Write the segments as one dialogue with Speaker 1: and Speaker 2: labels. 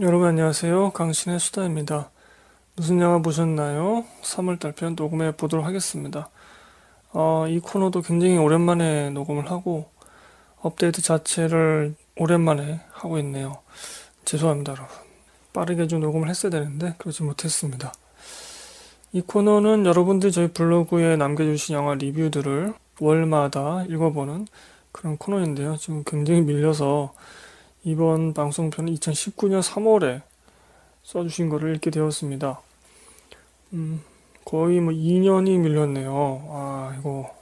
Speaker 1: 여러분 안녕하세요. 강신의 수다입니다. 무슨 영화 보셨나요? 3월달 편 녹음해 보도록 하겠습니다. 어, 이 코너도 굉장히 오랜만에 녹음을 하고 업데이트 자체를 오랜만에 하고 있네요. 죄송합니다 여러분. 빠르게 좀 녹음을 했어야 되는데 그러지 못했습니다. 이 코너는 여러분들이 저희 블로그에 남겨주신 영화 리뷰들을 월마다 읽어보는 그런 코너인데요. 지금 굉장히 밀려서 이번 방송편은 2019년 3월에 써주신 거를 읽게 되었습니다. 음, 거의 뭐 2년이 밀렸네요. 아, 이거.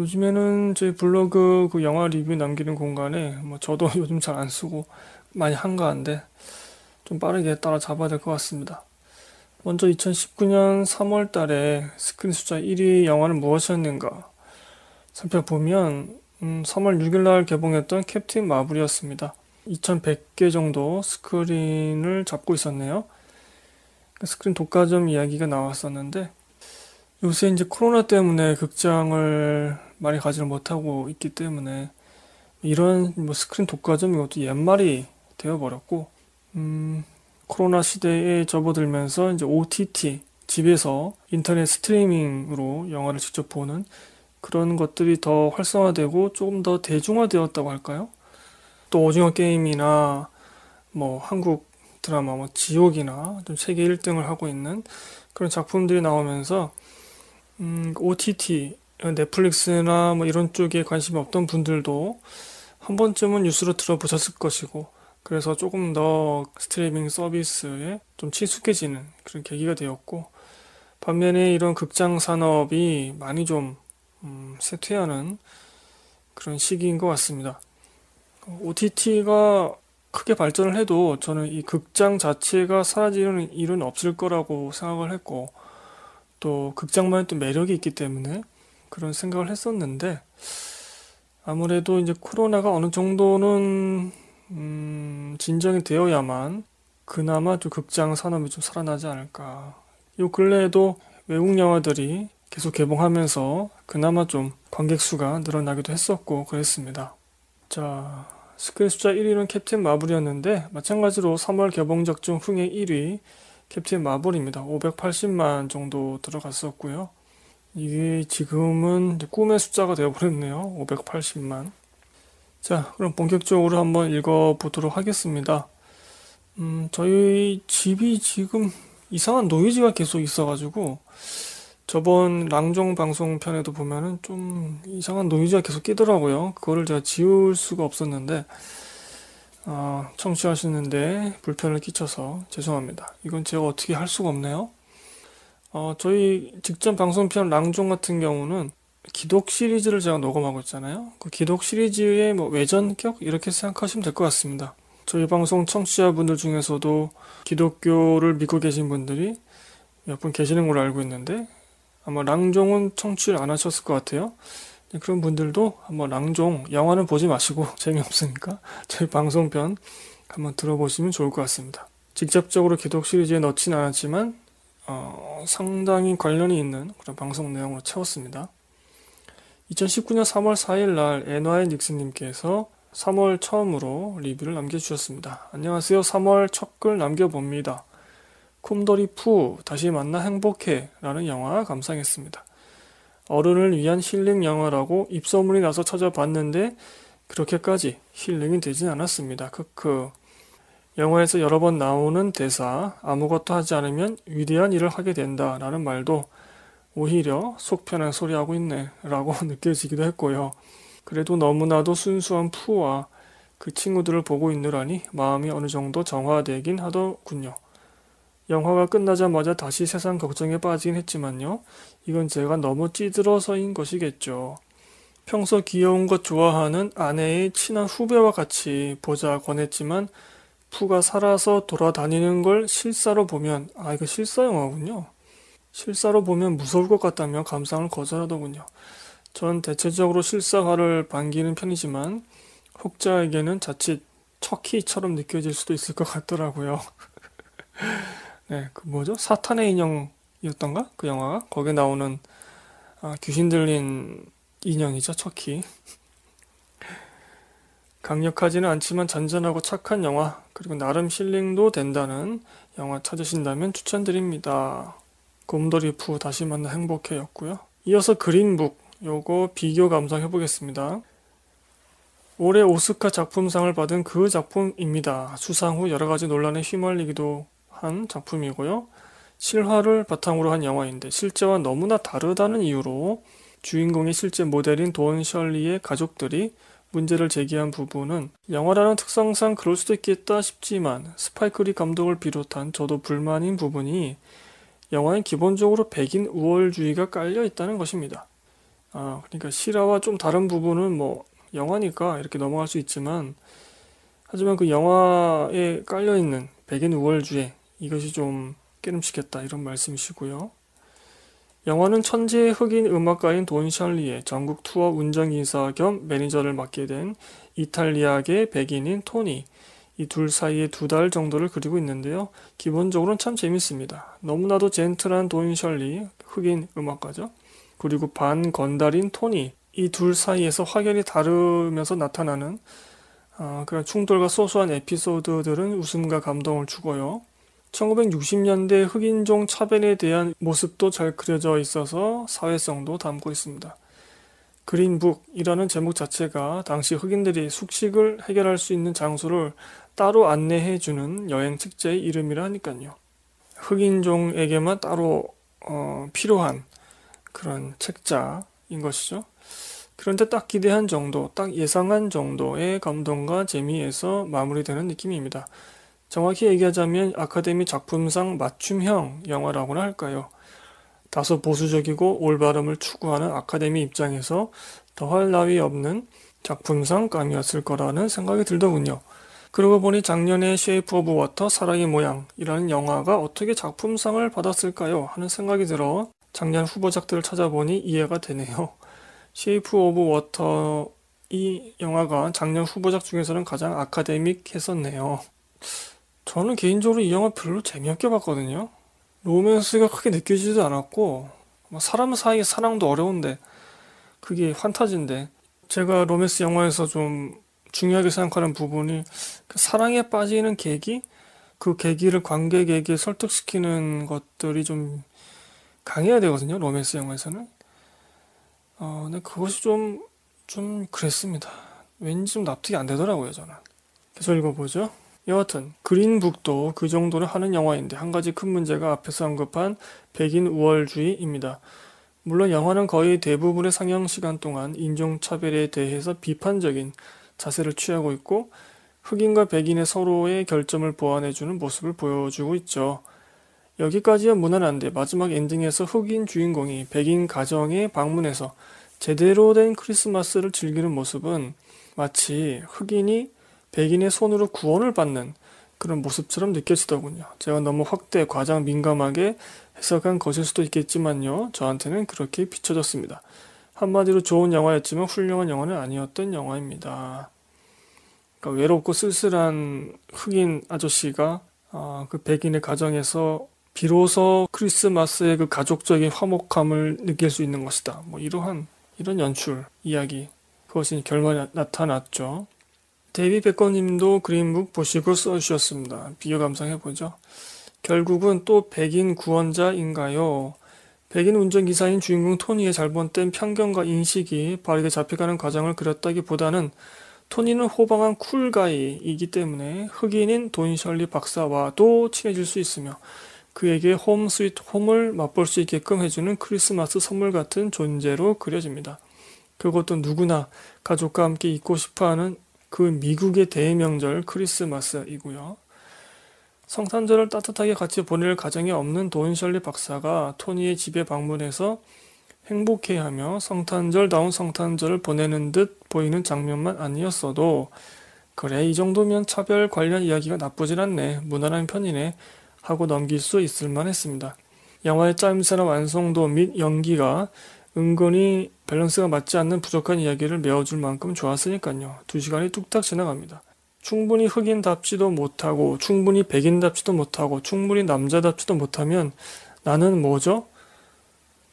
Speaker 1: 요즘에는 제 블로그 그 영화 리뷰 남기는 공간에 뭐 저도 요즘 잘 안 쓰고 많이 한가한데 좀 빠르게 따라잡아야 될 것 같습니다. 먼저 2019년 3월 달에 스크린 숫자 1위 영화는 무엇이었는가 살펴보면 음, 3월 6일날 개봉했던 캡틴 마블이었습니다. 2100개 정도 스크린을 잡고 있었네요. 그러니까 스크린 독과점 이야기가 나왔었는데 요새 이제 코로나 때문에 극장을 많이 가지를 못하고 있기 때문에 이런 뭐 스크린 독과점 이것도 옛말이 되어버렸고 음, 코로나 시대에 접어들면서 이제 OTT 집에서 인터넷 스트리밍으로 영화를 직접 보는 그런 것들이 더 활성화되고 조금 더 대중화되었다고 할까요? 또 오징어 게임이나 뭐 한국 드라마 뭐 지옥이나 좀 세계 1등을 하고 있는 그런 작품들이 나오면서 음, OTT 넷플릭스나 뭐 이런 쪽에 관심이 없던 분들도 한 번쯤은 뉴스로 들어보셨을 것이고 그래서 조금 더 스트리밍 서비스에 좀 친숙해지는 그런 계기가 되었고 반면에 이런 극장 산업이 많이 좀 음, 쇠퇴하는 그런 시기인 것 같습니다. OTT가 크게 발전을 해도 저는 이 극장 자체가 사라지는 일은 없을 거라고 생각을 했고 또 극장만의 또 매력이 있기 때문에 그런 생각을 했었는데 아무래도 이제 코로나가 어느 정도는 음, 진정이 되어야만 그나마 좀 극장 산업이 좀 살아나지 않을까. 요 근래에도 외국 영화들이 계속 개봉하면서 그나마 좀 관객 수가 늘어나기도 했었고 그랬습니다. 자, 스크린 숫자 1위는 캡틴 마블이었는데 마찬가지로 3월 개봉작 중 흥행 1위 캡틴 마블입니다. 580만 정도 들어갔었고요. 이게 지금은 꿈의 숫자가 되어버렸네요. 580만. 자, 그럼 본격적으로 한번 읽어보도록 하겠습니다. 음, 저희 집이 지금 이상한 노이즈가 계속 있어가지고 저번 랑종 방송 편에도 보면은 좀 이상한 노이즈가 계속 끼더라고요. 그거를 제가 지울 수가 없었는데 어, 청취하시는데 불편을 끼쳐서 죄송합니다. 이건 제가 어떻게 할 수가 없네요. 어, 저희 직전 방송편 랑종 같은 경우는 기독 시리즈를 제가 녹음하고 있잖아요. 그 기독 시리즈의 뭐 외전격 이렇게 생각하시면 될 것 같습니다. 저희 방송 청취자분들 중에서도 기독교를 믿고 계신 분들이 몇 분 계시는 걸로 알고 있는데 아마 랑종은 청취를 안 하셨을 것 같아요. 네, 그런 분들도 한번 랑종 영화는 보지 마시고 재미없으니까 저희 방송편 한번 들어보시면 좋을 것 같습니다. 직접적으로 기독 시리즈에 넣진 않았지만 어, 상당히 관련이 있는 그런 방송 내용으로 채웠습니다. 2019년 3월 4일 날 에너의 닉스님께서 3월 처음으로 리뷰를 남겨주셨습니다. 안녕하세요. 3월 첫 글 남겨봅니다. 쿰더리푸 다시 만나 행복해 라는 영화 감상했습니다. 어른을 위한 힐링 영화라고 입소문이 나서 찾아봤는데 그렇게까지 힐링이 되진 않았습니다. 크크. 영화에서 여러 번 나오는 대사 아무것도 하지 않으면 위대한 일을 하게 된다 라는 말도 오히려 속편한 소리하고 있네 라고 느껴지기도 했고요. 그래도 너무나도 순수한 푸와 그 친구들을 보고 있느라니 마음이 어느 정도 정화되긴 하더군요. 영화가 끝나자마자 다시 세상 걱정에 빠지긴 했지만요. 이건 제가 너무 찌들어서인 것이겠죠. 평소 귀여운 것 좋아하는 아내의 친한 후배와 같이 보자 권했지만 푸가 살아서 돌아다니는 걸 실사로 보면 아 이거 실사 영화군요. 실사로 보면 무서울 것 같다며 감상을 거절하더군요. 전 대체적으로 실사화를 반기는 편이지만 혹자에게는 자칫 척키처럼 느껴질 수도 있을 것 같더라고요. 예, 그 뭐죠? 사탄의 인형이었던가? 그 영화가? 거기에 나오는 아, 귀신 들린 인형이죠, 척키. 강력하지는 않지만 잔잔하고 착한 영화, 그리고 나름 실링도 된다는 영화 찾으신다면 추천드립니다. 곰돌이푸 다시 만나 행복해였고요. 이어서 그린북, 요거 비교 감상 해보겠습니다. 올해 오스카 작품상을 받은 그 작품입니다. 수상 후 여러가지 논란에 휘말리기도 한 작품이고요. 실화를 바탕으로 한 영화인데 실제와 너무나 다르다는 이유로 주인공의 실제 모델인 돈 셜리의 가족들이 문제를 제기한 부분은 영화라는 특성상 그럴 수도 있겠다 싶지만 스파이크리 감독을 비롯한 저도 불만인 부분이 영화엔 기본적으로 백인 우월주의가 깔려 있다는 것입니다. 아, 그러니까 실화와 좀 다른 부분은 뭐 영화니까 이렇게 넘어갈 수 있지만 하지만 그 영화에 깔려 있는 백인 우월주의 이것이 좀 깨름시켰다 이런 말씀이시고요. 영화는 천재의 흑인 음악가인 돈 셜리의 전국 투어 운전기사 겸 매니저를 맡게 된 이탈리아계 백인인 토니 이 둘 사이에 두 달 정도를 그리고 있는데요. 기본적으로는 참 재밌습니다. 너무나도 젠틀한 돈 셜리 흑인 음악가죠. 그리고 반 건달인 토니 이 둘 사이에서 확연히 다르면서 나타나는 아, 그런 충돌과 소소한 에피소드들은 웃음과 감동을 주고요. 1960년대 흑인종 차별에 대한 모습도 잘 그려져 있어서 사회성도 담고 있습니다. 그린북이라는 제목 자체가 당시 흑인들이 숙식을 해결할 수 있는 장소를 따로 안내해 주는 여행 책자의 이름이라 하니까요. 흑인종에게만 따로 어, 필요한 그런 책자인 것이죠. 그런데 딱 기대한 정도, 딱 예상한 정도의 감동과 재미에서 마무리되는 느낌입니다. 정확히 얘기하자면 아카데미 작품상 맞춤형 영화라고나 할까요? 다소 보수적이고 올바름을 추구하는 아카데미 입장에서 더할 나위 없는 작품상 감이었을 거라는 생각이 들더군요. 그러고 보니 작년에 쉐이프 오브 워터 사랑의 모양이라는 영화가 어떻게 작품상을 받았을까요? 하는 생각이 들어 작년 후보작들을 찾아보니 이해가 되네요. 쉐이프 오브 워터 이 영화가 작년 후보작 중에서는 가장 아카데믹했었네요. 저는 개인적으로 이 영화 별로 재미없게 봤거든요. 로맨스가 크게 느껴지지도 않았고, 뭐 사람 사이의 사랑도 어려운데, 그게 환타지인데, 제가 로맨스 영화에서 좀 중요하게 생각하는 부분이 그 사랑에 빠지는 계기, 그 계기를 관객에게 설득시키는 것들이 좀 강해야 되거든요. 로맨스 영화에서는. 어, 근데 그것이 좀, 좀 그랬습니다. 왠지 좀 납득이 안 되더라고요, 저는. 계속 읽어보죠. 여하튼 그린북도 그 정도를 하는 영화인데 한 가지 큰 문제가 앞에서 언급한 백인 우월주의입니다. 물론 영화는 거의 대부분의 상영 시간 동안 인종차별에 대해서 비판적인 자세를 취하고 있고 흑인과 백인의 서로의 결점을 보완해주는 모습을 보여주고 있죠. 여기까지야 무난한데 마지막 엔딩에서 흑인 주인공이 백인 가정에 방문해서 제대로 된 크리스마스를 즐기는 모습은 마치 흑인이 백인의 손으로 구원을 받는 그런 모습처럼 느껴지더군요. 제가 너무 확대, 과장, 민감하게 해석한 것일 수도 있겠지만요. 저한테는 그렇게 비춰졌습니다. 한마디로 좋은 영화였지만 훌륭한 영화는 아니었던 영화입니다. 그러니까 외롭고 쓸쓸한 흑인 아저씨가 어, 그 백인의 가정에서 비로소 크리스마스의 그 가족적인 화목함을 느낄 수 있는 것이다. 뭐 이러한 이런 연출 이야기 그것이 결말에 나타났죠. 데이비 백건님도 그림북 보시고 써주셨습니다. 비교 감상해보죠. 결국은 또 백인 구원자인가요? 백인 운전기사인 주인공 토니의 잘못된 편견과 인식이 바르게 잡혀가는 과정을 그렸다기보다는 토니는 호방한 쿨가이이기 때문에 흑인인 도인 셜리 박사와도 친해질 수 있으며 그에게 홈 스윗 홈을 맛볼 수 있게끔 해주는 크리스마스 선물 같은 존재로 그려집니다. 그것도 누구나 가족과 함께 있고 싶어하는 그 미국의 대명절 크리스마스이고요. 성탄절을 따뜻하게 같이 보낼 가정이 없는 도인셜리 박사가 토니의 집에 방문해서 행복해하며 성탄절다운 성탄절을 보내는 듯 보이는 장면만 아니었어도 그래 이 정도면 차별 관련 이야기가 나쁘진 않네 무난한 편이네 하고 넘길 수 있을 만했습니다. 영화의 짜임새나 완성도 및 연기가 은근히 밸런스가 맞지 않는 부족한 이야기를 메워줄 만큼 좋았으니까요. 두 시간이 뚝딱 지나갑니다. 충분히 흑인답지도 못하고, 충분히 백인답지도 못하고, 충분히 남자답지도 못하면 나는 뭐죠?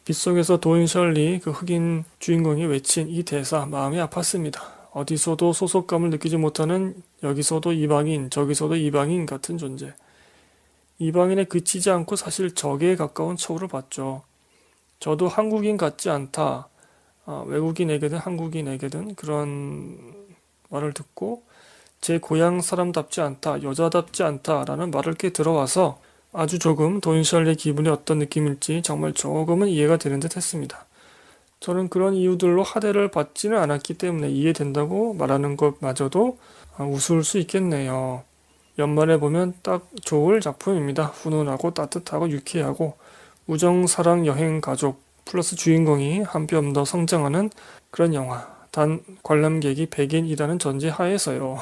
Speaker 1: 빗속에서 도인셜리 그 흑인 주인공이 외친 이 대사 마음이 아팠습니다. 어디서도 소속감을 느끼지 못하는 여기서도 이방인, 저기서도 이방인 같은 존재. 이방인에 그치지 않고 사실 적에 가까운 처우를 받죠. 저도 한국인 같지 않다. 아, 외국인에게든 한국인에게든 그런 말을 듣고 제 고향 사람답지 않다, 여자답지 않다라는 말을 꽤 들어와서 아주 조금 도인리의 기분이 어떤 느낌일지 정말 조금은 이해가 되는 듯 했습니다. 저는 그런 이유들로 하대를 받지는 않았기 때문에 이해된다고 말하는 것마저도 아, 웃을 수 있겠네요. 연말에 보면 딱 좋을 작품입니다. 훈훈하고 따뜻하고 유쾌하고 우정, 사랑, 여행, 가족 플러스 주인공이 한 뼘 더 성장하는 그런 영화. 단 관람객이 100인이라는 전제 하에서요.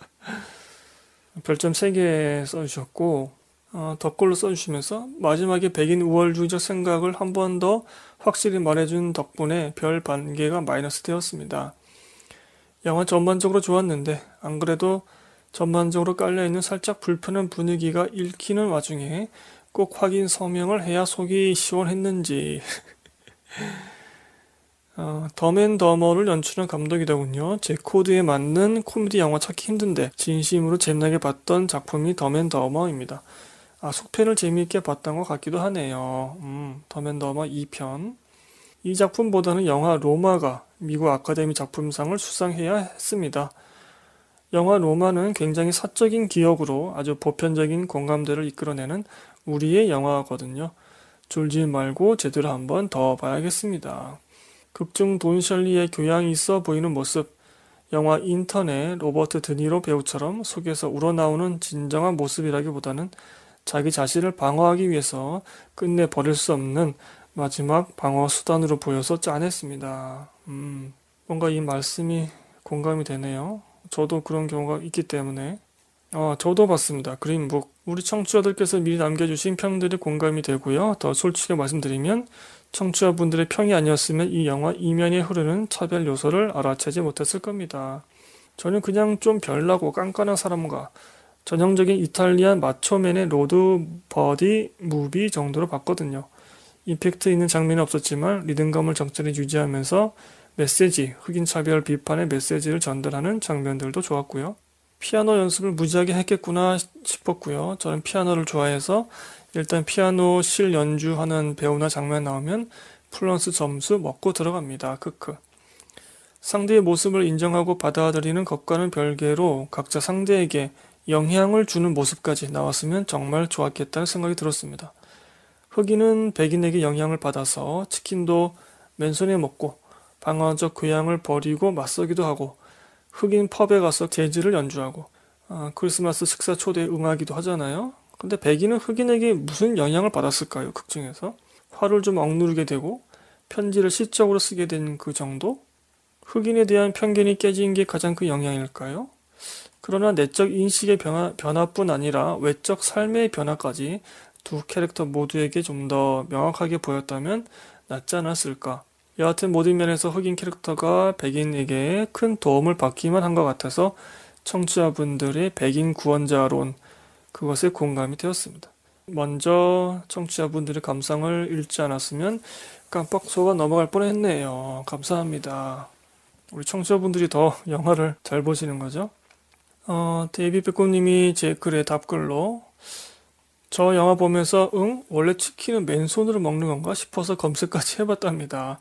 Speaker 1: 별점 3개 써주셨고 어, 덧글로 써주시면서 마지막에 1 0 0인 우월주의적 생각을 한 번 더 확실히 말해준 덕분에 별 반개가 마이너스 되었습니다. 영화 전반적으로 좋았는데 안 그래도 전반적으로 깔려있는 살짝 불편한 분위기가 읽히는 와중에 꼭 확인 서명을 해야 속이 시원했는지. 어, 덤앤 더머를 연출한 감독이더군요. 제 코드에 맞는 코미디 영화 찾기 힘든데 진심으로 재미나게 봤던 작품이 덤앤 더머입니다. 아, 속편을 재미있게 봤던 것 같기도 하네요. 음, 덤앤 더머 2편. 이 작품보다는 영화 로마가 미국 아카데미 작품상을 수상해야 했습니다. 영화 로마는 굉장히 사적인 기억으로 아주 보편적인 공감대를 이끌어내는 우리의 영화거든요. 졸지 말고 제대로 한번 더 봐야겠습니다. 극중 돈 셜리의 교양이 있어 보이는 모습, 영화 인턴의 로버트 드니로 배우처럼 속에서 우러나오는 진정한 모습이라기보다는 자기 자신을 방어하기 위해서 끝내 버릴 수 없는 마지막 방어 수단으로 보여서 짠했습니다. 음, 뭔가 이 말씀이 공감이 되네요. 저도 그런 경우가 있기 때문에. 아, 저도 봤습니다. 그린북. 우리 청취자들께서 미리 남겨주신 평들이 공감이 되고요. 더 솔직히 말씀드리면 청취자분들의 평이 아니었으면 이 영화 이면에 흐르는 차별 요소를 알아채지 못했을 겁니다. 저는 그냥 좀 별나고 깐깐한 사람과 전형적인 이탈리안 마초맨의 로드 버디 무비 정도로 봤거든요. 임팩트 있는 장면은 없었지만 리듬감을 적절히 유지하면서 메시지, 흑인 차별 비판의 메시지를 전달하는 장면들도 좋았고요. 피아노 연습을 무지하게 했겠구나 싶었고요. 저는 피아노를 좋아해서 일단 피아노 실 연주하는 배우나 장면 나오면 플러스 점수 먹고 들어갑니다. 크크. 상대의 모습을 인정하고 받아들이는 것과는 별개로 각자 상대에게 영향을 주는 모습까지 나왔으면 정말 좋았겠다는 생각이 들었습니다. 흑인은 백인에게 영향을 받아서 치킨도 맨손에 먹고 방어적 교양을 버리고 맞서기도 하고 흑인 펍에 가서 재즈를 연주하고 아, 크리스마스 식사 초대에 응하기도 하잖아요. 근데 백인은 흑인에게 무슨 영향을 받았을까요? 극 중에서 화를 좀 억누르게 되고 편지를 시적으로 쓰게 된 그 정도? 흑인에 대한 편견이 깨진 게 가장 큰 영향일까요? 그러나 내적 인식의 변화, 변화뿐 아니라 외적 삶의 변화까지 두 캐릭터 모두에게 좀 더 명확하게 보였다면 낫지 않았을까? 여하튼 모든 면에서 흑인 캐릭터가 백인에게 큰 도움을 받기만 한 것 같아서 청취자분들의 백인 구원자론 그것에 공감이 되었습니다. 먼저 청취자분들의 감상을 읽지 않았으면 깜빡 속가 넘어갈 뻔했네요. 감사합니다. 우리 청취자분들이 더 영화를 잘 보시는 거죠. 어, 데이비 백곰님이 제 글에 답글로 저 영화 보면서 응 원래 치킨은 맨손으로 먹는 건가 싶어서 검색까지 해봤답니다.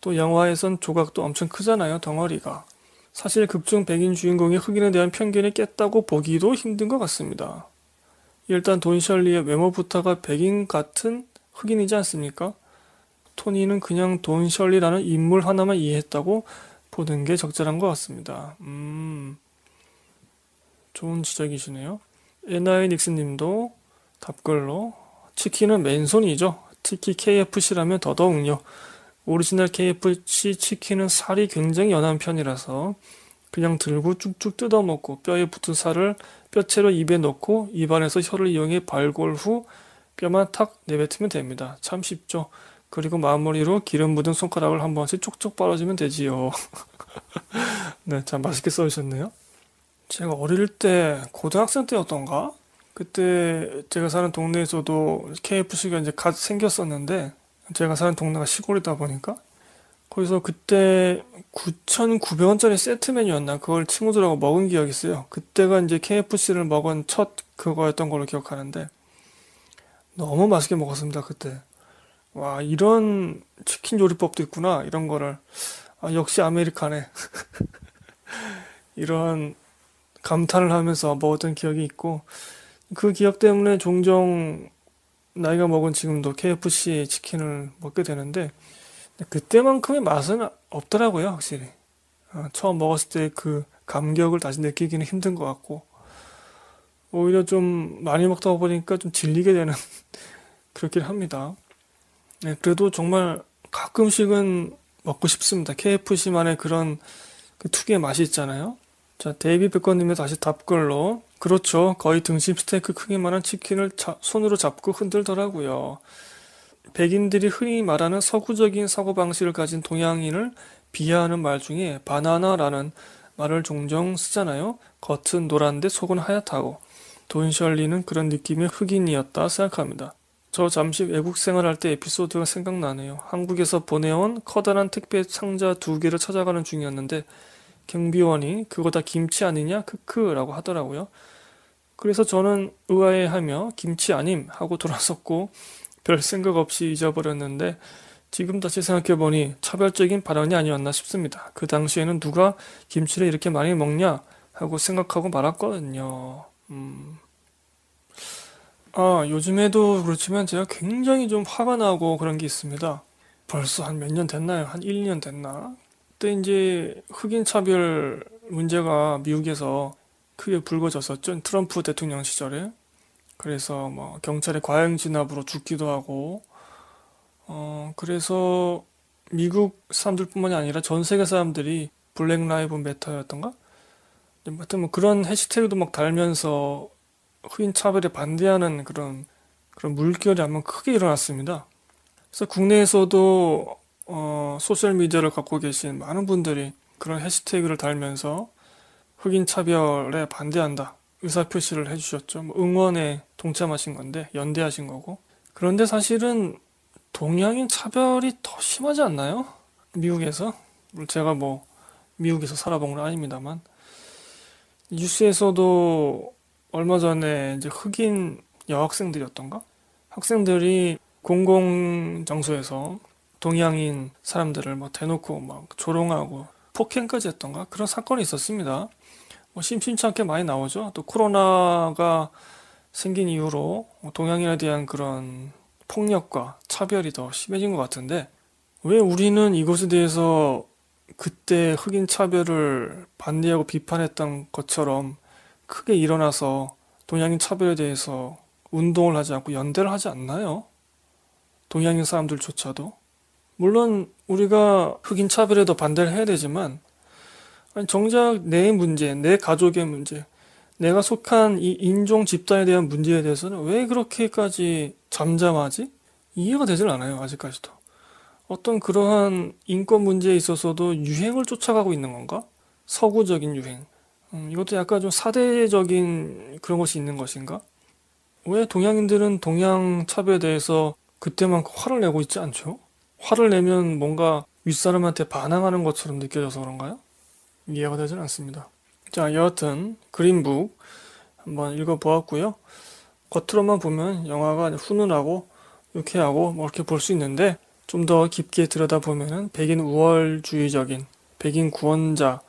Speaker 1: 또 영화에선 조각도 엄청 크잖아요, 덩어리가. 사실 극중 백인 주인공의 흑인에 대한 편견이 깼다고 보기도 힘든 것 같습니다. 일단 돈 셜리의 외모부터가 백인 같은 흑인이지 않습니까? 토니는 그냥 돈 셜리라는 인물 하나만 이해했다고 보는 게 적절한 것 같습니다. 음, 좋은 지적이시네요. 에나이 닉스님도 답글로 치킨은 맨손이죠. 특히 KFC라면 더더욱요. 오리지널 KFC 치킨은 살이 굉장히 연한 편이라서 그냥 들고 쭉쭉 뜯어 먹고 뼈에 붙은 살을 뼈채로 입에 넣고 입안에서 혀를 이용해 발골 후 뼈만 탁 내뱉으면 됩니다. 참 쉽죠. 그리고 마무리로 기름 묻은 손가락을 한 번씩 쪽쪽 빨아주면 되지요. 네, 참 맛있게 써주셨네요. 제가 어릴 때 고등학생 때였던가 그때 제가 사는 동네에서도 KFC가 이제 갓 생겼었는데 제가 사는 동네가 시골이다 보니까 거기서 그때 9,900원짜리 세트 메뉴였나 그걸 친구들하고 먹은 기억이 있어요. 그때가 이제 KFC를 먹은 첫 그거였던 걸로 기억하는데 너무 맛있게 먹었습니다 그때. 와 이런 치킨 요리법도 있구나 이런 거를 아, 역시 아메리카네 이런 감탄을 하면서 먹었던 기억이 있고 그 기억 때문에 종종 나이가 먹은 지금도 KFC 치킨을 먹게 되는데 그때만큼의 맛은 없더라고요 확실히 어, 처음 먹었을 때 그 감격을 다시 느끼기는 힘든 것 같고 오히려 좀 많이 먹다 보니까 좀 질리게 되는 그렇긴 합니다 네, 그래도 정말 가끔씩은 먹고 싶습니다 KFC만의 그런 그 특유의 맛이 있잖아요 자 데이비 백건님의 다시 답글로 그렇죠. 거의 등심 스테이크 크기만한 치킨을 자, 손으로 잡고 흔들더라고요. 백인들이 흔히 말하는 서구적인 사고방식을 가진 동양인을 비하하는 말 중에 바나나라는 말을 종종 쓰잖아요. 겉은 노란데 속은 하얗다고. 돈 셜리는 그런 느낌의 흑인이었다 생각합니다. 저 잠시 외국 생활할 때 에피소드가 생각나네요. 한국에서 보내온 커다란 택배 상자 두 개를 찾아가는 중이었는데 경비원이 그거 다 김치 아니냐? 크크라고 하더라고요. 그래서 저는 의아해하며 김치 아님 하고 돌아섰고 별 생각 없이 잊어버렸는데 지금 다시 생각해보니 차별적인 발언이 아니었나 싶습니다. 그 당시에는 누가 김치를 이렇게 많이 먹냐 하고 생각하고 말았거든요. 음. 아, 요즘에도 그렇지만 제가 굉장히 좀 화가 나고 그런 게 있습니다. 벌써 한 몇 년 됐나요? 한 1, 년 됐나? 그때 이제 흑인 차별 문제가 미국에서 크게 불거졌었죠. 트럼프 대통령 시절에. 그래서 뭐 경찰의 과잉 진압으로 죽기도 하고, 어, 그래서 미국 사람들뿐만이 아니라 전 세계 사람들이 블랙 라이브 메터였던가 하여튼 뭐 그런 해시태그도 막 달면서 흑인 차별에 반대하는 그런 그런 물결이 한번 크게 일어났습니다. 그래서 국내에서도 어, 소셜 미디어를 갖고 계신 많은 분들이 그런 해시태그를 달면서 흑인 차별에 반대한다 의사 표시를 해주셨죠. 뭐 응원에 동참하신 건데 연대하신 거고. 그런데 사실은 동양인 차별이 더 심하지 않나요? 미국에서 제가 뭐 미국에서 살아본 건 아닙니다만 뉴스에서도 얼마 전에 이제 흑인 여학생들이었던가 학생들이 공공 장소에서 동양인 사람들을 막 대놓고 막 조롱하고 폭행까지 했던가 그런 사건이 있었습니다. 뭐 심심찮게 많이 나오죠. 또 코로나가 생긴 이후로 뭐 동양인에 대한 그런 폭력과 차별이 더 심해진 것 같은데 왜 우리는 이것에 대해서 그때 흑인 차별을 반대하고 비판했던 것처럼 크게 일어나서 동양인 차별에 대해서 운동을 하지 않고 연대를 하지 않나요? 동양인 사람들조차도 물론 우리가 흑인 차별에도 반대를 해야 되지만 정작 내 문제, 내 가족의 문제, 내가 속한 이 인종 집단에 대한 문제에 대해서는 왜 그렇게까지 잠잠하지? 이해가 되질 않아요, 아직까지도. 어떤 그러한 인권 문제에 있어서도 유행을 쫓아가고 있는 건가? 서구적인 유행. 음, 이것도 약간 좀 사대적인 그런 것이 있는 것인가? 왜 동양인들은 동양 차별에 대해서 그때만큼 화를 내고 있지 않죠? 화를 내면 뭔가 윗사람한테 반항하는 것처럼 느껴져서 그런가요? 이해가 되진 않습니다. 자, 여하튼 그린북 한번 읽어보았고요. 겉으로만 보면 영화가 훈훈하고 유쾌하고 뭐 이렇게 볼 수 있는데 좀 더 깊게 들여다보면 백인 우월주의적인 백인 구원자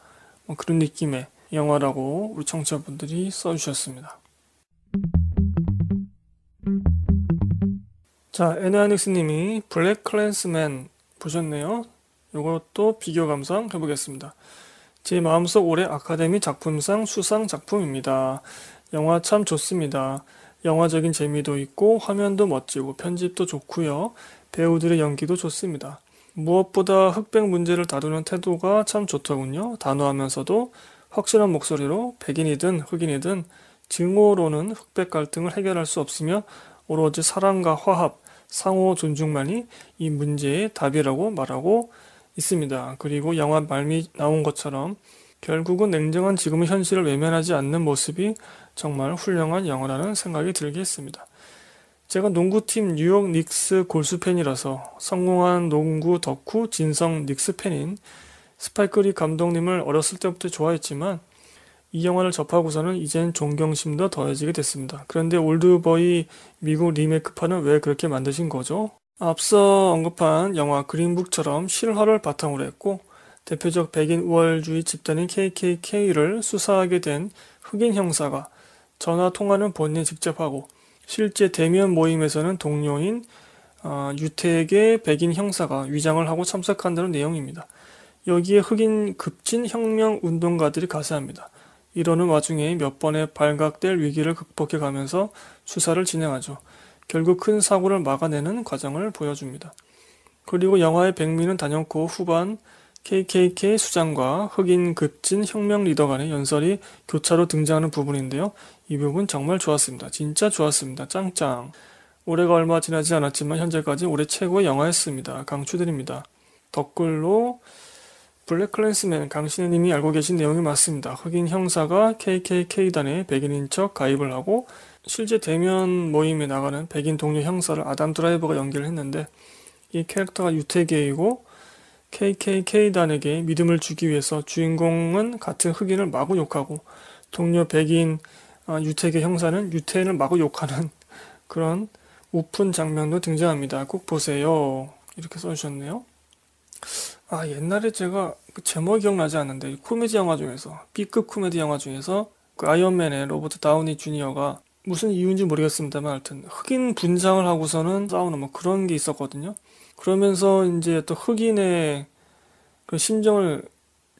Speaker 1: 뭐 그런 느낌의 영화라고 우리 청취자분들이 써주셨습니다. 자, 에나닉스님이 블랙 클랜스맨 보셨네요. 이것도 비교 감상 해보겠습니다. 제 마음속 올해 아카데미 작품상 수상 작품입니다. 영화 참 좋습니다. 영화적인 재미도 있고 화면도 멋지고 편집도 좋고요. 배우들의 연기도 좋습니다. 무엇보다 흑백 문제를 다루는 태도가 참 좋더군요. 단호하면서도 확실한 목소리로 백인이든 흑인이든 증오로는 흑백 갈등을 해결할 수 없으며 오로지 사랑과 화합, 상호 존중만이 이 문제의 답이라고 말하고 있습니다. 그리고 영화 말미 나온 것처럼 결국은 냉정한 지금의 현실을 외면하지 않는 모습이 정말 훌륭한 영화라는 생각이 들게 했습니다. 제가 농구팀 뉴욕 닉스 골수 팬이라서 성공한 농구 덕후 진성 닉스 팬인 스파이크리 감독님을 어렸을 때부터 좋아했지만 이 영화를 접하고서는 이젠 존경심도 더해지게 됐습니다. 그런데 올드보이 미국 리메이크판은 왜 그렇게 만드신 거죠? 앞서 언급한 영화 그린북처럼 실화를 바탕으로 했고 대표적 백인 우월주의 집단인 KKK를 수사하게 된 흑인 형사가 전화 통화는 본인 직접 하고 실제 대면 모임에서는 동료인 어, 유태에게 백인 형사가 위장을 하고 참석한다는 내용입니다. 여기에 흑인 급진 혁명 운동가들이 가세합니다. 이러는 와중에 몇 번의 발각될 위기를 극복해 가면서 수사를 진행하죠. 결국 큰 사고를 막아내는 과정을 보여줍니다. 그리고 영화의 백미는 단연코 후반 KKK 수장과 흑인 급진 혁명 리더 간의 연설이 교차로 등장하는 부분인데요. 이 부분 정말 좋았습니다. 진짜 좋았습니다. 짱짱. 올해가 얼마 지나지 않았지만 현재까지 올해 최고의 영화였습니다. 강추드립니다. 덧글로 블랙클랜스맨 강신은 이미 알고 계신 내용이 맞습니다. 흑인 형사가 KKK단에 백인인 척 가입을 하고 실제 대면 모임에 나가는 백인 동료 형사를 아담 드라이버가 연기를 했는데 이 캐릭터가 유태계이고 KKK단에게 믿음을 주기 위해서 주인공은 같은 흑인을 마구 욕하고 동료 백인 아, 유태계 형사는 유태인을 마구 욕하는 그런 우픈 장면도 등장합니다. 꼭 보세요. 이렇게 써주셨네요. 아 옛날에 제가 그 제목이 기억나지 않는데 코미디 영화 중에서 B급 코미디 영화 중에서 그 아이언맨의 로버트 다우니 주니어가 무슨 이유인지 모르겠습니다만 하여튼 흑인 분장을 하고서는 싸우는 뭐 그런 게 있었거든요. 그러면서 이제 또 흑인의 그 심정을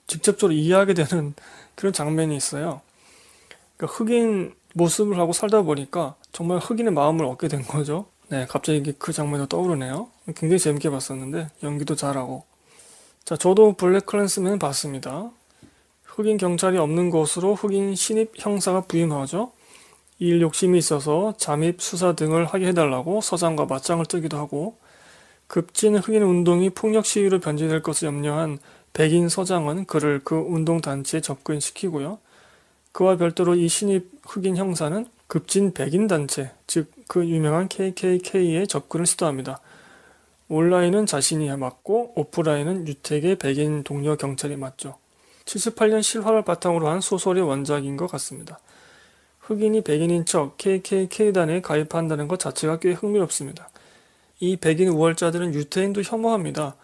Speaker 1: 직접적으로 이해하게 되는 그런 장면이 있어요. 그러니까 흑인 모습을 하고 살다 보니까 정말 흑인의 마음을 얻게 된 거죠. 네, 갑자기 그 장면도 떠오르네요. 굉장히 재밌게 봤었는데 연기도 잘하고 자, 저도 블랙 클랜스맨 봤습니다. 흑인 경찰이 없는 곳으로 흑인 신입 형사가 부임하죠. 이 일 욕심이 있어서 잠입 수사 등을 하게 해달라고 서장과 맞짱을 뜨기도 하고 급진 흑인 운동이 폭력 시위로 변질될 것을 염려한 백인 서장은 그를 그 운동 단체에 접근시키고요. 그와 별도로 이 신입 흑인 형사는 급진 백인 단체, 즉 그 유명한 KKK에 접근을 시도합니다. 온라인은 자신이 해 맞고 오프라인은 유택의 백인 동료 경찰이 맞죠. 78년 실화를 바탕으로 한 소설의 원작인 것 같습니다. 흑인이 백인인 척 KKK단에 가입한다는 것 자체가 꽤 흥미롭습니다. 이 백인 우월자들은 유태인도 혐오합니다.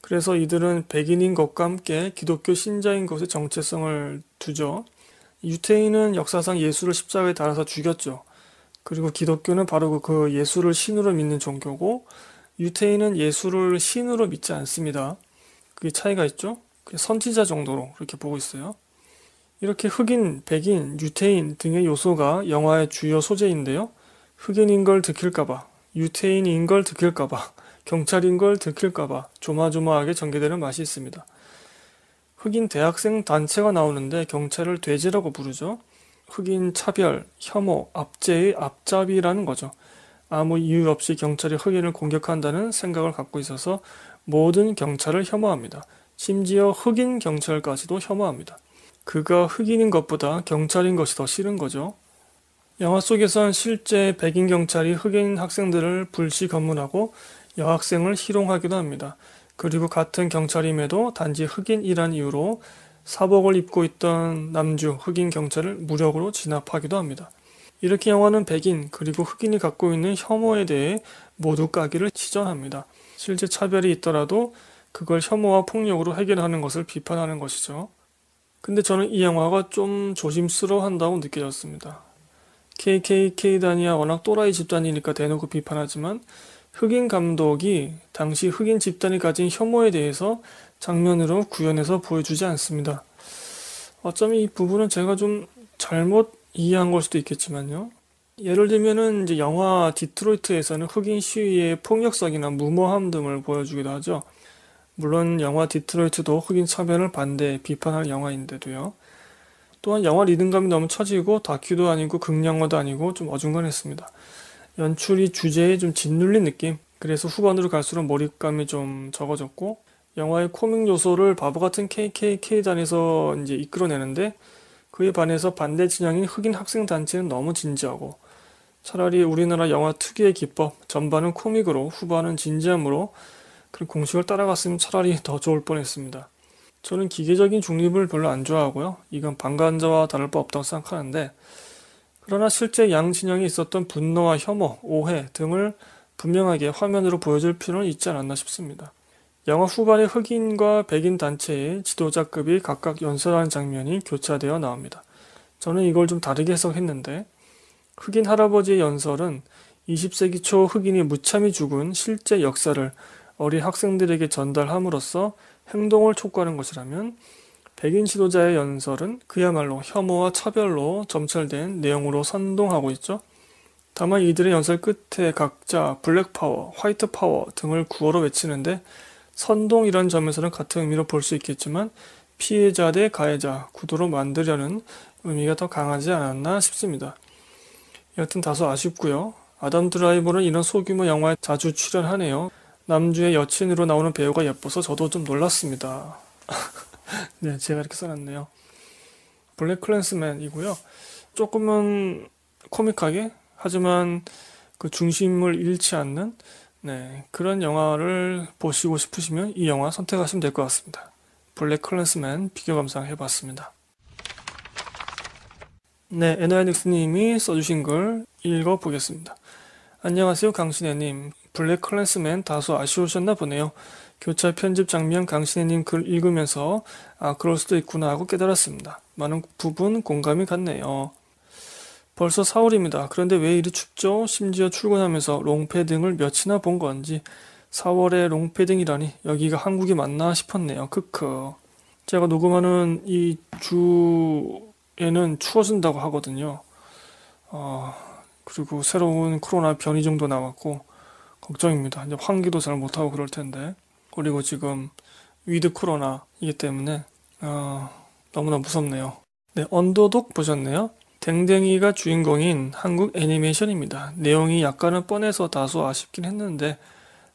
Speaker 1: 그래서 이들은 백인인 것과 함께 기독교 신자인 것의 정체성을 두죠. 유태인은 역사상 예수를 십자가에 달아서 죽였죠. 그리고 기독교는 바로 그 예수를 신으로 믿는 종교고 유태인은 예수를 신으로 믿지 않습니다. 그게 차이가 있죠? 선지자 정도로 그렇게 보고 있어요. 이렇게 흑인, 백인, 유태인 등의 요소가 영화의 주요 소재인데요. 흑인인 걸 들킬까봐, 유태인인 걸 들킬까봐, 경찰인 걸 들킬까봐 조마조마하게 전개되는 맛이 있습니다. 흑인 대학생 단체가 나오는데 경찰을 돼지라고 부르죠. 흑인 차별, 혐오, 압제의 앞잡이라는 거죠. 아무 이유 없이 경찰이 흑인을 공격한다는 생각을 갖고 있어서 모든 경찰을 혐오합니다. 심지어 흑인 경찰까지도 혐오합니다. 그가 흑인인 것보다 경찰인 것이 더 싫은 거죠. 영화 속에선 실제 백인 경찰이 흑인 학생들을 불시 검문하고 여학생을 희롱하기도 합니다. 그리고 같은 경찰임에도 단지 흑인이란 이유로 사복을 입고 있던 남주 흑인 경찰을 무력으로 진압하기도 합니다. 이렇게 영화는 백인 그리고 흑인이 갖고 있는 혐오에 대해 모두 까기를 치전합니다. 실제 차별이 있더라도 그걸 혐오와 폭력으로 해결하는 것을 비판하는 것이죠. 근데 저는 이 영화가 좀 조심스러워 한다고 느껴졌습니다. KKK단이야 워낙 또라이 집단이니까 대놓고 비판하지만 흑인 감독이 당시 흑인 집단이 가진 혐오에 대해서 장면으로 구현해서 보여주지 않습니다. 어쩌면 이 부분은 제가 좀 잘못 이해한 걸 수도 있겠지만요. 예를 들면은 이제 영화 디트로이트에서는 흑인 시위의 폭력성이나 무모함 등을 보여주기도 하죠. 물론 영화 디트로이트도 흑인 차별을 반대 비판할 영화인데도요. 또한 영화 리듬감이 너무 처지고 다큐도 아니고 극영화도 아니고 좀 어중간했습니다. 연출이 주제에 좀 짓눌린 느낌. 그래서 후반으로 갈수록 몰입감이 좀 적어졌고 영화의 코믹 요소를 바보 같은 KKK단에서 이제 이끌어내는데 그에 반해서 반대 진영인 흑인 학생 단체는 너무 진지하고 차라리 우리나라 영화 특유의 기법 전반은 코믹으로 후반은 진지함으로 그런 공식을 따라갔으면 차라리 더 좋을 뻔했습니다. 저는 기계적인 중립을 별로 안 좋아하고요. 이건 방관자와 다를 바 없다고 생각하는데 그러나 실제 양진영이 있었던 분노와 혐오, 오해 등을 분명하게 화면으로 보여줄 필요는 있지 않았나 싶습니다. 영화 후반에 흑인과 백인 단체의 지도자급이 각각 연설하는 장면이 교차되어 나옵니다. 저는 이걸 좀 다르게 해석했는데 흑인 할아버지의 연설은 20세기 초 흑인이 무참히 죽은 실제 역사를 어린 학생들에게 전달함으로써 행동을 촉구하는 것이라면 백인 지도자의 연설은 그야말로 혐오와 차별로 점철된 내용으로 선동하고 있죠. 다만 이들의 연설 끝에 각자 블랙 파워, 화이트 파워 등을 구호로 외치는데 선동이라는 점에서는 같은 의미로 볼 수 있겠지만 피해자 대 가해자 구도로 만들려는 의미가 더 강하지 않았나 싶습니다. 여튼 다소 아쉽고요. 아담 드라이버는 이런 소규모 영화에 자주 출연하네요. 남주의 여친으로 나오는 배우가 예뻐서 저도 좀 놀랐습니다. 네, 제가 이렇게 써놨네요. 블랙 클랜스맨이고요. 조금은 코믹하게 하지만 그 중심을 잃지 않는 네, 그런 영화를 보시고 싶으시면 이 영화 선택하시면 될 것 같습니다. 블랙 클랜스맨 비교 감상해봤습니다. 네, 에너야닉스님이 써주신 글 읽어보겠습니다. 안녕하세요, 강신혜님. 블랙 클랜스맨 다소 아쉬우셨나 보네요. 교차 편집 장면 강신혜님 글 읽으면서 아 그럴 수도 있구나 하고 깨달았습니다. 많은 부분 공감이 갔네요. 벌써 4월입니다. 그런데 왜 이리 춥죠? 심지어 출근하면서 롱패딩을 몇이나 본 건지 4월에 롱패딩이라니 여기가 한국이 맞나 싶었네요. 크크. 제가 녹음하는 이 주에는 추워진다고 하거든요. 어, 그리고 새로운 코로나 변이정도 나왔고 걱정입니다. 이제 환기도 잘 못하고 그럴 텐데 그리고 지금 위드 코로나이기 때문에 어, 너무나 무섭네요. 네, 언더독 보셨네요. 댕댕이가 주인공인 한국 애니메이션입니다. 내용이 약간은 뻔해서 다소 아쉽긴 했는데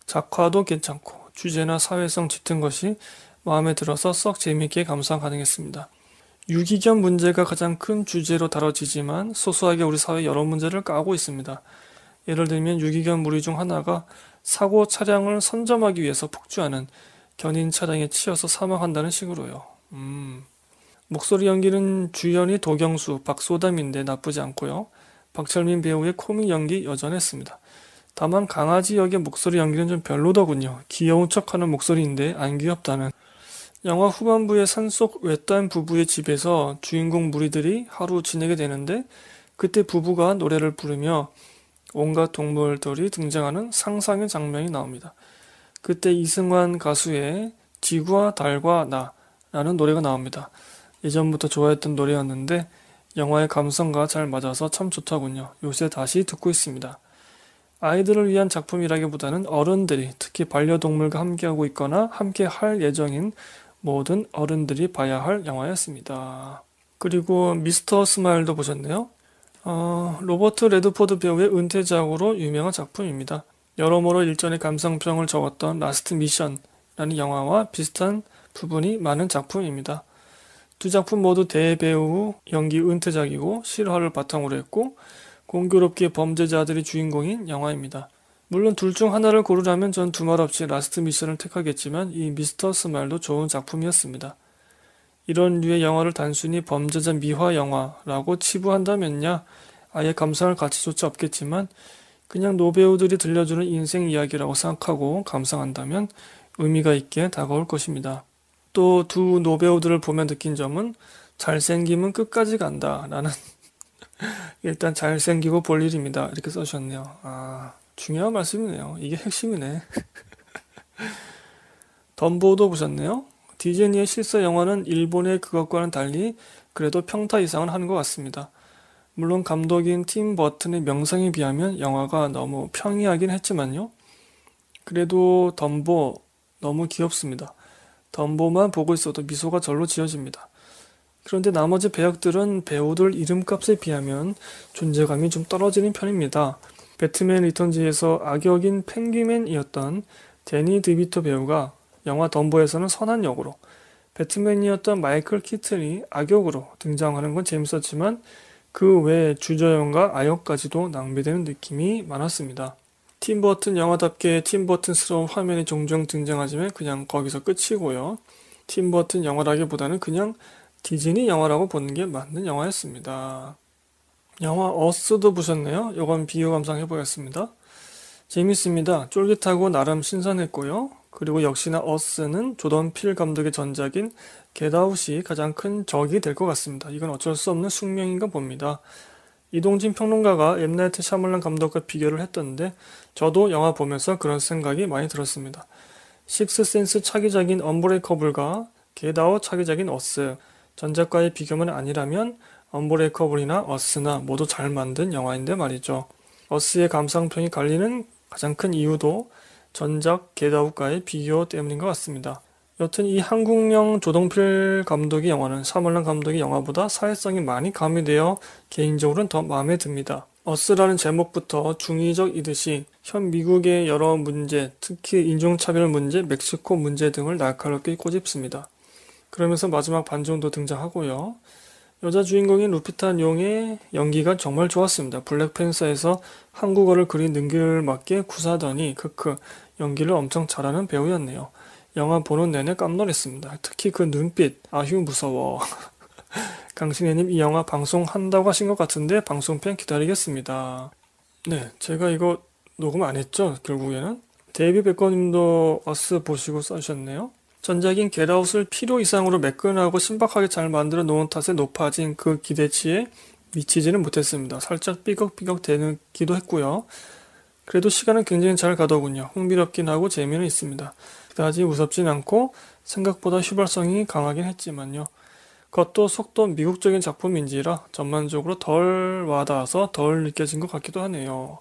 Speaker 1: 작화도 괜찮고 주제나 사회성 짙은 것이 마음에 들어서 썩 재미있게 감상 가능했습니다. 유기견 문제가 가장 큰 주제로 다뤄지지만 소소하게 우리 사회 여러 문제를 까고 있습니다. 예를 들면 유기견 무리 중 하나가 사고 차량을 선점하기 위해서 폭주하는 견인 차량에 치여서 사망한다는 식으로요. 음. 목소리 연기는 주연이 도경수, 박소담인데 나쁘지 않고요. 박철민 배우의 코믹 연기 여전했습니다. 다만 강아지 역의 목소리 연기는 좀 별로더군요. 귀여운 척하는 목소리인데 안 귀엽다는. 영화 후반부의 산속 외딴 부부의 집에서 주인공 무리들이 하루 지내게 되는데 그때 부부가 노래를 부르며 온갖 동물들이 등장하는 상상의 장면이 나옵니다. 그때 이승환 가수의 지구와 달과 나라는 노래가 나옵니다. 예전부터 좋아했던 노래였는데 영화의 감성과 잘 맞아서 참 좋더군요. 요새 다시 듣고 있습니다. 아이들을 위한 작품이라기보다는 어른들이 특히 반려동물과 함께하고 있거나 함께 할 예정인 모든 어른들이 봐야 할 영화였습니다. 그리고 미스터 스마일도 보셨네요. 어, 로버트 레드포드 배우의 은퇴작으로 유명한 작품입니다. 여러모로 일전에 감상평을 적었던 라스트 미션이라는 영화와 비슷한 부분이 많은 작품입니다. 두 작품 모두 대배우 연기 은퇴작이고 실화를 바탕으로 했고 공교롭게 범죄자들이 주인공인 영화입니다. 물론 둘 중 하나를 고르라면 전 두말 없이 라스트 미션을 택하겠지만 이 미스터 스마일도 좋은 작품이었습니다. 이런 류의 영화를 단순히 범죄자 미화 영화라고 치부한다면야 아예 감상할 가치조차 없겠지만 그냥 노배우들이 들려주는 인생 이야기라고 생각하고 감상한다면 의미가 있게 다가올 것입니다. 또두 노배우들을 보면 느낀 점은 잘생김은 끝까지 간다. 라는 일단 잘생기고 볼 일입니다. 이렇게 써주셨네요. 아, 중요한 말씀이네요. 이게 핵심이네. 덤보도 보셨네요. 디즈니의 실사 영화는 일본의 그것과는 달리 그래도 평타 이상은 하는 것 같습니다. 물론 감독인 팀 버튼의 명성에 비하면 영화가 너무 평이하긴 했지만요. 그래도 덤보 너무 귀엽습니다. 덤보만 보고 있어도 미소가 절로 지어집니다. 그런데 나머지 배역들은 배우들 이름값에 비하면 존재감이 좀 떨어지는 편입니다. 배트맨 리턴즈에서 악역인 펭귀맨이었던 데니 드비토 배우가 영화 덤보에서는 선한 역으로, 배트맨이었던 마이클 키튼이 악역으로 등장하는 건 재밌었지만 그 외에 주저연과 아역까지도 낭비되는 느낌이 많았습니다. 팀버튼 영화답게 팀버튼스러운 화면이 종종 등장하지만 그냥 거기서 끝이고요. 팀버튼 영화라기보다는 그냥 디즈니 영화라고 보는 게 맞는 영화였습니다. 영화 어스도 보셨네요. 이건 비교 감상해 보겠습니다. 재밌습니다. 쫄깃하고 나름 신선했고요. 그리고 역시나 어스는 조던 필 감독의 전작인 겟아웃이 가장 큰 적이 될 것 같습니다. 이건 어쩔 수 없는 숙명인가 봅니다. 이동진 평론가가 엠나이트 샤멀란 감독과 비교를 했던데 저도 영화 보면서 그런 생각이 많이 들었습니다. 식스센스 차기작인 언브레이커블과 게다워 차기작인 어스, 전작과의 비교만 아니라면 언브레이커블이나 어스나 모두 잘 만든 영화인데 말이죠. 어스의 감상평이 갈리는 가장 큰 이유도 전작 게다우과의 비교 때문인 것 같습니다. 여튼 이 한국령 조동필 감독의 영화는 사물란 감독의 영화보다 사회성이 많이 가미되어 개인적으로는 더 마음에 듭니다. 어스라는 제목부터 중의적이듯이 현 미국의 여러 문제, 특히 인종차별 문제, 멕시코 문제 등을 날카롭게 꼬집습니다. 그러면서 마지막 반전도 등장하고요. 여자 주인공인 루피타 용의 연기가 정말 좋았습니다. 블랙팬서에서 한국어를 그리 능귤맞게 구사하더니 크크 연기를 엄청 잘하는 배우였네요. 영화 보는 내내 깜놀했습니다. 특히 그 눈빛, 아휴 무서워. 강신혜님 이 영화 방송한다고 하신 것 같은데 방송편 기다리겠습니다. 네, 제가 이거 녹음 안 했죠, 결국에는? 데이비 백건님도 어스 보시고 써주셨네요. 전작인 겟아웃을 필요 이상으로 매끈하고 신박하게 잘 만들어 놓은 탓에 높아진 그 기대치에 미치지는 못했습니다. 살짝 삐걱삐걱 되기도 는 했고요. 그래도 시간은 굉장히 잘 가더군요. 흥미롭긴 하고 재미는 있습니다. 그다지 무섭진 않고 생각보다 휘발성이 강하긴 했지만요. 그것도 속도 미국적인 작품인지라 전반적으로 덜 와닿아서 덜 느껴진 것 같기도 하네요.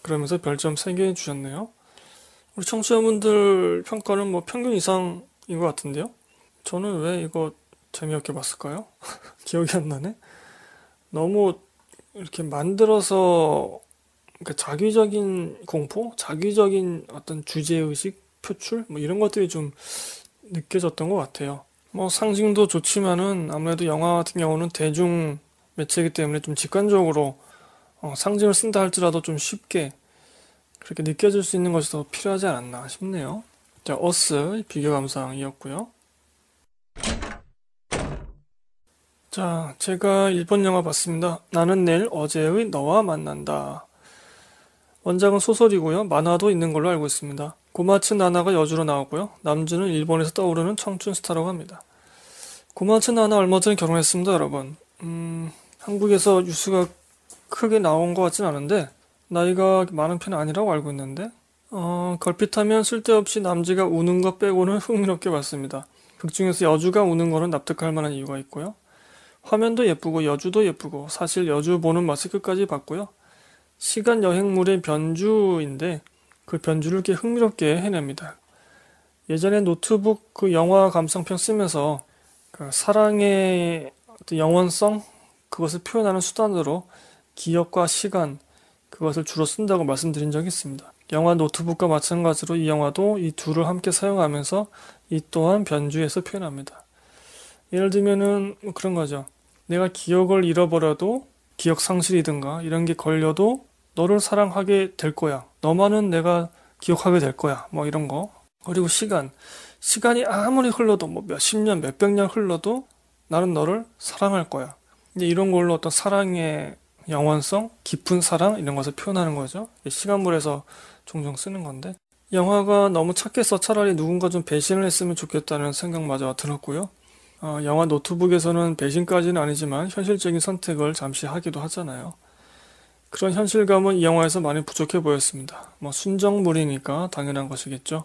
Speaker 1: 그러면서 별점 3개 주셨네요. 우리 청취자분들 평가는 뭐 평균 이상인 것 같은데요. 저는 왜 이거 재미없게 봤을까요? 기억이 안 나네. 너무 이렇게 만들어서 그러니까 자기적인 공포, 자기적인 어떤 주제의식 표출 뭐 이런 것들이 좀 느껴졌던 것 같아요. 뭐 상징도 좋지만은 아무래도 영화 같은 경우는 대중 매체이기 때문에 좀 직관적으로 어, 상징을 쓴다 할지라도 좀 쉽게 그렇게 느껴질 수 있는 것이 더 필요하지 않았나 싶네요. 자, 어스 비교 감상이었고요. 자, 제가 일본 영화 봤습니다. 나는 내일 어제의 너와 만난다. 원작은 소설이고요. 만화도 있는 걸로 알고 있습니다. 고마츠 나나가 여주로 나오고요. 남주는 일본에서 떠오르는 청춘 스타라고 합니다. 고마츠 나나 얼마 전에 결혼했습니다, 여러분. 음, 한국에서 뉴스가 크게 나온 것 같진 않은데 나이가 많은 편은 아니라고 알고 있는데 어, 걸핏하면 쓸데없이 남지가 우는 것 빼고는 흥미롭게 봤습니다. 극 중에서 여주가 우는 거는 납득할 만한 이유가 있고요. 화면도 예쁘고 여주도 예쁘고 사실 여주 보는 맛을 끝까지 봤고요. 시간 여행물의 변주인데 그 변주를 꽤 흥미롭게 해냅니다. 예전에 노트북 그 영화 감상평 쓰면서 그 사랑의 영원성 그것을 표현하는 수단으로 기억과 시간 그것을 주로 쓴다고 말씀드린 적이 있습니다. 영화 노트북과 마찬가지로 이 영화도 이 둘을 함께 사용하면서 이 또한 변주에서 표현합니다. 예를 들면은 뭐 그런 거죠. 내가 기억을 잃어버려도 기억 상실이든가 이런 게 걸려도 너를 사랑하게 될 거야. 너만은 내가 기억하게 될 거야. 뭐 이런 거. 그리고 시간. 시간이 아무리 흘러도 뭐 몇십 년, 몇백 년 흘러도 나는 너를 사랑할 거야. 이제 이런 걸로 어떤 사랑의 영원성, 깊은 사랑 이런 것을 표현하는 거죠. 시간물에서 종종 쓰는 건데 영화가 너무 착해서 차라리 누군가 좀 배신을 했으면 좋겠다는 생각마저 들었고요. 어, 영화 노트북에서는 배신까지는 아니지만 현실적인 선택을 잠시 하기도 하잖아요. 그런 현실감은 이 영화에서 많이 부족해 보였습니다. 뭐 순정물이니까 당연한 것이겠죠.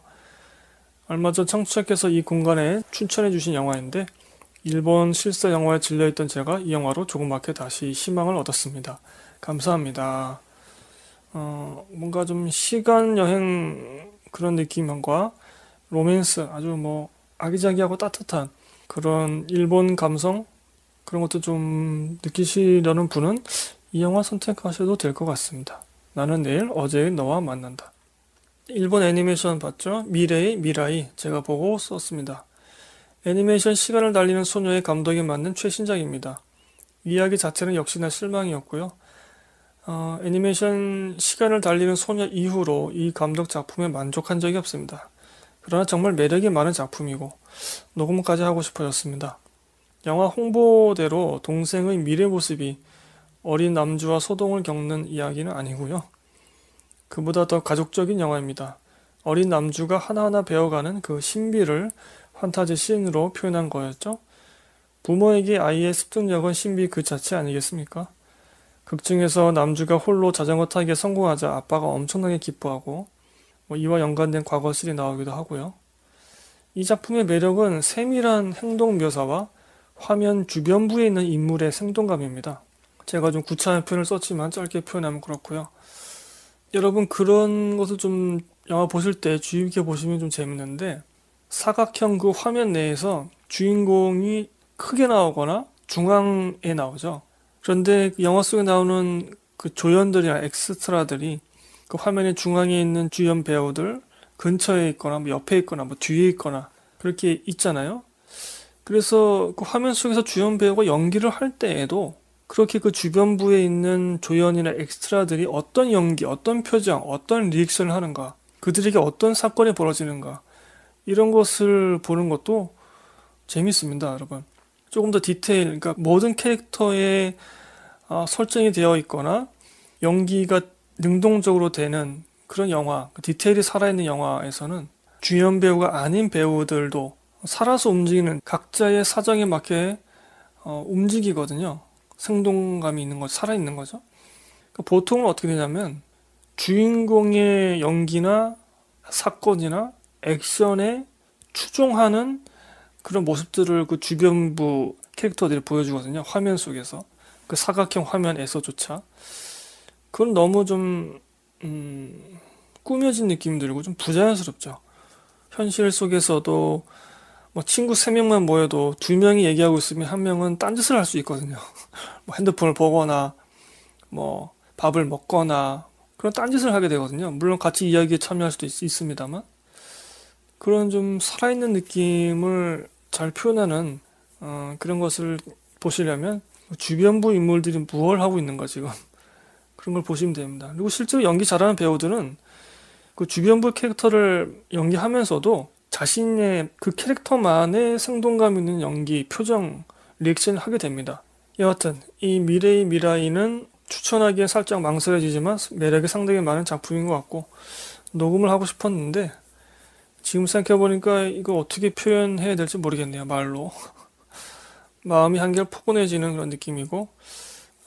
Speaker 1: 얼마 전 청취자께서 이 공간에 추천해 주신 영화인데 일본 실사 영화에 질려있던 제가 이 영화로 조그맣게 다시 희망을 얻었습니다. 감사합니다. 어, 뭔가 좀 시간 여행 그런 느낌과 로맨스 아주 뭐 아기자기하고 따뜻한 그런 일본 감성 그런 것도 좀 느끼시려는 분은 이 영화 선택하셔도 될 것 같습니다. 나는 내일 어제의 너와 만난다. 일본 애니메이션 봤죠? 미래의 미라이 제가 보고 썼습니다. 애니메이션 시간을 달리는 소녀의 감독이 만는 최신작입니다. 이야기 자체는 역시나 실망이었고요. 어, 애니메이션 시간을 달리는 소녀 이후로 이 감독 작품에 만족한 적이 없습니다. 그러나 정말 매력이 많은 작품이고 녹음까지 하고 싶어졌습니다. 영화 홍보대로 동생의 미래 모습이 어린 남주와 소동을 겪는 이야기는 아니고요. 그보다 더 가족적인 영화입니다. 어린 남주가 하나하나 배워가는 그 신비를 판타지 씬으로 표현한 거였죠. 부모에게 아이의 습득력은 신비 그 자체 아니겠습니까? 극중에서 남주가 홀로 자전거 타기에 성공하자 아빠가 엄청나게 기뻐하고 뭐 이와 연관된 과거실이 나오기도 하고요. 이 작품의 매력은 세밀한 행동 묘사와 화면 주변부에 있는 인물의 생동감입니다. 제가 좀 구차한 표현을 썼지만 짧게 표현하면 그렇고요. 여러분 그런 것을 좀 영화 보실 때 주의 깊게 보시면 좀 재밌는데 사각형 그 화면 내에서 주인공이 크게 나오거나 중앙에 나오죠. 그런데 그 영화 속에 나오는 그 조연들이나 엑스트라들이 그 화면의 중앙에 있는 주연 배우들 근처에 있거나 뭐 옆에 있거나 뭐 뒤에 있거나 그렇게 있잖아요. 그래서 그 화면 속에서 주연 배우가 연기를 할 때에도 그렇게 그 주변부에 있는 조연이나 엑스트라들이 어떤 연기, 어떤 표정, 어떤 리액션을 하는가, 그들에게 어떤 사건이 벌어지는가, 이런 것을 보는 것도 재밌습니다, 여러분. 조금 더 디테일, 그러니까 모든 캐릭터에 어, 설정이 되어 있거나 연기가 능동적으로 되는 그런 영화, 그 디테일이 살아있는 영화에서는 주연 배우가 아닌 배우들도 살아서 움직이는 각자의 사정에 맞게 어, 움직이거든요. 생동감이 있는 거 살아있는 거죠. 그러니까 보통은 어떻게 되냐면 주인공의 연기나 사건이나 액션에 추종하는 그런 모습들을 그 주변부 캐릭터들이 보여주거든요. 화면 속에서. 그 사각형 화면에서조차. 그건 너무 좀, 음, 꾸며진 느낌이 들고 좀 부자연스럽죠. 현실 속에서도 뭐 친구 3 명만 모여도 2 명이 얘기하고 있으면 1 명은 딴짓을 할 수 있거든요. 뭐 핸드폰을 보거나 뭐 밥을 먹거나 그런 딴짓을 하게 되거든요. 물론 같이 이야기에 참여할 수도 있, 습니다만 그런 좀 살아있는 느낌을 잘 표현하는 어, 그런 것을 보시려면 주변부 인물들이 무얼 하고 있는가 지금 그런 걸 보시면 됩니다. 그리고 실제로 연기 잘하는 배우들은 그 주변부 캐릭터를 연기하면서도 자신의 그 캐릭터만의 생동감 있는 연기, 표정, 리액션을 하게 됩니다. 여하튼 이 미래의 미라이는 추천하기에 살짝 망설여지지만 매력이 상당히 많은 작품인 것 같고 녹음을 하고 싶었는데 지금 생각해보니까 이거 어떻게 표현해야 될지 모르겠네요 말로 마음이 한결 포근해지는 그런 느낌이고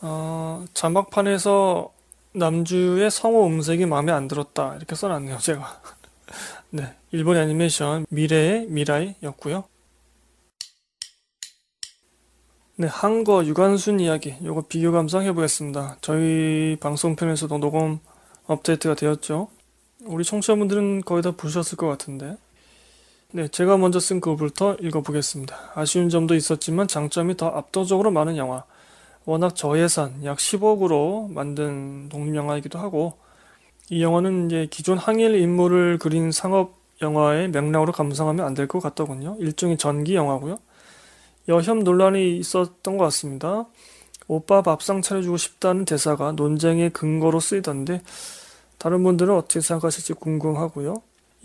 Speaker 1: 어, 자막판에서 남주의 성우 음색이 마음에 안 들었다 이렇게 써놨네요 제가 네, 일본 애니메이션 미래의 미라이였고요. 네, 한거 유관순 이야기 요거 비교 감상 해보겠습니다. 저희 방송편에서도 녹음 업데이트가 되었죠. 우리 청취자분들은 거의 다 보셨을 것 같은데 네, 제가 먼저 쓴 글부터 읽어보겠습니다. 아쉬운 점도 있었지만 장점이 더 압도적으로 많은 영화. 워낙 저예산, 약 10억으로 만든 독립영화이기도 하고, 이 영화는 이제 기존 항일 인물을 그린 상업 영화의 맥락으로 감상하면 안 될 것 같더군요. 일종의 전기 영화고요. 여혐 논란이 있었던 것 같습니다. 오빠 밥상 차려주고 싶다는 대사가 논쟁의 근거로 쓰이던데 다른 분들은 어떻게 생각하실지 궁금하고요.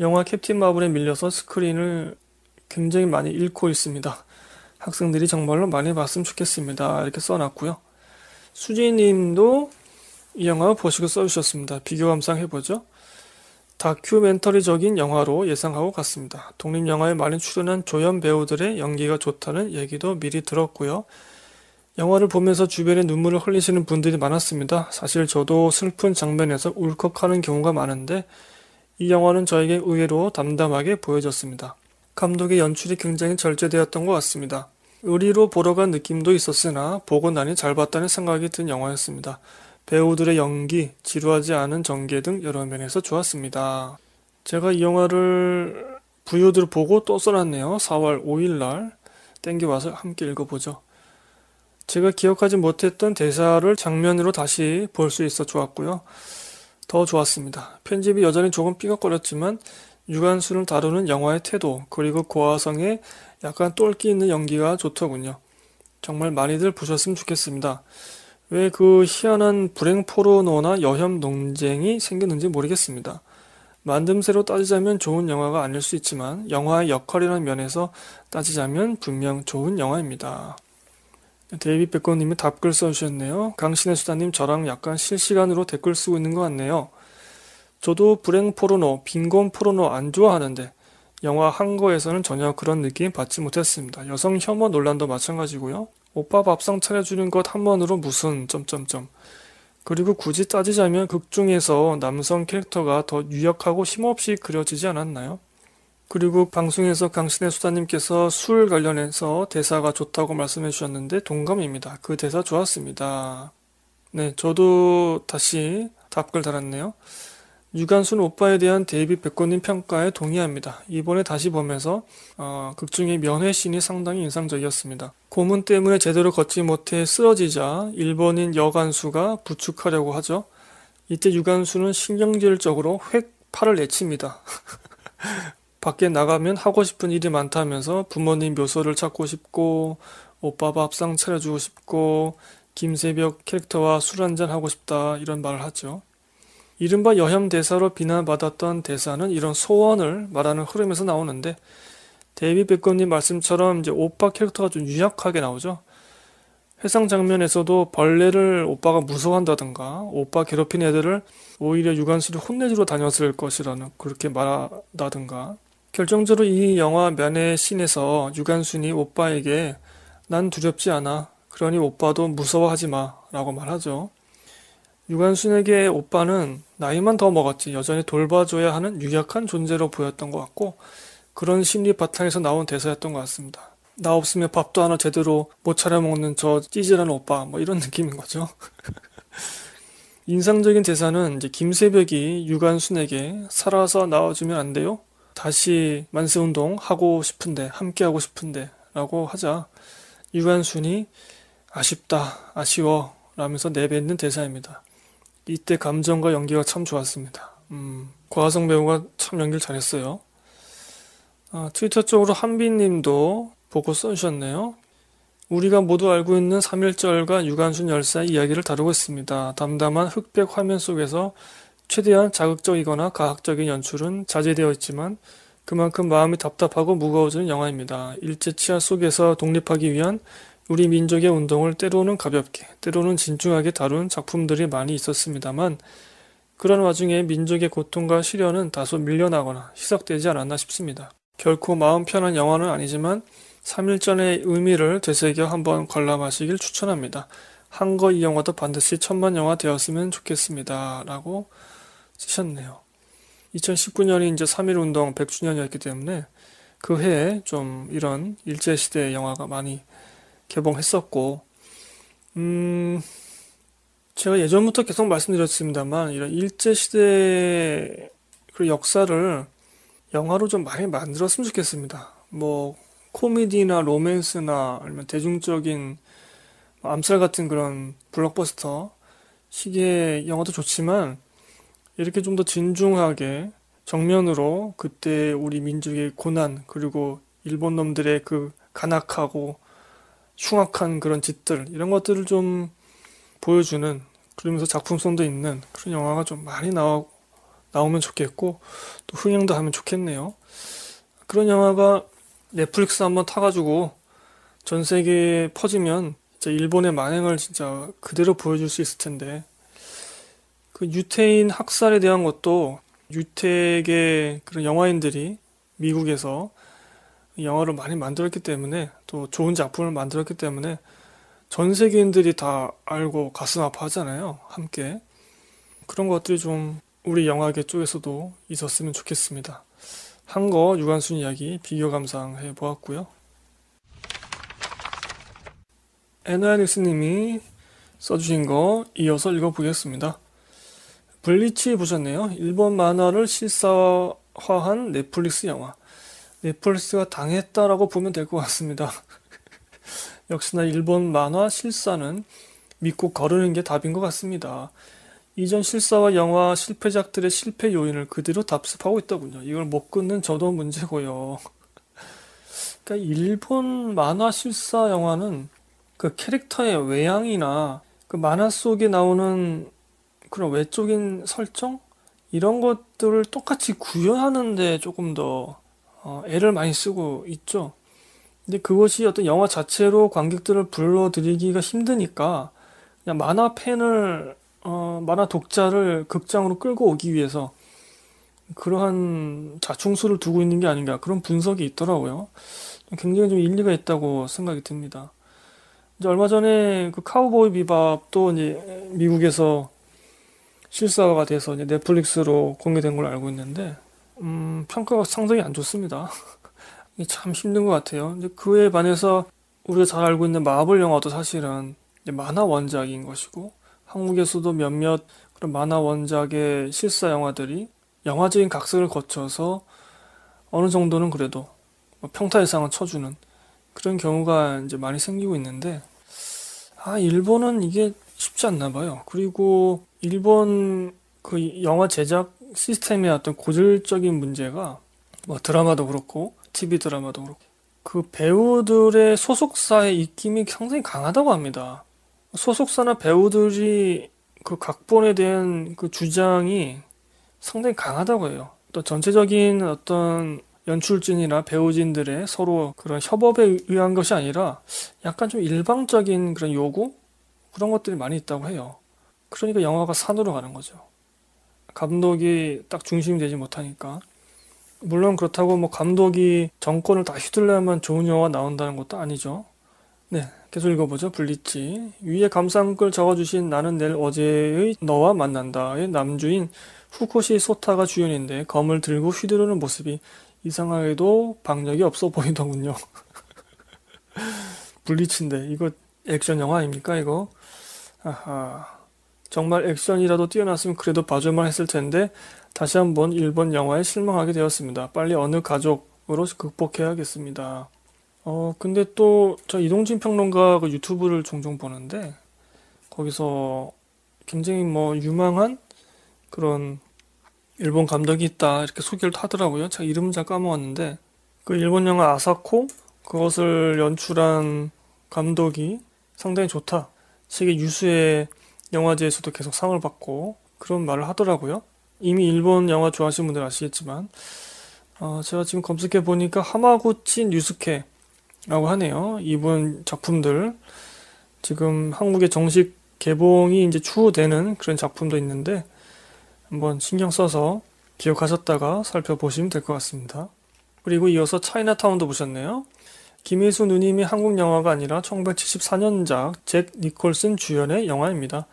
Speaker 1: 영화 캡틴 마블에 밀려서 스크린을 굉장히 많이 읽고 있습니다. 학생들이 정말로 많이 봤으면 좋겠습니다. 이렇게 써놨고요. 수지님도 이 영화 보시고 써주셨습니다. 비교 감상 해보죠. 다큐멘터리적인 영화로 예상하고 갔습니다. 독립영화에 많이 출연한 조연 배우들의 연기가 좋다는 얘기도 미리 들었고요. 영화를 보면서 주변에 눈물을 흘리시는 분들이 많았습니다. 사실 저도 슬픈 장면에서 울컥하는 경우가 많은데 이 영화는 저에게 의외로 담담하게 보여졌습니다. 감독의 연출이 굉장히 절제되었던 것 같습니다. 의리로 보러 간 느낌도 있었으나 보고 나니 잘 봤다는 생각이 든 영화였습니다. 배우들의 연기, 지루하지 않은 전개 등 여러 면에서 좋았습니다. 제가 이 영화를 부유들 보고 또 써놨네요. 4월 5일날 땡겨와서 함께 읽어보죠. 제가 기억하지 못했던 대사를 장면으로 다시 볼 수 있어 좋았고요. 더 좋았습니다. 편집이 여전히 조금 삐걱거렸지만 유관순을 다루는 영화의 태도 그리고 고화성의 약간 똘끼 있는 연기가 좋더군요. 정말 많이들 보셨으면 좋겠습니다. 왜그 희한한 불행 포르노나 여혐 논쟁이 생겼는지 모르겠습니다. 만듦새로 따지자면 좋은 영화가 아닐 수 있지만 영화의 역할이라는 면에서 따지자면 분명 좋은 영화입니다. 데이비 백건님이 답글 써주셨네요. 강신의 수다님 저랑 약간 실시간으로 댓글 쓰고 있는 것 같네요. 저도 불행 포르노, 빈곤 포르노 안 좋아하는데 영화 한 거에서는 전혀 그런 느낌 받지 못했습니다. 여성 혐오 논란도 마찬가지고요. 오빠 밥상 차려주는 것 한 번으로 무슨 점점점. 그리고 굳이 따지자면 극 중에서 남성 캐릭터가 더 유약하고 힘없이 그려지지 않았나요? 그리고 방송에서 강신의 수사님께서 술 관련해서 대사가 좋다고 말씀해 주셨는데 동감입니다. 그 대사 좋았습니다. 네, 저도 다시 답글 달았네요. 유관순 오빠에 대한 데이비 백건님 평가에 동의합니다. 이번에 다시 보면서 어, 극중의 면회씬이 상당히 인상적이었습니다. 고문 때문에 제대로 걷지 못해 쓰러지자 일본인 여관수가 부축하려고 하죠. 이때 유관순은 신경질적으로 획 팔을 내칩니다. 밖에 나가면 하고 싶은 일이 많다면서 부모님 묘소를 찾고 싶고 오빠 밥상 차려주고 싶고 김세벽 캐릭터와 술 한잔 하고 싶다 이런 말을 하죠. 이른바 여혐대사로 비난받았던 대사는 이런 소원을 말하는 흐름에서 나오는데 데이비 백건님 말씀처럼 이제 오빠 캐릭터가 좀 유약하게 나오죠. 회상 장면에서도 벌레를 오빠가 무서워한다든가 오빠 괴롭힌 애들을 오히려 유관수를 혼내주러 다녔을 것이라는 그렇게 말한다든가 결정적으로 이 영화 면의 신에서 유관순이 오빠에게 난 두렵지 않아 그러니 오빠도 무서워하지 마 라고 말하죠. 유관순에게 오빠는 나이만 더 먹었지 여전히 돌봐줘야 하는 유약한 존재로 보였던 것 같고 그런 심리 바탕에서 나온 대사였던 것 같습니다. 나 없으면 밥도 하나 제대로 못 차려 먹는 저 찌질한 오빠 뭐 이런 느낌인 거죠. 인상적인 대사는 이제 김세벽이 유관순에게 살아서 나와주면 안 돼요? 다시 만세운동 하고 싶은데 함께 하고 싶은데 라고 하자 유관순이 아쉽다 아쉬워 라면서 내뱉는 대사입니다. 이때 감정과 연기가 참 좋았습니다. 음, 고하성 배우가 참 연기를 잘했어요. 아, 트위터 쪽으로 한빈님도 보고 써주셨네요. 우리가 모두 알고 있는 3일절과 유관순 열사의 이야기를 다루고 있습니다. 담담한 흑백 화면 속에서 최대한 자극적이거나 가학적인 연출은 자제되어 있지만 그만큼 마음이 답답하고 무거워지는 영화입니다. 일제 치하 속에서 독립하기 위한 우리 민족의 운동을 때로는 가볍게, 때로는 진중하게 다룬 작품들이 많이 있었습니다만 그런 와중에 민족의 고통과 시련은 다소 밀려나거나 희석되지 않았나 싶습니다. 결코 마음 편한 영화는 아니지만 3일전의 의미를 되새겨 한번 관람하시길 추천합니다. 한 거 이 영화도 반드시 천만 영화 되었으면 좋겠습니다. 라고 쓰셨네요. 2019년이 이제 3일 운동 100주년이었기 때문에 그 해에 좀 이런 일제시대의 영화가 많이 개봉했었고, 음, 제가 예전부터 계속 말씀드렸습니다만, 이런 일제시대 그 역사를 영화로 좀 많이 만들었으면 좋겠습니다. 뭐, 코미디나 로맨스나 아니면 대중적인 뭐 암살 같은 그런 블록버스터 시기 영화도 좋지만, 이렇게 좀 더 진중하게 정면으로 그때 우리 민족의 고난, 그리고 일본 놈들의 그 간악하고 흉악한 그런 짓들 이런 것들을 좀 보여주는 그러면서 작품성도 있는 그런 영화가 좀 많이 나오, 나오면 좋겠고 또 흥행도 하면 좋겠네요. 그런 영화가 넷플릭스 한번 타가지고 전 세계에 퍼지면 일본의 만행을 진짜 그대로 보여줄 수 있을 텐데 그 유태인 학살에 대한 것도 유태계 그런 영화인들이 미국에서 영화를 많이 만들었기 때문에 또 좋은 작품을 만들었기 때문에 전 세계인들이 다 알고 가슴 아파하잖아요. 함께. 그런 것들이 좀 우리 영화계 쪽에서도 있었으면 좋겠습니다. 한 거 유관순 이야기 비교 감상해 보았고요. 에나야닉스님이 써주신 거 이어서 읽어보겠습니다. 블리치 보셨네요. 일본 만화를 실사화한 넷플릭스 영화. 넷플릭스가 당했다라고 보면 될 것 같습니다. 역시나 일본 만화 실사는 믿고 거르는 게 답인 것 같습니다. 이전 실사와 영화 실패작들의 실패 요인을 그대로 답습하고 있더군요. 이걸 못 끊는 저도 문제고요. 그러니까 일본 만화 실사 영화는 그 캐릭터의 외향이나 그 만화 속에 나오는 그런 외적인 설정 이런 것들을 똑같이 구현하는데 조금 더 어, 애를 많이 쓰고 있죠. 근데 그것이 어떤 영화 자체로 관객들을 불러들이기가 힘드니까 그냥 만화 팬을 어, 만화 독자를 극장으로 끌고 오기 위해서 그러한 자충수를 두고 있는 게 아닌가 그런 분석이 있더라고요. 굉장히 좀 일리가 있다고 생각이 듭니다. 이제 얼마 전에 그 카우보이 비밥도 이제 미국에서 실사화가 돼서 이제 넷플릭스로 공개된 걸 알고 있는데 음, 평가가 상당히 안 좋습니다. 참 힘든 것 같아요. 이제 그에 반해서 우리가 잘 알고 있는 마블 영화도 사실은 만화 원작인 것이고 한국에서도 몇몇 그런 만화 원작의 실사 영화들이 영화적인 각색을 거쳐서 어느 정도는 그래도 뭐 평타 이상은 쳐주는 그런 경우가 이제 많이 생기고 있는데 아 일본은 이게 쉽지 않나 봐요. 그리고 일본 그 영화 제작 시스템의 어떤 고질적인 문제가 뭐 드라마도 그렇고 TV 드라마도 그렇고 그 배우들의 소속사의 입김이 상당히 강하다고 합니다. 소속사나 배우들이 그 각본에 대한 그 주장이 상당히 강하다고 해요. 또 전체적인 어떤 연출진이나 배우진들의 서로 그런 협업에 의한 것이 아니라 약간 좀 일방적인 그런 요구 그런 것들이 많이 있다고 해요. 그러니까 영화가 산으로 가는 거죠. 감독이 딱 중심이 되지 못하니까 물론 그렇다고 뭐 감독이 정권을 다휘둘려야만 좋은 영화 가 나온다는 것도 아니죠. 네, 계속 읽어보죠. 블리치. 위에 감상글 적어주신 나는 내일 어제의 너와 만난다의 남주인 후코시 소타가 주연인데 검을 들고 휘두르는 모습이 이상하게도 박력이 없어 보이더군요. 블리치인데 이거 액션 영화 아닙니까 이거? 아하. 정말 액션이라도 뛰어났으면 그래도 봐줄만 했을 텐데 다시 한번 일본 영화에 실망하게 되었습니다. 빨리 어느 가족으로 극복해야겠습니다. 어 근데 또 저 이동진 평론가 그 유튜브를 종종 보는데 거기서 굉장히 뭐 유망한 그런 일본 감독이 있다 이렇게 소개를 하더라고요. 제가 이름 잘 까먹었는데 그 일본 영화 아사코 그것을 연출한 감독이 상당히 좋다. 세계 유수의 영화제에서도 계속 상을 받고 그런 말을 하더라고요. 이미 일본 영화 좋아하시는 분들 아시겠지만 어, 제가 지금 검색해 보니까 하마구치 뉴스케라고 하네요. 이분 작품들 지금 한국의 정식 개봉이 이제 추후되는 그런 작품도 있는데 한번 신경 써서 기억하셨다가 살펴보시면 될 것 같습니다. 그리고 이어서 차이나타운도 보셨네요. 김희수 누님이 한국 영화가 아니라 1974년작 잭 니콜슨 주연의 영화입니다.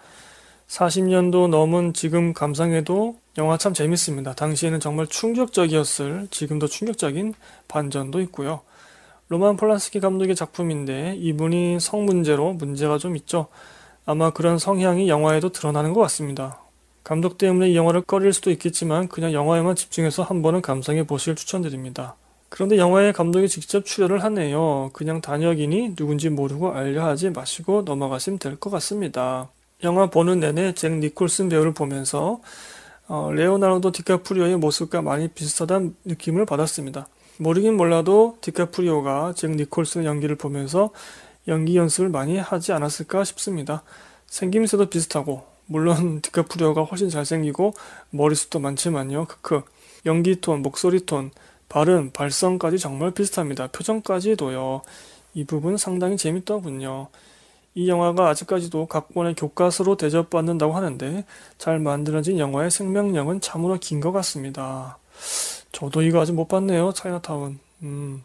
Speaker 1: 40년도 넘은 지금 감상해도 영화 참 재밌습니다. 당시에는 정말 충격적이었을 지금도 충격적인 반전도 있고요. 로만 폴란스키 감독의 작품인데 이분이 성 문제로 문제가 좀 있죠. 아마 그런 성향이 영화에도 드러나는 것 같습니다. 감독 때문에 이 영화를 꺼릴 수도 있겠지만 그냥 영화에만 집중해서 한번은 감상해 보시길 추천드립니다. 그런데 영화에 감독이 직접 출연을 하네요. 그냥 단역이니 누군지 모르고 알려 하지 마시고 넘어가시면 될 것 같습니다. 영화 보는 내내 잭 니콜슨 배우를 보면서 어, 레오나르도 디카프리오의 모습과 많이 비슷하다는 느낌을 받았습니다. 모르긴 몰라도 디카프리오가 잭 니콜슨 연기를 보면서 연기 연습을 많이 하지 않았을까 싶습니다. 생김새도 비슷하고 물론 디카프리오가 훨씬 잘생기고 머리숱도 많지만요. 크크 연기 톤, 목소리 톤, 발음, 발성까지 정말 비슷합니다. 표정까지도요. 이 부분 상당히 재밌더군요. 이 영화가 아직까지도 각본의 교과서로 대접받는다고 하는데 잘 만들어진 영화의 생명력은 참으로 긴 것 같습니다. 저도 이거 아직 못 봤네요. 차이나타운. 음.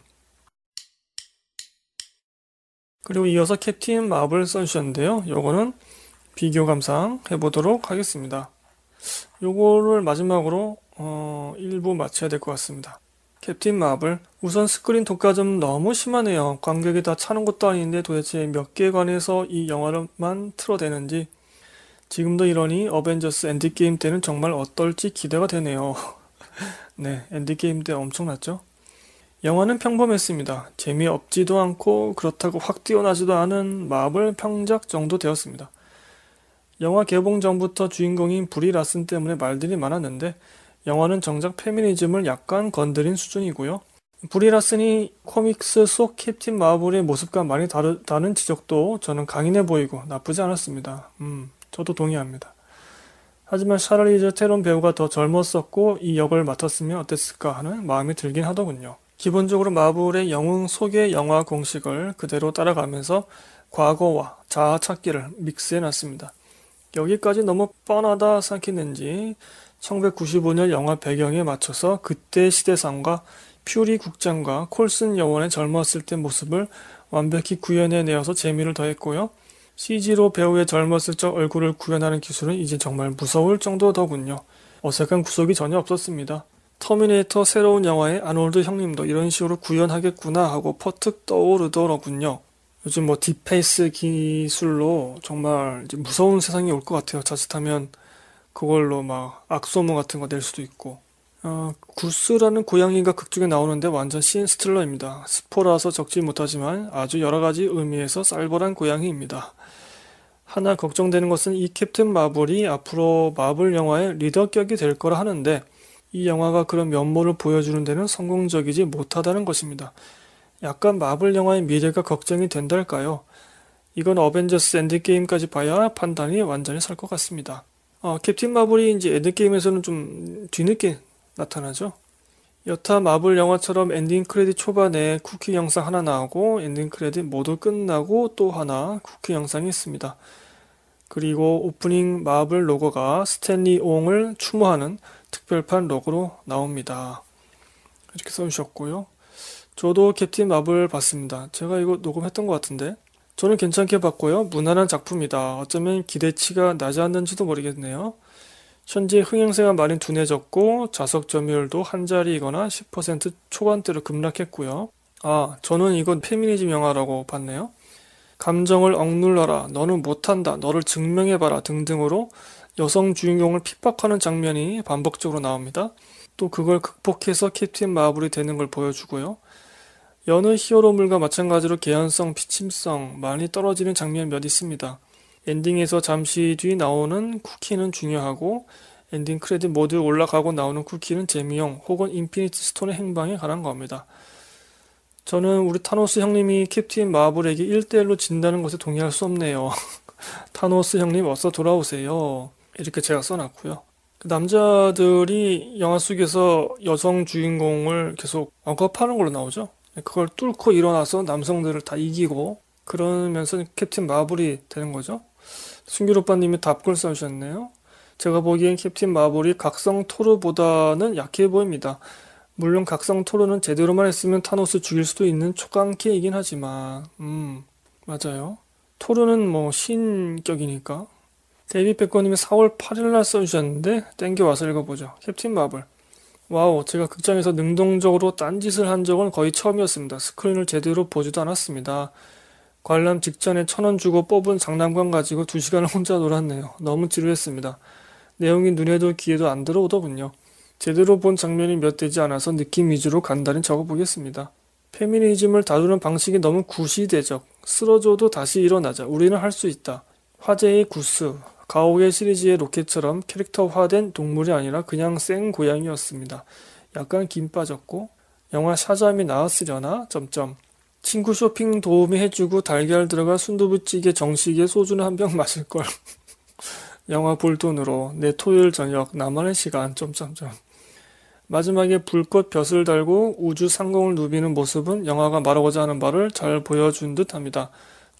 Speaker 1: 그리고 이어서 캡틴 마블 선슈인데요. 요거는 비교 감상 해보도록 하겠습니다. 요거를 마지막으로 어, 1부 마쳐야 될 것 같습니다. 캡틴 마블 우선 스크린 독과점 너무 심하네요. 관객이 다 차는 것도 아닌데 도대체 몇 개에 관해서 이 영화만 로 틀어대는지 지금도 이러니 어벤져스 엔드게임 때는 정말 어떨지 기대가 되네요. 네, 엔드게임 때 엄청났죠? 영화는 평범했습니다. 재미없지도 않고 그렇다고 확 뛰어나지도 않은 마블 평작 정도 되었습니다. 영화 개봉 전부터 주인공인 브리 라슨 때문에 말들이 많았는데 영화는 정작 페미니즘을 약간 건드린 수준이고요. 브리라슨이 코믹스 속 캡틴 마블의 모습과 많이 다르다는 지적도 저는 강인해 보이고 나쁘지 않았습니다. 음, 저도 동의합니다. 하지만 샤를리즈 테론 배우가 더 젊었었고 이 역을 맡았으면 어땠을까 하는 마음이 들긴 하더군요. 기본적으로 마블의 영웅 소개 영화 공식을 그대로 따라가면서 과거와 자아 찾기를 믹스해 놨습니다. 여기까지 너무 뻔하다 생각했는지 1995년 영화 배경에 맞춰서 그때 시대상과 퓨리 국장과 콜슨 여원의 젊었을 때 모습을 완벽히 구현해내어서 재미를 더했고요. CG로 배우의 젊었을 적 얼굴을 구현하는 기술은 이제 정말 무서울 정도더군요. 어색한 구석이 전혀 없었습니다. 터미네이터 새로운 영화의 아놀드 형님도 이런 식으로 구현하겠구나 하고 퍼뜩 떠오르더군요. 요즘 뭐 딥페이스 기술로 정말 무서운 세상이 올 것 같아요. 자칫하면 그걸로 막악소모 같은 거낼 수도 있고 어, 구스라는 고양이가 극중에 나오는데 완전 신스틸러입니다 스포라서 적지 못하지만 아주 여러가지 의미에서 쌀벌한 고양이입니다. 하나 걱정되는 것은 이 캡틴 마블이 앞으로 마블 영화의 리더격이 될 거라 하는데 이 영화가 그런 면모를 보여주는 데는 성공적이지 못하다는 것입니다. 약간 마블 영화의 미래가 걱정이 된달까요? 이건 어벤져스 엔드게임까지 봐야 판단이 완전히 설 것 같습니다. 어, 캡틴 마블이 이제 엔드게임에서는 좀 뒤늦게 나타나죠. 여타 마블 영화처럼 엔딩 크레딧 초반에 쿠키 영상 하나 나오고 엔딩 크레딧 모두 끝나고 또 하나 쿠키 영상이 있습니다. 그리고 오프닝 마블 로고가 스탠리 옹을 추모하는 특별판 로고로 나옵니다. 이렇게 써주셨고요. 저도 캡틴 마블 봤습니다. 제가 이거 녹음했던 것 같은데 저는 괜찮게 봤고요. 무난한 작품이다. 어쩌면 기대치가 낮았는지도 모르겠네요. 현재 흥행세가 많이 둔해졌고 좌석 점유율도 한 자리이거나 10% 초반대로 급락했고요. 아, 저는 이건 페미니즘 영화라고 봤네요. 감정을 억눌러라, 너는 못한다, 너를 증명해봐라 등등으로 여성 주인공을 핍박하는 장면이 반복적으로 나옵니다. 또 그걸 극복해서 캡틴 마블이 되는 걸 보여주고요. 여느 히어로물과 마찬가지로 개연성, 피침성 많이 떨어지는 장면 몇 있습니다. 엔딩에서 잠시 뒤 나오는 쿠키는 중요하고 엔딩 크레딧 모두 올라가고 나오는 쿠키는 재미용 혹은 인피니트 스톤의 행방에 관한 겁니다. 저는 우리 타노스 형님이 캡틴 마블에게 1대1로 진다는 것에 동의할 수 없네요. 타노스 형님 어서 돌아오세요. 이렇게 제가 써놨고요. 그 남자들이 영화 속에서 여성 주인공을 계속 언급하는 걸로 나오죠. 그걸 뚫고 일어나서 남성들을 다 이기고 그러면서 캡틴 마블이 되는 거죠. 승규 오빠님이 답글 써주셨네요. 제가 보기엔 캡틴 마블이 각성 토르보다는 약해 보입니다. 물론 각성 토르는 제대로만 했으면 타노스 죽일 수도 있는 초강캐이긴 하지만, 음, 맞아요. 토르는 뭐 신격이니까. 데이비 백거님이 4월 8일날 써주셨는데 땡겨와서 읽어보죠. 캡틴 마블. 와우, 제가 극장에서 능동적으로 딴짓을 한 적은 거의 처음이었습니다. 스크린을 제대로 보지도 않았습니다. 관람 직전에 천원 주고 뽑은 장난감 가지고 두 시간을 혼자 놀았네요. 너무 지루했습니다. 내용이 눈에도 귀에도 안 들어오더군요. 제대로 본 장면이 몇 되지 않아서 느낌 위주로 간단히 적어보겠습니다. 페미니즘을 다루는 방식이 너무 구시대적. 쓰러져도 다시 일어나자. 우리는 할 수 있다. 화제의 구스. 가오의 시리즈의 로켓처럼 캐릭터화된 동물이 아니라 그냥 생 고양이였습니다. 약간 김 빠졌고 영화 샤잠이 나왔으려나? 점점 친구 쇼핑 도움이 해주고 달걀 들어가 순두부찌개 정식에 소주는 한 병 마실걸. 영화 볼 돈으로 내 토요일 저녁 나만의 시간 점점점. 마지막에 불꽃 벼슬 달고 우주 상공을 누비는 모습은 영화가 말하고자 하는 바를 잘 보여준 듯합니다.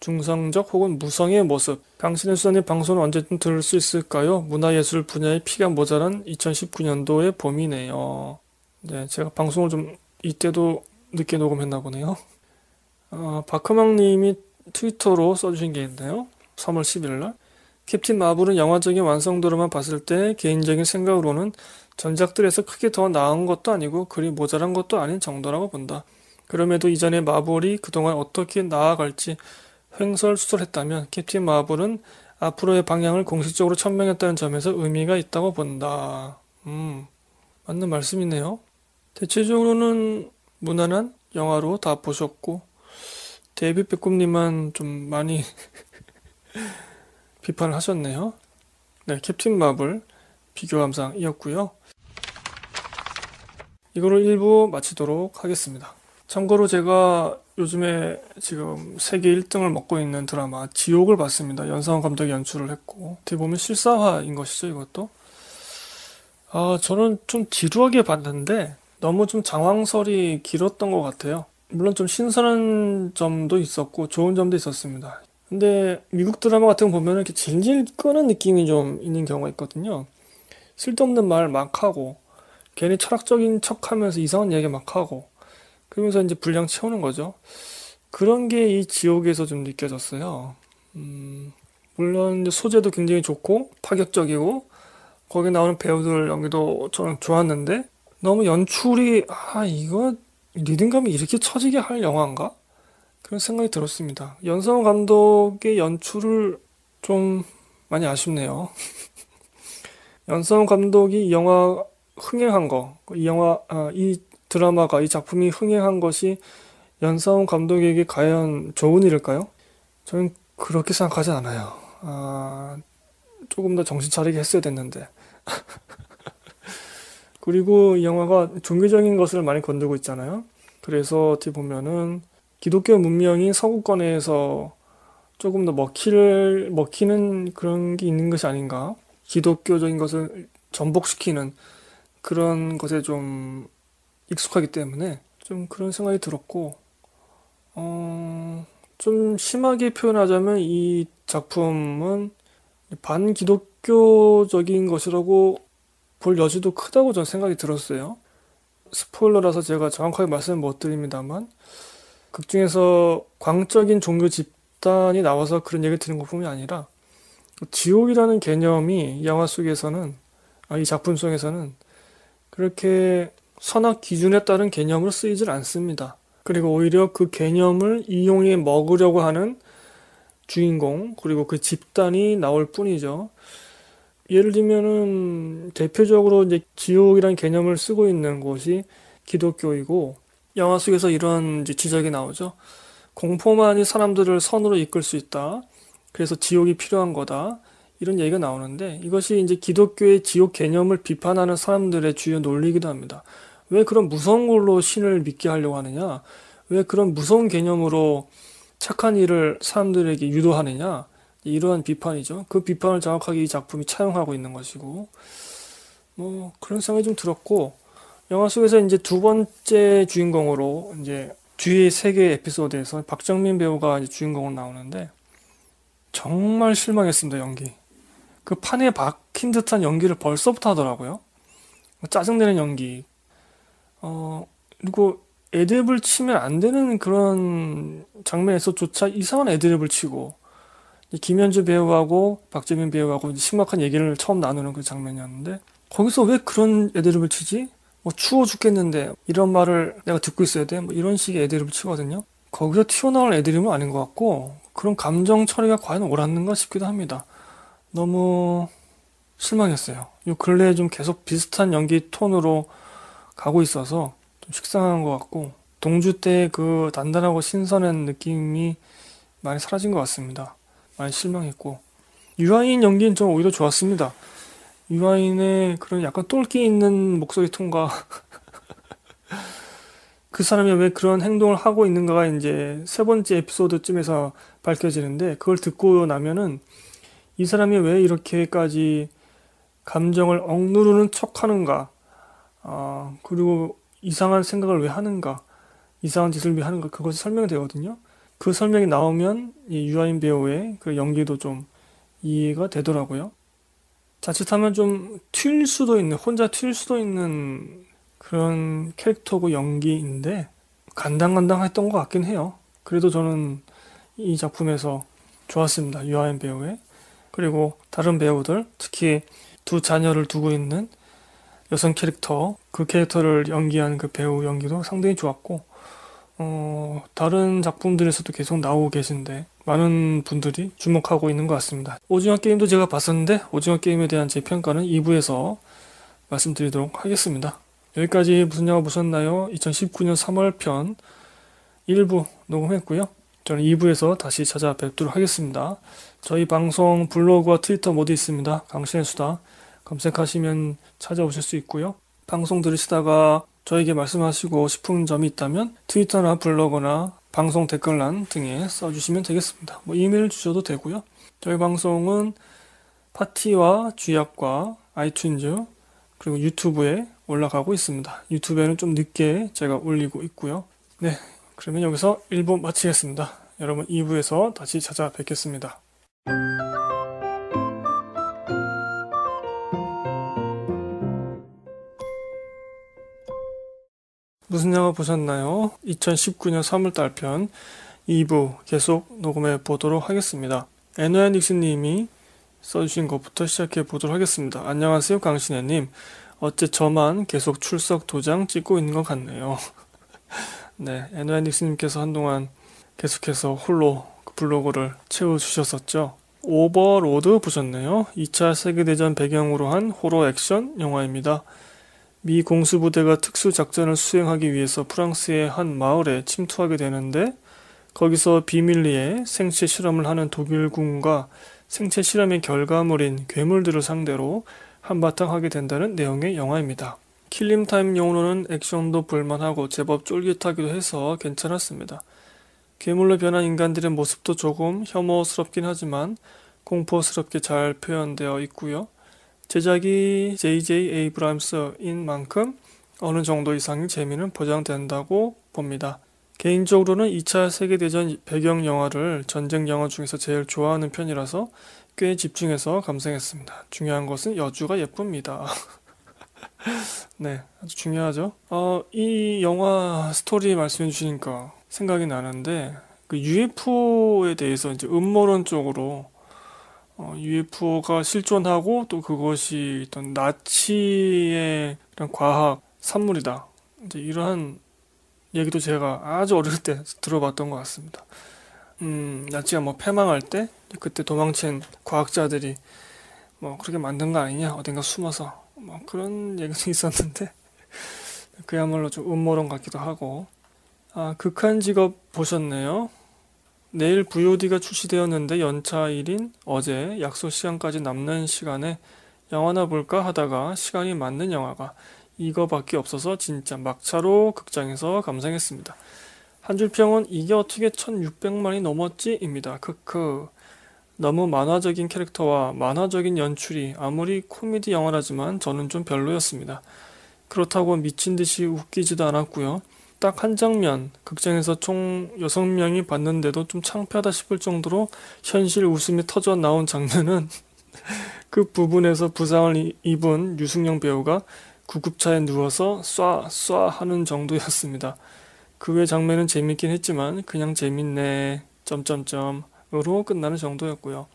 Speaker 1: 중성적 혹은 무성의 모습. 당신의 수단이 방송을 언제든 들을 수 있을까요? 문화예술 분야의 피가 모자란 2019년도의 봄이네요. 네, 제가 방송을 좀 이때도 늦게 녹음했나 보네요. 어, 박허망님이 트위터로 써주신 게 있네요. 3월 10일 날. 캡틴 마블은 영화적인 완성도로만 봤을 때 개인적인 생각으로는 전작들에서 크게 더 나은 것도 아니고 그리 모자란 것도 아닌 정도라고 본다. 그럼에도 이전의 마블이 그동안 어떻게 나아갈지 횡설수설했다면 캡틴 마블은 앞으로의 방향을 공식적으로 천명했다는 점에서 의미가 있다고 본다. 음, 맞는 말씀이네요. 대체적으로는 무난한 영화로 다 보셨고 데뷔 빼꼼님만 좀 많이 비판을 하셨네요. 네, 캡틴 마블 비교 감상이었고요. 이거를 1부 마치도록 하겠습니다. 참고로 제가 요즘에 지금 세계 1등을 먹고 있는 드라마 지옥을 봤습니다. 연상원 감독이 연출을 했고 어떻게 보면 실사화인 것이죠 이것도. 아 저는 좀 지루하게 봤는데 너무 좀 장황설이 길었던 것 같아요. 물론 좀 신선한 점도 있었고 좋은 점도 있었습니다. 근데 미국 드라마 같은 거 보면 이렇게 질질 끄는 느낌이 좀 있는 경우가 있거든요. 쓸데없는 말 막 하고 괜히 철학적인 척하면서 이상한 얘기 막 하고 그러면서 이제 분량 채우는 거죠. 그런 게 이 지옥에서 좀 느껴졌어요. 음, 물론 소재도 굉장히 좋고 파격적이고 거기 나오는 배우들 연기도 저는 좋았는데 너무 연출이 아 이거 리듬감이 이렇게 처지게 할 영화인가 그런 생각이 들었습니다. 연성호 감독의 연출을 좀 많이 아쉽네요. 연성호 감독이 영화 흥행한 거, 이 영화 아, 이 드라마가 이 작품이 흥행한 것이 연사홍 감독에게 과연 좋은 일일까요? 저는 그렇게 생각하지 않아요. 아, 조금 더 정신 차리게 했어야 됐는데. 그리고 이 영화가 종교적인 것을 많이 건들고 있잖아요. 그래서 어떻게 보면은 기독교 문명이 서구권에서 조금 더먹히 먹히는 그런 게 있는 것이 아닌가. 기독교적인 것을 전복시키는 그런 것에 좀 익숙하기 때문에 좀 그런 생각이 들었고 어, 좀 심하게 표현하자면 이 작품은 반기독교적인 것이라고 볼 여지도 크다고 저는 생각이 들었어요. 스포일러라서 제가 정확하게 말씀을 못 드립니다만 극 중에서 광적인 종교 집단이 나와서 그런 얘기를 듣는 것뿐이 아니라 지옥이라는 개념이 영화 속에서는 아, 이 작품 속에서는 그렇게 선악 기준에 따른 개념으로 쓰이질 않습니다. 그리고 오히려 그 개념을 이용해 먹으려고 하는 주인공 그리고 그 집단이 나올 뿐이죠. 예를 들면은 대표적으로 이제 지옥이란 개념을 쓰고 있는 곳이 기독교이고 영화 속에서 이런 지적이 나오죠. 공포만이 사람들을 선으로 이끌 수 있다. 그래서 지옥이 필요한 거다. 이런 얘기가 나오는데 이것이 이제 기독교의 지옥 개념을 비판하는 사람들의 주요 논리이기도 합니다. 왜 그런 무서운 걸로 신을 믿게 하려고 하느냐? 왜 그런 무서운 개념으로 착한 일을 사람들에게 유도하느냐? 이러한 비판이죠. 그 비판을 정확하게 이 작품이 차용하고 있는 것이고, 뭐, 그런 생각이 좀 들었고, 영화 속에서 이제 두 번째 주인공으로 이제 뒤에 세개 에피소드에서 박정민 배우가 주인공으로 나오는데, 정말 실망했습니다, 연기. 그 판에 박힌 듯한 연기를 벌써부터 하더라고요. 짜증내는 연기, 어, 그리고 애드립을 치면 안 되는 그런 장면에서조차 이상한 애드립을 치고 김현주 배우하고 박재민 배우하고 심각한 얘기를 처음 나누는 그 장면이었는데 거기서 왜 그런 애드립을 치지? 뭐 추워 죽겠는데 이런 말을 내가 듣고 있어야 돼? 뭐 이런 식의 애드립을 치거든요. 거기서 튀어나올 애드립은 아닌 것 같고 그런 감정 처리가 과연 옳았는가 싶기도 합니다. 너무 실망했어요. 요 근래에 좀 계속 비슷한 연기 톤으로 가고 있어서 좀 식상한 것 같고 동주 때 그 단단하고 신선한 느낌이 많이 사라진 것 같습니다. 많이 실망했고 유아인 연기는 좀 오히려 좋았습니다. 유아인의 그런 약간 똘끼 있는 목소리 톤과 그 사람이 왜 그런 행동을 하고 있는가가 이제 세 번째 에피소드쯤에서 밝혀지는데 그걸 듣고 나면은 이 사람이 왜 이렇게까지 감정을 억누르는 척 하는가 아, 그리고 이상한 생각을 왜 하는가, 이상한 짓을 왜 하는가, 그것이 설명이 되거든요. 그 설명이 나오면 이 유아인 배우의 그 연기도 좀 이해가 되더라고요. 자칫하면 좀 튈 수도 있는, 혼자 튈 수도 있는 그런 캐릭터고 연기인데, 간당간당했던 것 같긴 해요. 그래도 저는 이 작품에서 좋았습니다. 유아인 배우의. 그리고 다른 배우들, 특히 두 자녀를 두고 있는 여성 캐릭터 그 캐릭터를 연기한 그 배우 연기도 상당히 좋았고 어, 다른 작품들에서도 계속 나오고 계신데 많은 분들이 주목하고 있는 것 같습니다. 오징어 게임도 제가 봤었는데 오징어 게임에 대한 제 평가는 2부에서 말씀드리도록 하겠습니다. 여기까지 무슨 영화 보셨나요? 2019년 3월 편 1부 녹음했고요. 저는 2부에서 다시 찾아뵙도록 하겠습니다. 저희 방송 블로그와 트위터 모두 있습니다. 강신의 수다. 검색하시면 찾아오실 수 있고요. 방송 들으시다가 저에게 말씀하시고 싶은 점이 있다면 트위터나 블로그나 방송 댓글란 등에 써주시면 되겠습니다. 뭐 이메일 주셔도 되고요. 저희 방송은 파티와 주약과 아이튠즈 그리고 유튜브에 올라가고 있습니다. 유튜브에는 좀 늦게 제가 올리고 있고요. 네, 그러면 여기서 1부 마치겠습니다. 여러분 2부에서 다시 찾아뵙겠습니다. 무슨 영화 보셨나요? 2019년 3월달 편 2부 계속 녹음해 보도록 하겠습니다. 에노야 닉스님이 써주신 것부터 시작해 보도록 하겠습니다. 안녕하세요, 강신혜님. 어째 저만 계속 출석 도장 찍고 있는 것 같네요. 네, 에노야 닉스님께서 한동안 계속해서 홀로 그 블로그를 채워주셨었죠. 오버로드 보셨네요. 2차 세계대전 배경으로 한 호러 액션 영화입니다. 미 공수부대가 특수작전을 수행하기 위해서 프랑스의 한 마을에 침투하게 되는데 거기서 비밀리에 생체 실험을 하는 독일군과 생체 실험의 결과물인 괴물들을 상대로 한바탕 하게 된다는 내용의 영화입니다. 킬림타임 용으로는 액션도 볼만하고 제법 쫄깃하기도 해서 괜찮았습니다. 괴물로 변한 인간들의 모습도 조금 혐오스럽긴 하지만 공포스럽게 잘 표현되어 있고요. 제작이 JJ 에이브람스인 만큼 어느 정도 이상의 재미는 보장된다고 봅니다. 개인적으로는 2차 세계대전 배경 영화를 전쟁 영화 중에서 제일 좋아하는 편이라서 꽤 집중해서 감상했습니다. 중요한 것은 여주가 예쁩니다. 네, 아주 중요하죠. 어, 이 영화 스토리 말씀해 주시니까 생각이 나는데 그 UFO에 대해서 이제 음모론 쪽으로 어, UFO가 실존하고 또 그것이 어떤 나치의 그런 과학 산물이다. 이제 이러한 얘기도 제가 아주 어렸을 때 들어봤던 것 같습니다. 음, 나치가 뭐 패망할 때 그때 도망친 과학자들이 뭐 그렇게 만든 거 아니냐 어딘가 숨어서 뭐 그런 얘기도 있었는데 그야말로 좀 음모론 같기도 하고 아 극한 직업 보셨네요 내일 VOD가 출시되었는데 연차일인 어제 약속 시간까지 남는 시간에 영화나 볼까 하다가 시간이 맞는 영화가 이거밖에 없어서 진짜 막차로 극장에서 감상했습니다. 한줄평은 이게 어떻게 1600만이 넘었지입니다. 크크. 너무 만화적인 캐릭터와 만화적인 연출이 아무리 코미디 영화라지만 저는 좀 별로였습니다. 그렇다고 미친 듯이 웃기지도 않았고요. 딱한 장면, 극장에서 총 6명이 봤는데도 좀 창피하다 싶을 정도로 현실 웃음이 터져 나온 장면은 그 부분에서 부상을 입은 유승용 배우가 구급차에 누워서 쏴, 쏴 하는 정도였습니다. 그 외 장면은 재밌긴 했지만 그냥 재밌네, 점점점으로 끝나는 정도였고요.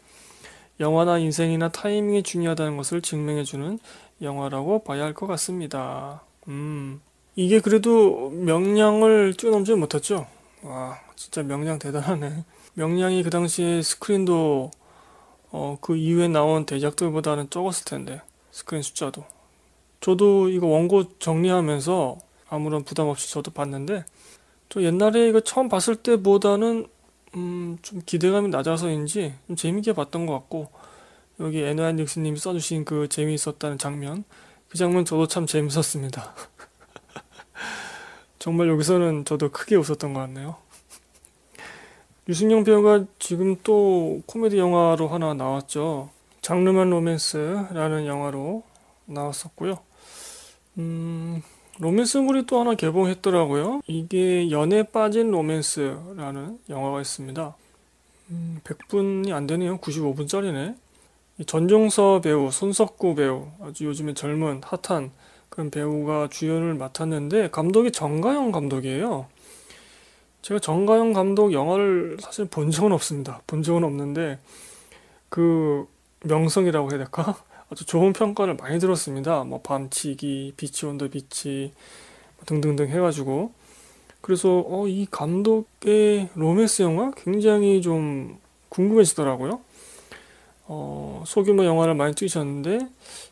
Speaker 1: 영화나 인생이나 타이밍이 중요하다는 것을 증명해주는 영화라고 봐야 할 것 같습니다. 음. 이게 그래도 명량을 뛰어넘지 못했죠. 와, 진짜 명량 대단하네. 명량이 그 당시에 스크린도 어, 그 이후에 나온 대작들보다는 적었을 텐데 스크린 숫자도. 저도 이거 원고 정리하면서 아무런 부담 없이 저도 봤는데 저 옛날에 이거 처음 봤을 때보다는 음, 좀 기대감이 낮아서인지 좀 재밌게 봤던 것 같고 여기 에노 닉스님이 써주신 그 재미있었다는 장면 그 장면 저도 참 재밌었습니다. 정말 여기서는 저도 크게 웃었던 것 같네요. 유승용 배우가 지금 또 코미디 영화로 하나 나왔죠. 장르만 로맨스라는 영화로 나왔었고요. 음, 로맨스물이 또 하나 개봉했더라고요. 이게 연애 빠진 로맨스라는 영화가 있습니다. 음, 100분이 안 되네요. 95분짜리네. 전종서 배우, 손석구 배우, 아주 요즘에 젊은 핫한 그런 배우가 주연을 맡았는데 감독이 정가영 감독이에요. 제가 정가영 감독 영화를 사실 본 적은 없습니다. 본 적은 없는데 그 명성이라고 해야 될까? 아주 좋은 평가를 많이 들었습니다. 뭐 밤치기, 비치 온더 비치 등등등 해가지고 그래서 어, 이 감독의 로맨스 영화 굉장히 좀 궁금해지더라고요. 어, 소규모 영화를 많이 찍으셨는데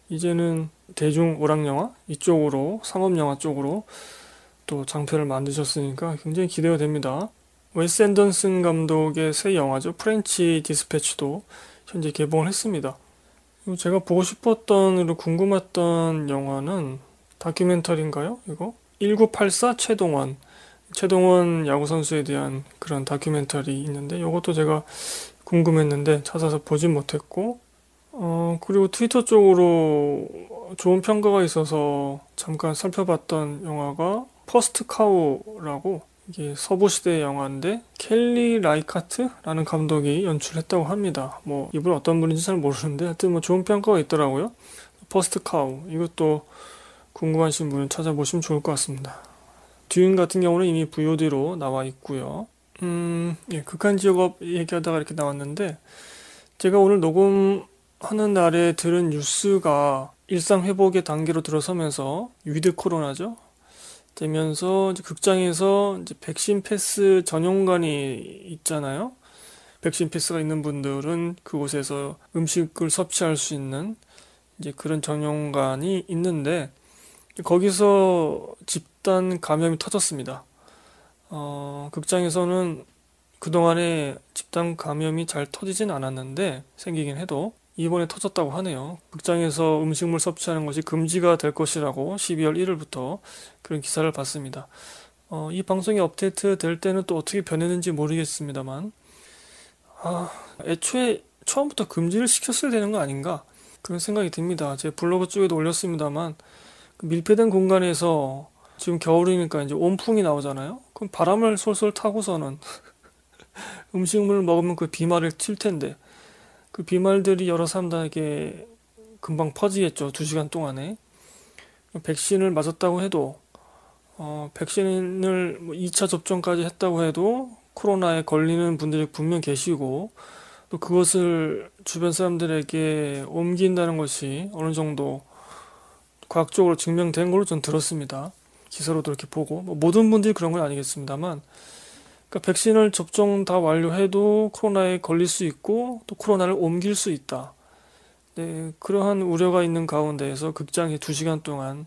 Speaker 1: 이제는 대중 오락 영화 이쪽으로 상업 영화 쪽으로 또 장편을 만드셨으니까 굉장히 기대가 됩니다. 웨스 앤던슨 감독의 새 영화죠. 프렌치 디스패치도 현재 개봉을 했습니다. 제가 보고 싶었던, 궁금했던 영화는 다큐멘터리인가요? 이거? 1984 최동원. 최동원 야구선수에 대한 그런 다큐멘터리 있는데 이것도 제가 궁금했는데 찾아서 보진 못했고 어, 그리고 트위터 쪽으로 좋은 평가가 있어서 잠깐 살펴봤던 영화가 퍼스트 카우라고 이게 서부시대 영화인데 켈리 라이카트라는 감독이 연출했다고 합니다. 뭐 이분 어떤 분인지 잘 모르는데 하여튼 뭐 좋은 평가가 있더라고요. 퍼스트 카우 이것도 궁금하신 분은 찾아보시면 좋을 것 같습니다. 듀인 같은 경우는 이미 VOD로 나와 있고요. 음, 예, 극한 지역업 얘기하다가 이렇게 나왔는데 제가 오늘 녹음하는 날에 들은 뉴스가 일상 회복의 단계로 들어서면서 위드 코로나죠. 되면서 이제 극장에서 이제 백신 패스 전용관이 있잖아요. 백신 패스가 있는 분들은 그곳에서 음식을 섭취할 수 있는 이제 그런 전용관이 있는데 거기서 집단 감염이 터졌습니다. 어, 극장에서는 그동안에 집단 감염이 잘 터지진 않았는데 생기긴 해도 이번에 터졌다고 하네요. 극장에서 음식물 섭취하는 것이 금지가 될 것이라고 12월 1일부터 그런 기사를 봤습니다. 어, 이 방송이 업데이트 될 때는 또 어떻게 변했는지 모르겠습니다만, 아, 애초에 처음부터 금지를 시켰어야 되는 거 아닌가? 그런 생각이 듭니다. 제 블로그 쪽에도 올렸습니다만, 그 밀폐된 공간에서 지금 겨울이니까 이제 온풍이 나오잖아요? 그럼 바람을 솔솔 타고서는 음식물을 먹으면 그 비말을 칠 텐데, 그 비말들이 여러 사람들에게 금방 퍼지겠죠. 두 시간 동안에. 백신을 맞았다고 해도, 어, 백신을 뭐 2차 접종까지 했다고 해도 코로나에 걸리는 분들이 분명 계시고, 또 그것을 주변 사람들에게 옮긴다는 것이 어느 정도 과학적으로 증명된 걸로 전 들었습니다. 기사로도 이렇게 보고, 뭐 모든 분들이 그런 건 아니겠습니다만, 그러니까 백신을 접종 다 완료해도 코로나에 걸릴 수 있고 또 코로나를 옮길 수 있다. 네, 그러한 우려가 있는 가운데에서 극장에 두시간 동안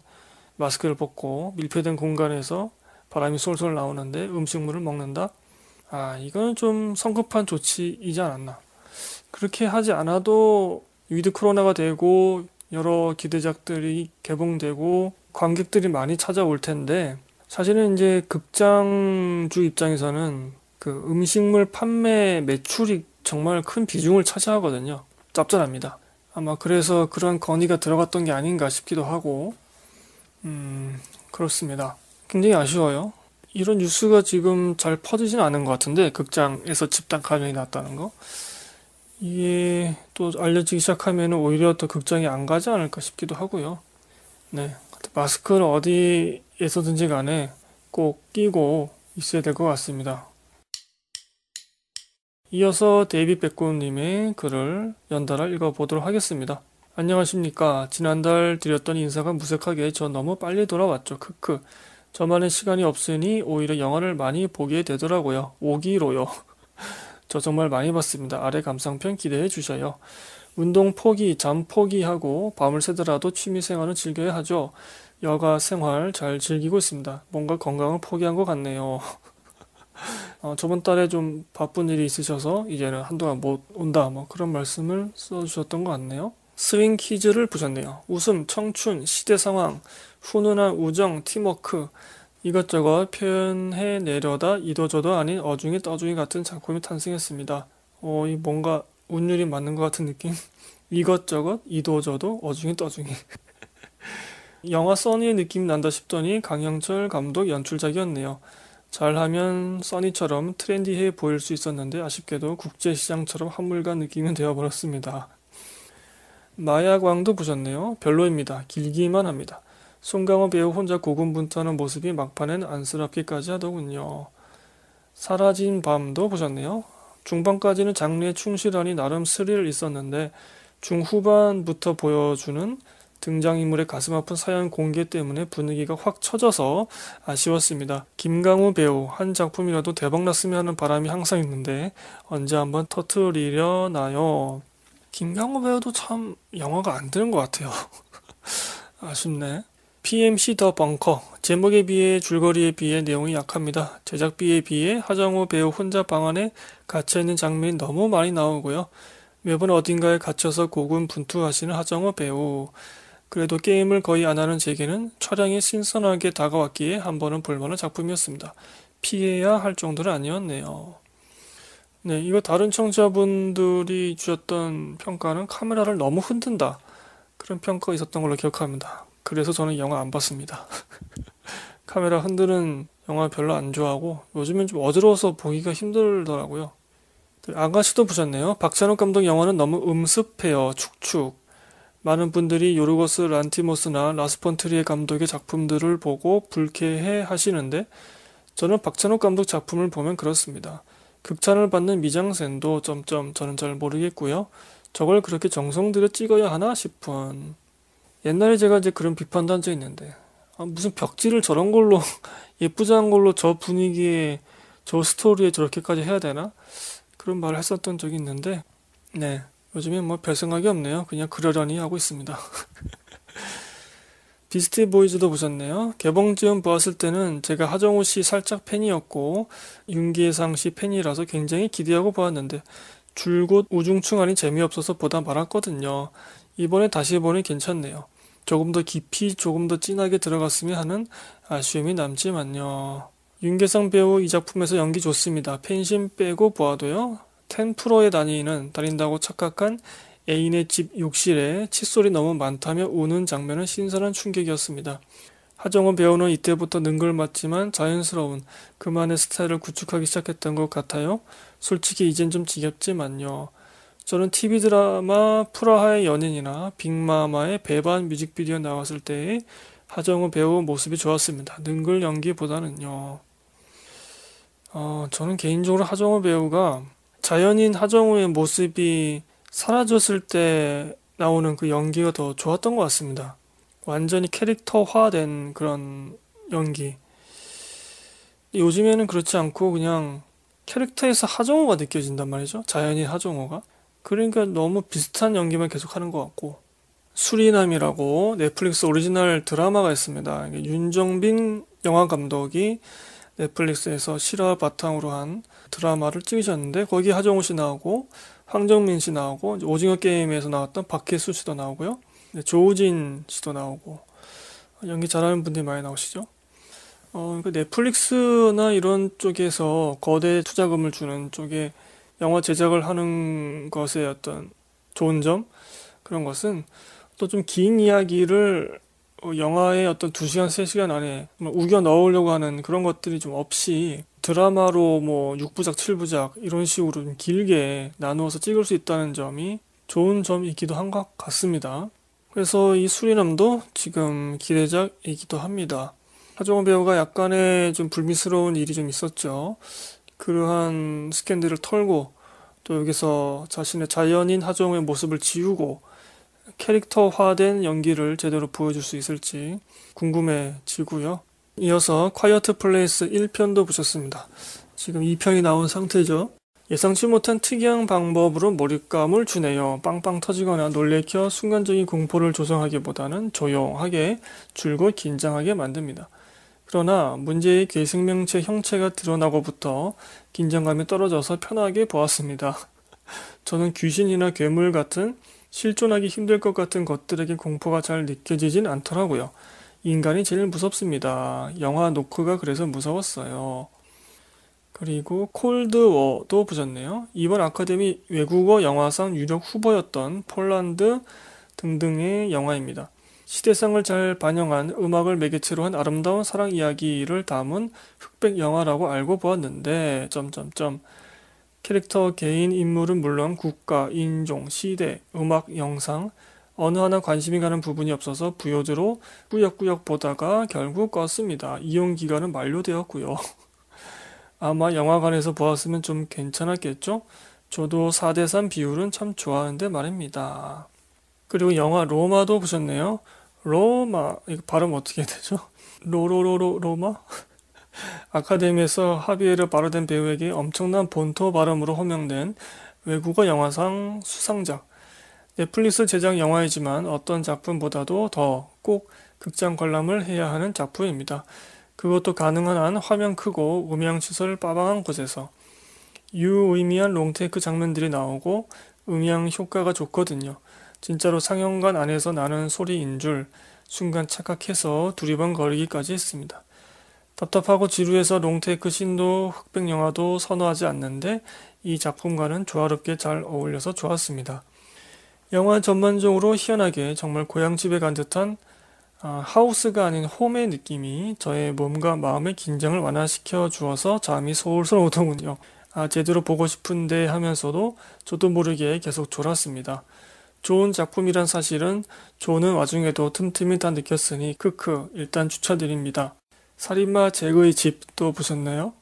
Speaker 1: 마스크를 벗고 밀폐된 공간에서 바람이 솔솔 나오는데 음식물을 먹는다? 아, 이건 좀 성급한 조치이지 않았나. 그렇게 하지 않아도 위드 코로나가 되고 여러 기대작들이 개봉되고 관객들이 많이 찾아올 텐데 사실은 이제 극장주 입장에서는 그 음식물 판매 매출이 정말 큰 비중을 차지하거든요. 짭짤합니다. 아마 그래서 그런 건의가 들어갔던 게 아닌가 싶기도 하고, 음, 그렇습니다. 굉장히 아쉬워요. 이런 뉴스가 지금 잘 퍼지진 않은 것 같은데, 극장에서 집단 감염이 났다는 거. 이게 또 알려지기 시작하면 오히려 또극장이안 가지 않을까 싶기도 하고요. 네. 마스크를 어디 에서든지 간에 꼭 끼고 있어야 될 것 같습니다. 이어서 데이비 백고님의 글을 연달아 읽어보도록 하겠습니다. 안녕하십니까. 지난달 드렸던 인사가 무색하게 저 너무 빨리 돌아왔죠. 크크. 저만의 시간이 없으니 오히려 영화를 많이 보게 되더라고요. 오기로요. 저 정말 많이 봤습니다. 아래 감상편 기대해 주셔요. 운동 포기, 잠 포기하고 밤을 새더라도 취미생활은 즐겨야 하죠. 여가 생활 잘 즐기고 있습니다. 뭔가 건강을 포기한 것 같네요. 어, 저번 달에 좀 바쁜 일이 있으셔서 이제는 한동안 못 온다 뭐 그런 말씀을 써주셨던 것 같네요. 스윙 퀴즈를 보셨네요. 웃음, 청춘, 시대 상황, 훈훈한 우정, 팀워크 이것저것 표현해 내려다 이도저도 아닌 어중이 떠중이 같은 작품이 탄생했습니다. 어, 이 뭔가 운율이 맞는 것 같은 느낌? 이것저것 이도저도 어중이 떠중이 영화 써니의 느낌이 난다 싶더니 강영철 감독 연출작이었네요. 잘하면 써니처럼 트렌디해 보일 수 있었는데 아쉽게도 국제시장처럼 한물간 느낌은 되어버렸습니다. 마약왕도 보셨네요. 별로입니다. 길기만 합니다. 송강호 배우 혼자 고군분투하는 모습이 막판엔 안쓰럽기까지 하더군요. 사라진 밤도 보셨네요. 중반까지는 장르에 충실하니 나름 스릴 있었는데 중후반부터 보여주는 등장인물의 가슴 아픈 사연 공개 때문에 분위기가 확쳐져서 아쉬웠습니다. 김강우 배우 한 작품이라도 대박났으면 하는 바람이 항상 있는데 언제 한번 터트리려나요? 김강우 배우도 참 영화가 안 되는 것 같아요. 아쉽네. PMC 더 벙커. 제목에 비해 줄거리에 비해 내용이 약합니다. 제작비에 비해 하정우 배우 혼자 방 안에 갇혀있는 장면이 너무 많이 나오고요. 매번 어딘가에 갇혀서 고군분투하시는 하정우 배우. 그래도 게임을 거의 안 하는 제게는 촬영이 신선하게 다가왔기에 한 번은 볼만한 작품이었습니다. 피해야 할 정도는 아니었네요. 네, 이거 다른 청자분들이 주셨던 평가는 카메라를 너무 흔든다. 그런 평가 가 있었던 걸로 기억합니다. 그래서 저는 영화 안 봤습니다. 카메라 흔드는 영화 별로 안 좋아하고 요즘엔 좀 어지러워서 보기가 힘들더라고요. 아가씨도 보셨네요. 박찬욱 감독 영화는 너무 음습해요. 축축. 많은 분들이 요르고스 란티모스나 라스펀트리의 감독의 작품들을 보고 불쾌해 하시는데 저는 박찬욱 감독 작품을 보면 그렇습니다. 극찬을 받는 미장센도 점점 저는 잘 모르겠고요. 저걸 그렇게 정성들여 찍어야 하나 싶은 옛날에 제가 이제 그런 비판도 한적 있는데 아, 무슨 벽지를 저런 걸로 예쁘장한 걸로 저 분위기에 저 스토리에 저렇게까지 해야 되나 그런 말을 했었던 적이 있는데 네 요즘에뭐별 생각이 없네요. 그냥 그러려니 하고 있습니다. 비스티 보이즈도 보셨네요. 개봉지음 보았을 때는 제가 하정우 씨 살짝 팬이었고 윤기상 씨 팬이라서 굉장히 기대하고 보았는데 줄곧 우중충 하니 재미없어서 보다 말았거든요. 이번에 다시 보니 괜찮네요. 조금 더 깊이 조금 더 진하게 들어갔으면 하는 아쉬움이 남지만요. 윤계상 배우 이 작품에서 연기 좋습니다. 팬심 빼고 보아도요. 1 0의 다니는 다린다고 착각한 애인의 집 욕실에 칫솔이 너무 많다며 우는 장면은 신선한 충격이었습니다. 하정원 배우는 이때부터 능글맞지만 자연스러운 그만의 스타일을 구축하기 시작했던 것 같아요. 솔직히 이젠 좀 지겹지만요. 저는 TV 드라마 프라하의 연인이나 빅마마의 배반 뮤직비디오 나왔을 때의 하정우 배우 모습이 좋았습니다. 능글 연기보다는요. 어, 저는 개인적으로 하정우 배우가 자연인 하정우의 모습이 사라졌을 때 나오는 그 연기가 더 좋았던 것 같습니다. 완전히 캐릭터화된 그런 연기. 요즘에는 그렇지 않고 그냥 캐릭터에서 하정우가 느껴진단 말이죠. 자연인 하정우가. 그러니까 너무 비슷한 연기만 계속하는 것 같고. 수리남이라고 넷플릭스 오리지널 드라마가 있습니다. 윤정빈 영화 감독이 넷플릭스에서 실화 바탕으로 한 드라마를 찍으셨는데 거기 하정우 씨 나오고 황정민 씨 나오고 오징어 게임에서 나왔던 박혜수 씨도 나오고요. 네, 조우진 씨도 나오고 연기 잘하는 분들이 많이 나오시죠. 어, 그 넷플릭스나 이런 쪽에서 거대 투자금을 주는 쪽에 영화 제작을 하는 것의 어떤 좋은 점 그런 것은 또 좀 긴 이야기를 어, 영화의 어떤 두시간세시간 안에 뭐 우겨 넣으려고 하는 그런 것들이 좀 없이 드라마로 뭐 6부작, 7부작 이런 식으로 좀 길게 나누어서 찍을 수 있다는 점이 좋은 점이기도 한 것 같습니다. 그래서 이 수리남도 지금 기대작이기도 합니다. 하정우 배우가 약간의 좀 불미스러운 일이 좀 있었죠. 그러한 스캔들을 털고 또 여기서 자신의 자연인 하정우의 모습을 지우고 캐릭터화된 연기를 제대로 보여줄 수 있을지 궁금해지고요. 이어서 콰이어트 플레이스 1편도 보셨습니다. 지금 2편이 나온 상태죠. 예상치 못한 특이한 방법으로 몰입감을 주네요. 빵빵 터지거나 놀래켜 순간적인 공포를 조성하기보다는 조용하게 줄고 긴장하게 만듭니다. 그러나 문제의 계승명체 형체가 드러나고부터 긴장감이 떨어져서 편하게 보았습니다. 저는 귀신이나 괴물 같은 실존하기 힘들 것 같은 것들에게 공포가 잘 느껴지진 않더라고요. 인간이 제일 무섭습니다. 영화 노크가 그래서 무서웠어요. 그리고 콜드워도 보셨네요. 이번 아카데미 외국어 영화상 유력 후보였던 폴란드 등등의 영화입니다. 시대상을 잘 반영한 음악을 매개체로 한 아름다운 사랑 이야기를 담은 흑백 영화라고 알고 보았는데 점점점 캐릭터 개인 인물은 물론 국가, 인종, 시대, 음악, 영상 어느 하나 관심이 가는 부분이 없어서 부여대로 꾸역꾸역 보다가 결국 껐습니다. 이용 기간은 만료되었고요. 아마 영화관에서 보았으면 좀 괜찮았겠죠? 저도 4대3 비율은 참 좋아하는데 말입니다. 그리고 영화 로마도 보셨네요. 로마 이거 발음 어떻게 되죠? 로로로로 로마? 아카데미에서 하비에르 바르덴 배우에게 엄청난 본토 발음으로 호명된 외국어 영화상 수상작. 넷플릭스 제작 영화이지만 어떤 작품보다도 더 꼭 극장 관람을 해야 하는 작품입니다. 그것도 가능한 한 화면 크고 음향 시설 빠방한 곳에서 유의미한 롱테이크 장면들이 나오고 음향 효과가 좋거든요. 진짜로 상영관 안에서 나는 소리인 줄 순간 착각해서 두리번거리기까지 했습니다. 답답하고 지루해서 롱테이크 신도 흑백 영화도 선호하지 않는데 이 작품과는 조화롭게 잘 어울려서 좋았습니다. 영화 전반적으로 희한하게 정말 고향집에 간 듯한 아, 하우스가 아닌 홈의 느낌이 저의 몸과 마음의 긴장을 완화시켜 주어서 잠이 솔솔 오더군요. 아, 제대로 보고 싶은데 하면서도 저도 모르게 계속 졸았습니다. 좋은 작품이란 사실은 좋는 와중에도 틈틈이 다 느꼈으니 크크 일단 추천드립니다. 살인마 제거의 집도 보셨나요?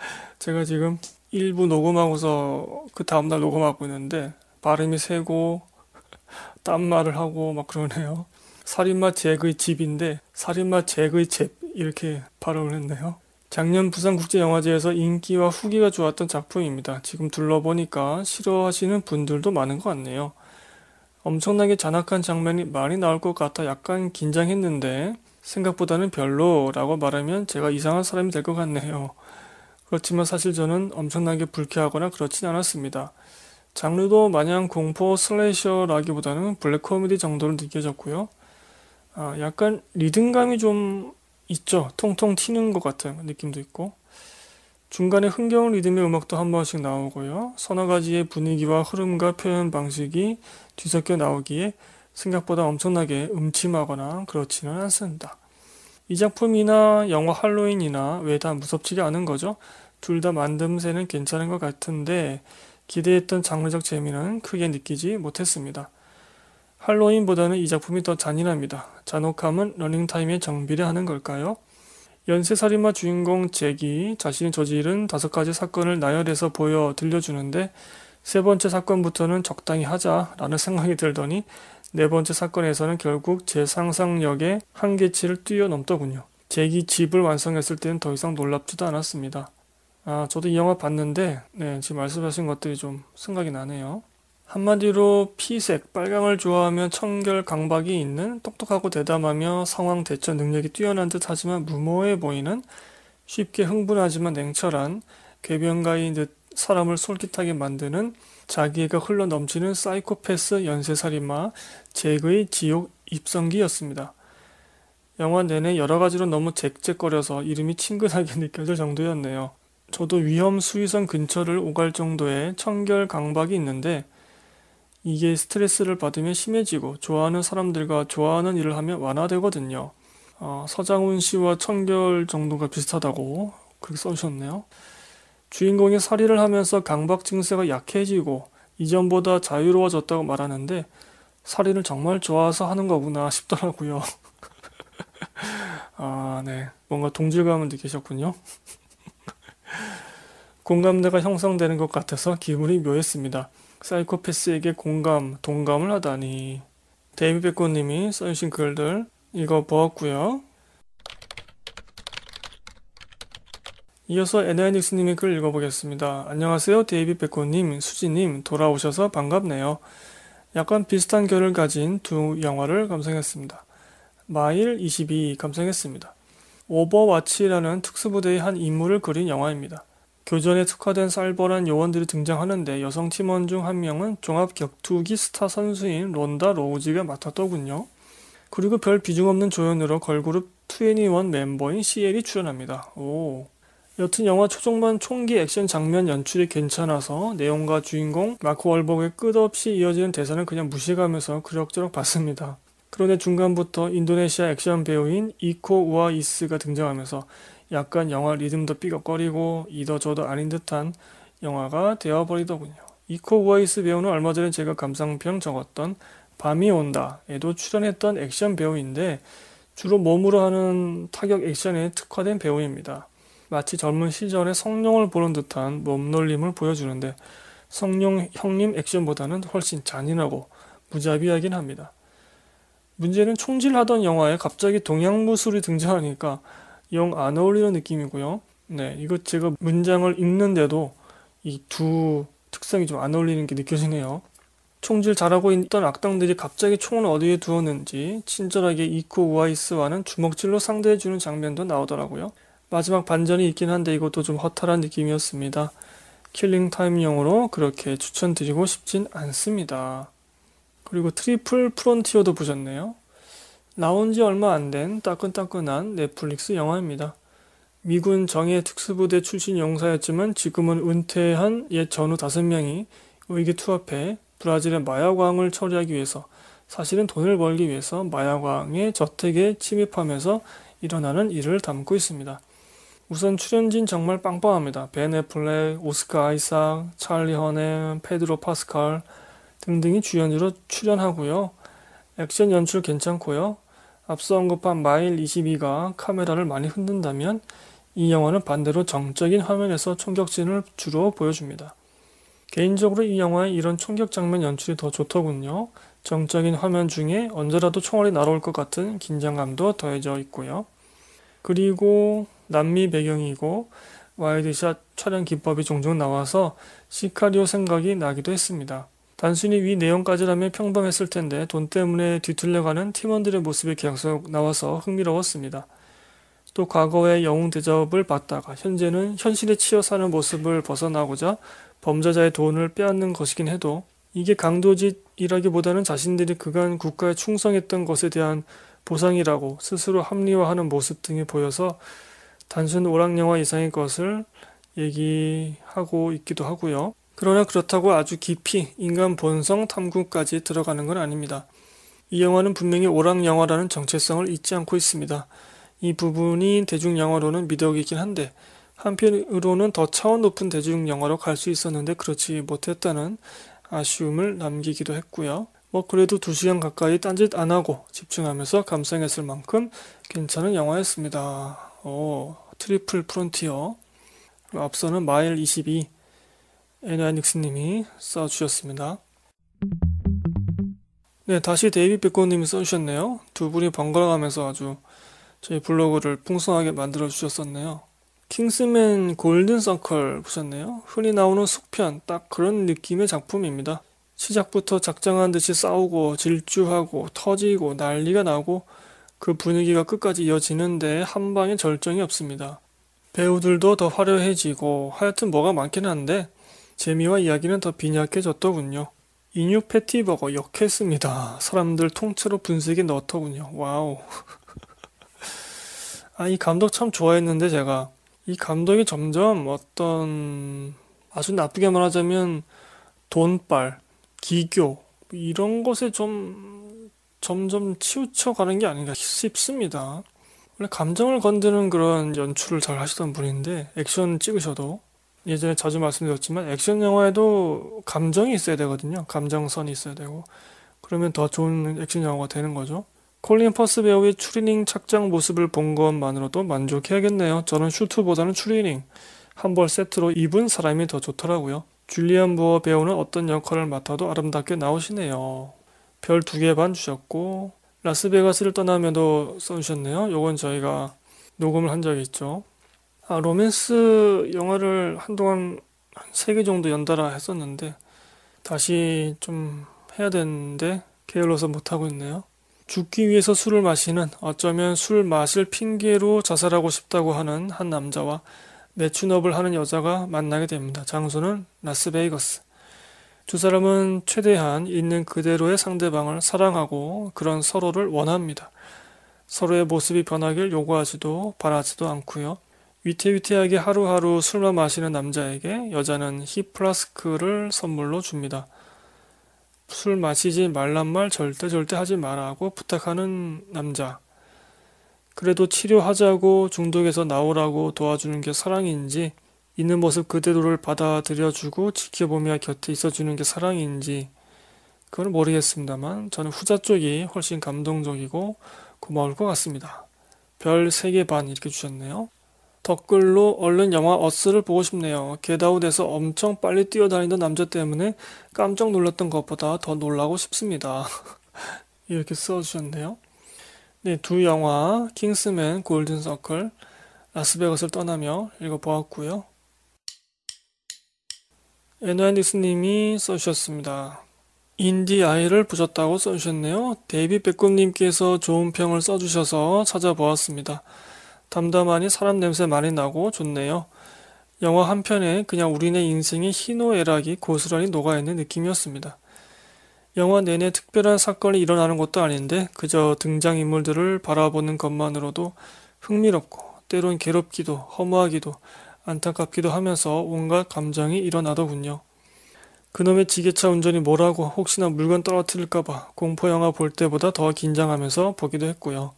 Speaker 1: 제가 지금 일부 녹음하고서 그 다음날 녹음하고 있는데 발음이 새고딴 말을 하고 막 그러네요. 살인마 잭의 집인데 살인마 잭의 잽 이렇게 발음을 했네요. 작년 부산국제영화제에서 인기와 후기가 좋았던 작품입니다. 지금 둘러보니까 싫어하시는 분들도 많은 것 같네요. 엄청나게 잔악한 장면이 많이 나올 것 같아 약간 긴장했는데 생각보다는 별로라고 말하면 제가 이상한 사람이 될 것 같네요. 그렇지만 사실 저는 엄청나게 불쾌하거나 그렇진 않았습니다. 장르도 마냥 공포 슬래셔라기보다는 블랙 코미디 정도로 느껴졌고요. 아, 약간 리듬감이 좀 있죠. 통통 튀는 것 같은 느낌도 있고. 중간에 흥겨운 리듬의 음악도 한 번씩 나오고요. 서너 가지의 분위기와 흐름과 표현 방식이 뒤섞여 나오기에 생각보다 엄청나게 음침하거나 그렇지는 않습니다. 이 작품이나 영화 할로윈이나 왜 다무섭지 않은 거죠? 둘 다 만듦새는 괜찮은 것 같은데 기대했던 장르적 재미는 크게 느끼지 못했습니다. 할로윈보다는 이 작품이 더 잔인합니다. 잔혹함은 러닝타임에 정비를 하는 걸까요? 연쇄살인마 주인공 잭이 자신이 저지른 다섯 가지 사건을 나열해서 보여 들려주는데 세 번째 사건부터는 적당히 하자라는 생각이 들더니 네 번째 사건에서는 결국 제 상상력의 한계치를 뛰어넘더군요. 제기 집을 완성했을 때는 더 이상 놀랍지도 않았습니다. 아, 저도 이 영화 봤는데, 네, 지금 말씀하신 것들이 좀 생각이 나네요. 한마디로 피색, 빨강을 좋아하면 청결 강박이 있는 똑똑하고 대담하며 상황 대처 능력이 뛰어난 듯 하지만 무모해 보이는 쉽게 흥분하지만 냉철한 괴변가인 듯 사람을 솔깃하게 만드는 자기애가 흘러 넘치는 사이코패스 연쇄살인마 잭의 지옥 입성기였습니다. 영화 내내 여러 가지로 너무 잭잭거려서 이름이 친근하게 느껴질 정도였네요. 저도 위험 수위선 근처를 오갈 정도의 청결 강박이 있는데 이게 스트레스를 받으면 심해지고 좋아하는 사람들과 좋아하는 일을 하면 완화되거든요. 어, 서장훈 씨와 청결 정도가 비슷하다고 그렇게 써주셨네요. 주인공이 살인을 하면서 강박 증세가 약해지고 이전보다 자유로워졌다고 말하는데 살인을 정말 좋아서 하는 거구나 싶더라고요. 아, 네. 뭔가 동질감을 느끼셨군요. 공감대가 형성되는 것 같아서 기분이 묘했습니다. 사이코패스에게 공감, 동감을 하다니. 데이비 백고님이 써주신 글들 읽어보았고요. 이어서 에나이닉스님의 글 읽어보겠습니다. 안녕하세요. 데이비 백호님, 수지님, 돌아오셔서 반갑네요. 약간 비슷한 결을 가진 두 영화를 감상했습니다. 마일 22 감상했습니다. 오버와치라는 특수부대의 한 인물을 그린 영화입니다. 교전에 특화된 쌀벌한 요원들이 등장하는데 여성 팀원 중 한 명은 종합 격투기 스타 선수인 론다 로우지가 맡았더군요. 그리고 별 비중 없는 조연으로 걸그룹 2NE1 멤버인 CL이 출연합니다. 오. 여튼 영화 초중반 총기 액션 장면 연출이 괜찮아서 내용과 주인공 마크 월복의 끝없이 이어지는 대사는 그냥 무시하면서 그럭저럭 봤습니다. 그런데 중간부터 인도네시아 액션 배우인 이코 우아이스가 등장하면서 약간 영화 리듬도 삐걱거리고 이도 저도 아닌 듯한 영화가 되어버리더군요. 이코 우아이스 배우는 얼마 전에 제가 감상평 적었던 밤이 온다에도 출연했던 액션 배우인데 주로 몸으로 하는 타격 액션에 특화된 배우입니다. 마치 젊은 시절의 성룡을 보는 듯한 몸놀림을 보여주는데 성룡 형님 액션보다는 훨씬 잔인하고 무자비하긴 합니다. 문제는 총질하던 영화에 갑자기 동양무술이 등장하니까 영 안 어울리는 느낌이고요. 네, 이것 제가 문장을 읽는데도 이 두 특성이 좀 안 어울리는 게 느껴지네요. 총질 잘하고 있던 악당들이 갑자기 총을 어디에 두었는지 친절하게 이코 우아이스와는 주먹질로 상대해주는 장면도 나오더라고요. 마지막 반전이 있긴 한데 이것도 좀 허탈한 느낌이었습니다. 킬링타임용으로 그렇게 추천드리고 싶진 않습니다. 그리고 트리플 프론티어도 보셨네요. 나온 지 얼마 안 된 따끈따끈한 넷플릭스 영화입니다. 미군 정예 특수부대 출신 용사였지만 지금은 은퇴한 옛 전후 섯명이 의기투합해 브라질의 마약왕을 처리하기 위해서 사실은 돈을 벌기 위해서 마약왕의 저택에 침입하면서 일어나는 일을 담고 있습니다. 우선 출연진 정말 빵빵합니다. 벤 애플렉, 오스카 아이삭, 찰리 허넴, 페드로 파스칼 등등이 주연으로 출연하고요. 액션 연출 괜찮고요. 앞서 언급한 마일 22가 카메라를 많이 흔든다면 이 영화는 반대로 정적인 화면에서 총격진을 주로 보여줍니다. 개인적으로 이 영화의 이런 총격 장면 연출이 더 좋더군요. 정적인 화면 중에 언제라도 총알이 날아올 것 같은 긴장감도 더해져 있고요. 그리고 남미 배경이고 와이드샷 촬영 기법이 종종 나와서 시카리오 생각이 나기도 했습니다. 단순히 위 내용까지라면 평범했을 텐데 돈 때문에 뒤틀려가는 팀원들의 모습이 계속 나와서 흥미로웠습니다. 또 과거의 영웅 대접을 받다가 현재는 현실에 치여 사는 모습을 벗어나고자 범죄자의 돈을 빼앗는 것이긴 해도 이게 강도짓이라기보다는 자신들이 그간 국가에 충성했던 것에 대한 보상이라고 스스로 합리화하는 모습 등이 보여서 단순 오락영화 이상의 것을 얘기하고 있기도 하고요. 그러나 그렇다고 아주 깊이 인간 본성 탐구까지 들어가는 건 아닙니다. 이 영화는 분명히 오락영화라는 정체성을 잊지 않고 있습니다. 이 부분이 대중영화로는 미덕이긴 한데 한편으로는 더 차원 높은 대중영화로 갈 수 있었는데 그렇지 못했다는 아쉬움을 남기기도 했고요. 뭐 그래도 2시간 가까이 딴짓 안 하고 집중하면서 감상했을 만큼 괜찮은 영화였습니다. 어, 트리플 프론티어. 앞서는 마일 22 에나닉스님이 써주셨습니다. 네, 다시 데이비 백고님이 써주셨네요. 두 분이 번갈아 가면서 아주 저희 블로그를 풍성하게 만들어 주셨었네요. 킹스맨 골든 서클 보셨네요. 흔히 나오는 속편, 딱 그런 느낌의 작품입니다. 시작부터 작정한 듯이 싸우고 질주하고 터지고 난리가 나고 그 분위기가 끝까지 이어지는데 한 방에 절정이 없습니다. 배우들도 더 화려해지고 하여튼 뭐가 많긴 한데 재미와 이야기는 더 빈약해졌더군요. 인유 패티버거 역했습니다. 사람들 통째로 분쇄기 넣더군요. 와우. 아, 이 감독 참 좋아했는데 제가. 이 감독이 점점 어떤 아주 나쁘게 말하자면 돈빨, 기교 이런 것에 좀 점점 치우쳐 가는 게 아닌가 싶습니다. 원래 감정을 건드는 그런 연출을 잘 하시던 분인데 액션 찍으셔도 예전에 자주 말씀드렸지만 액션 영화에도 감정이 있어야 되거든요. 감정선이 있어야 되고 그러면 더 좋은 액션 영화가 되는 거죠. 콜린 퍼스 배우의 추리닝 착장 모습을 본 것만으로도 만족해야겠네요. 저는 슈트보다는 추리닝 한 벌 세트로 입은 사람이 더 좋더라고요. 줄리안 부어 배우는 어떤 역할을 맡아도 아름답게 나오시네요. 별두개반 주셨고 라스베가스를 떠나면도 써주셨네요. 요건 저희가 녹음을 한 적이 있죠. 아, 로맨스 영화를 한동안 한 세 개 정도 연달아 했었는데 다시 좀 해야 되는데 게을러서 못하고 있네요. 죽기 위해서 술을 마시는 어쩌면 술 마실 핑계로 자살하고 싶다고 하는 한 남자와 매춘업을 하는 여자가 만나게 됩니다. 장소는 라스베이거스. 두 사람은 최대한 있는 그대로의 상대방을 사랑하고 그런 서로를 원합니다. 서로의 모습이 변하길 요구하지도 바라지도 않고요. 위태위태하게 하루하루 술만 마시는 남자에게 여자는 히플라스크를 선물로 줍니다. 술 마시지 말란 말 절대 절대 하지 마라고 부탁하는 남자. 그래도 치료하자고 중독에서 나오라고 도와주는 게 사랑인지 있는 모습 그대로를 받아들여주고 지켜보며 곁에 있어주는 게 사랑인지 그건 모르겠습니다만 저는 후자 쪽이 훨씬 감동적이고 고마울 것 같습니다. 별 3개 반 이렇게 주셨네요. 덧글로 얼른 영화 어스를 보고 싶네요. 게다웃에서 엄청 빨리 뛰어다니던 남자 때문에 깜짝 놀랐던 것보다 더 놀라고 싶습니다. 이렇게 써주셨네요. 네, 두 영화 킹스맨 골든서클 라스베거스를 떠나며 읽어보았고요. 에나니스님이 써주셨습니다. 인디아이를 보셨다고 써주셨네요. 데이비 백꿈님께서 좋은 평을 써주셔서 찾아보았습니다. 담담하니 사람 냄새 많이 나고 좋네요. 영화 한 편에 그냥 우리네 인생의 희노애락이 고스란히 녹아있는 느낌이었습니다. 영화 내내 특별한 사건이 일어나는 것도 아닌데 그저 등장인물들을 바라보는 것만으로도 흥미롭고 때론 괴롭기도 허무하기도 안타깝기도 하면서 온갖 감정이 일어나더군요. 그놈의 지게차 운전이 뭐라고 혹시나 물건 떨어뜨릴까봐 공포영화 볼 때보다 더 긴장하면서 보기도 했고요.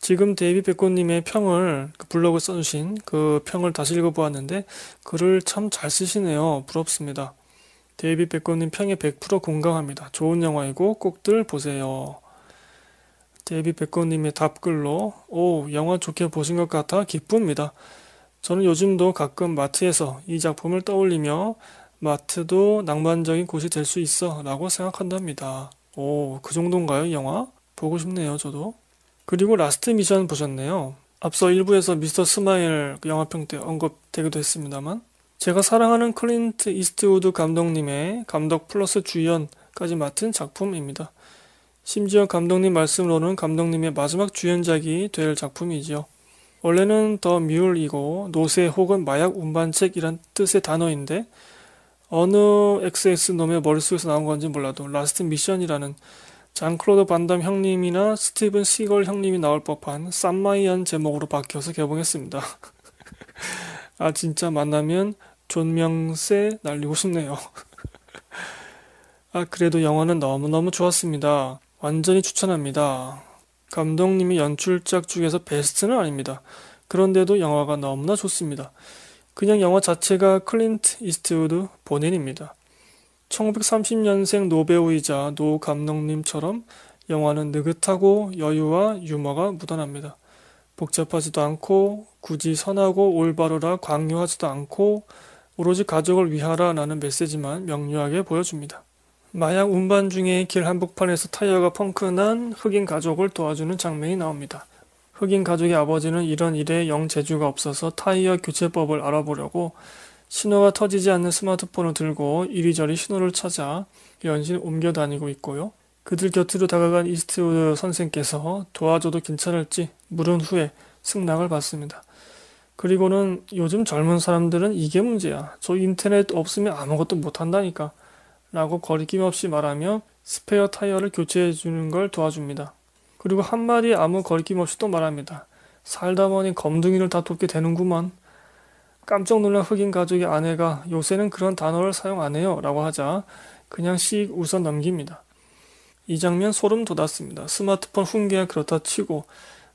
Speaker 1: 지금 데이비 백고님의 평을 그 블로그 써주신 그 평을 다시 읽어보았는데 글을 참 잘 쓰시네요. 부럽습니다. 데이비 백고님 평에 100% 공감합니다. 좋은 영화이고 꼭들 보세요. 데이비 백고님의 답글로 오 영화 좋게 보신 것 같아 기쁩니다. 저는 요즘도 가끔 마트에서 이 작품을 떠올리며 마트도 낭만적인 곳이 될 수 있어 라고 생각한답니다. 오, 그 정도인가요, 이 영화? 보고 싶네요, 저도. 그리고 라스트 미션 보셨네요. 앞서 1부에서 미스터 스마일 그 영화평 때 언급되기도 했습니다만, 제가 사랑하는 클린트 이스트우드 감독님의 감독 플러스 주연까지 맡은 작품입니다. 심지어 감독님 말씀으로는 감독님의 마지막 주연작이 될 작품이지요. 원래는 더 미울이고 노쇠 혹은 마약 운반책이란 뜻의 단어인데 어느 XX놈의 머릿속에서 나온 건지 몰라도 라스트 미션이라는 장클로드 반담 형님이나 스티븐 시걸 형님이 나올 법한 쌈마이한 제목으로 바뀌어서 개봉했습니다. 아 진짜 만나면 존명세 날리고 싶네요. 아 그래도 영화는 너무너무 좋았습니다. 완전히 추천합니다. 감독님이 연출작 중에서 베스트는 아닙니다. 그런데도 영화가 너무나 좋습니다. 그냥 영화 자체가 클린트 이스트우드 본인입니다. 1930년생 노배우이자 노 감독님처럼 영화는 느긋하고 여유와 유머가 묻어납니다. 복잡하지도 않고 굳이 선하고 올바르라광요하지도 않고 오로지 가족을 위하라 라는 메시지만 명료하게 보여줍니다. 마약 운반 중에 길 한복판에서 타이어가 펑크난 흑인 가족을 도와주는 장면이 나옵니다. 흑인 가족의 아버지는 이런 일에 영 재주가 없어서 타이어 교체법을 알아보려고 신호가 터지지 않는 스마트폰을 들고 이리저리 신호를 찾아 연신 옮겨 다니고 있고요. 그들 곁으로 다가간 이스트우드 선생께서 도와줘도 괜찮을지 물은 후에 승낙을 받습니다. 그리고는 요즘 젊은 사람들은 이게 문제야. 저 인터넷 없으면 아무것도 못한다니까. 라고 거리낌 없이 말하며 스페어 타이어를 교체해 주는 걸 도와줍니다. 그리고 한마디 아무 거리낌 없이 도 말합니다. 살다 보니 검둥이를 다 돕게 되는구만. 깜짝 놀란 흑인 가족의 아내가 요새는 그런 단어를 사용 안 해요 라고 하자 그냥 씩 웃어 넘깁니다. 이 장면 소름 돋았습니다. 스마트폰 훈계야 그렇다 치고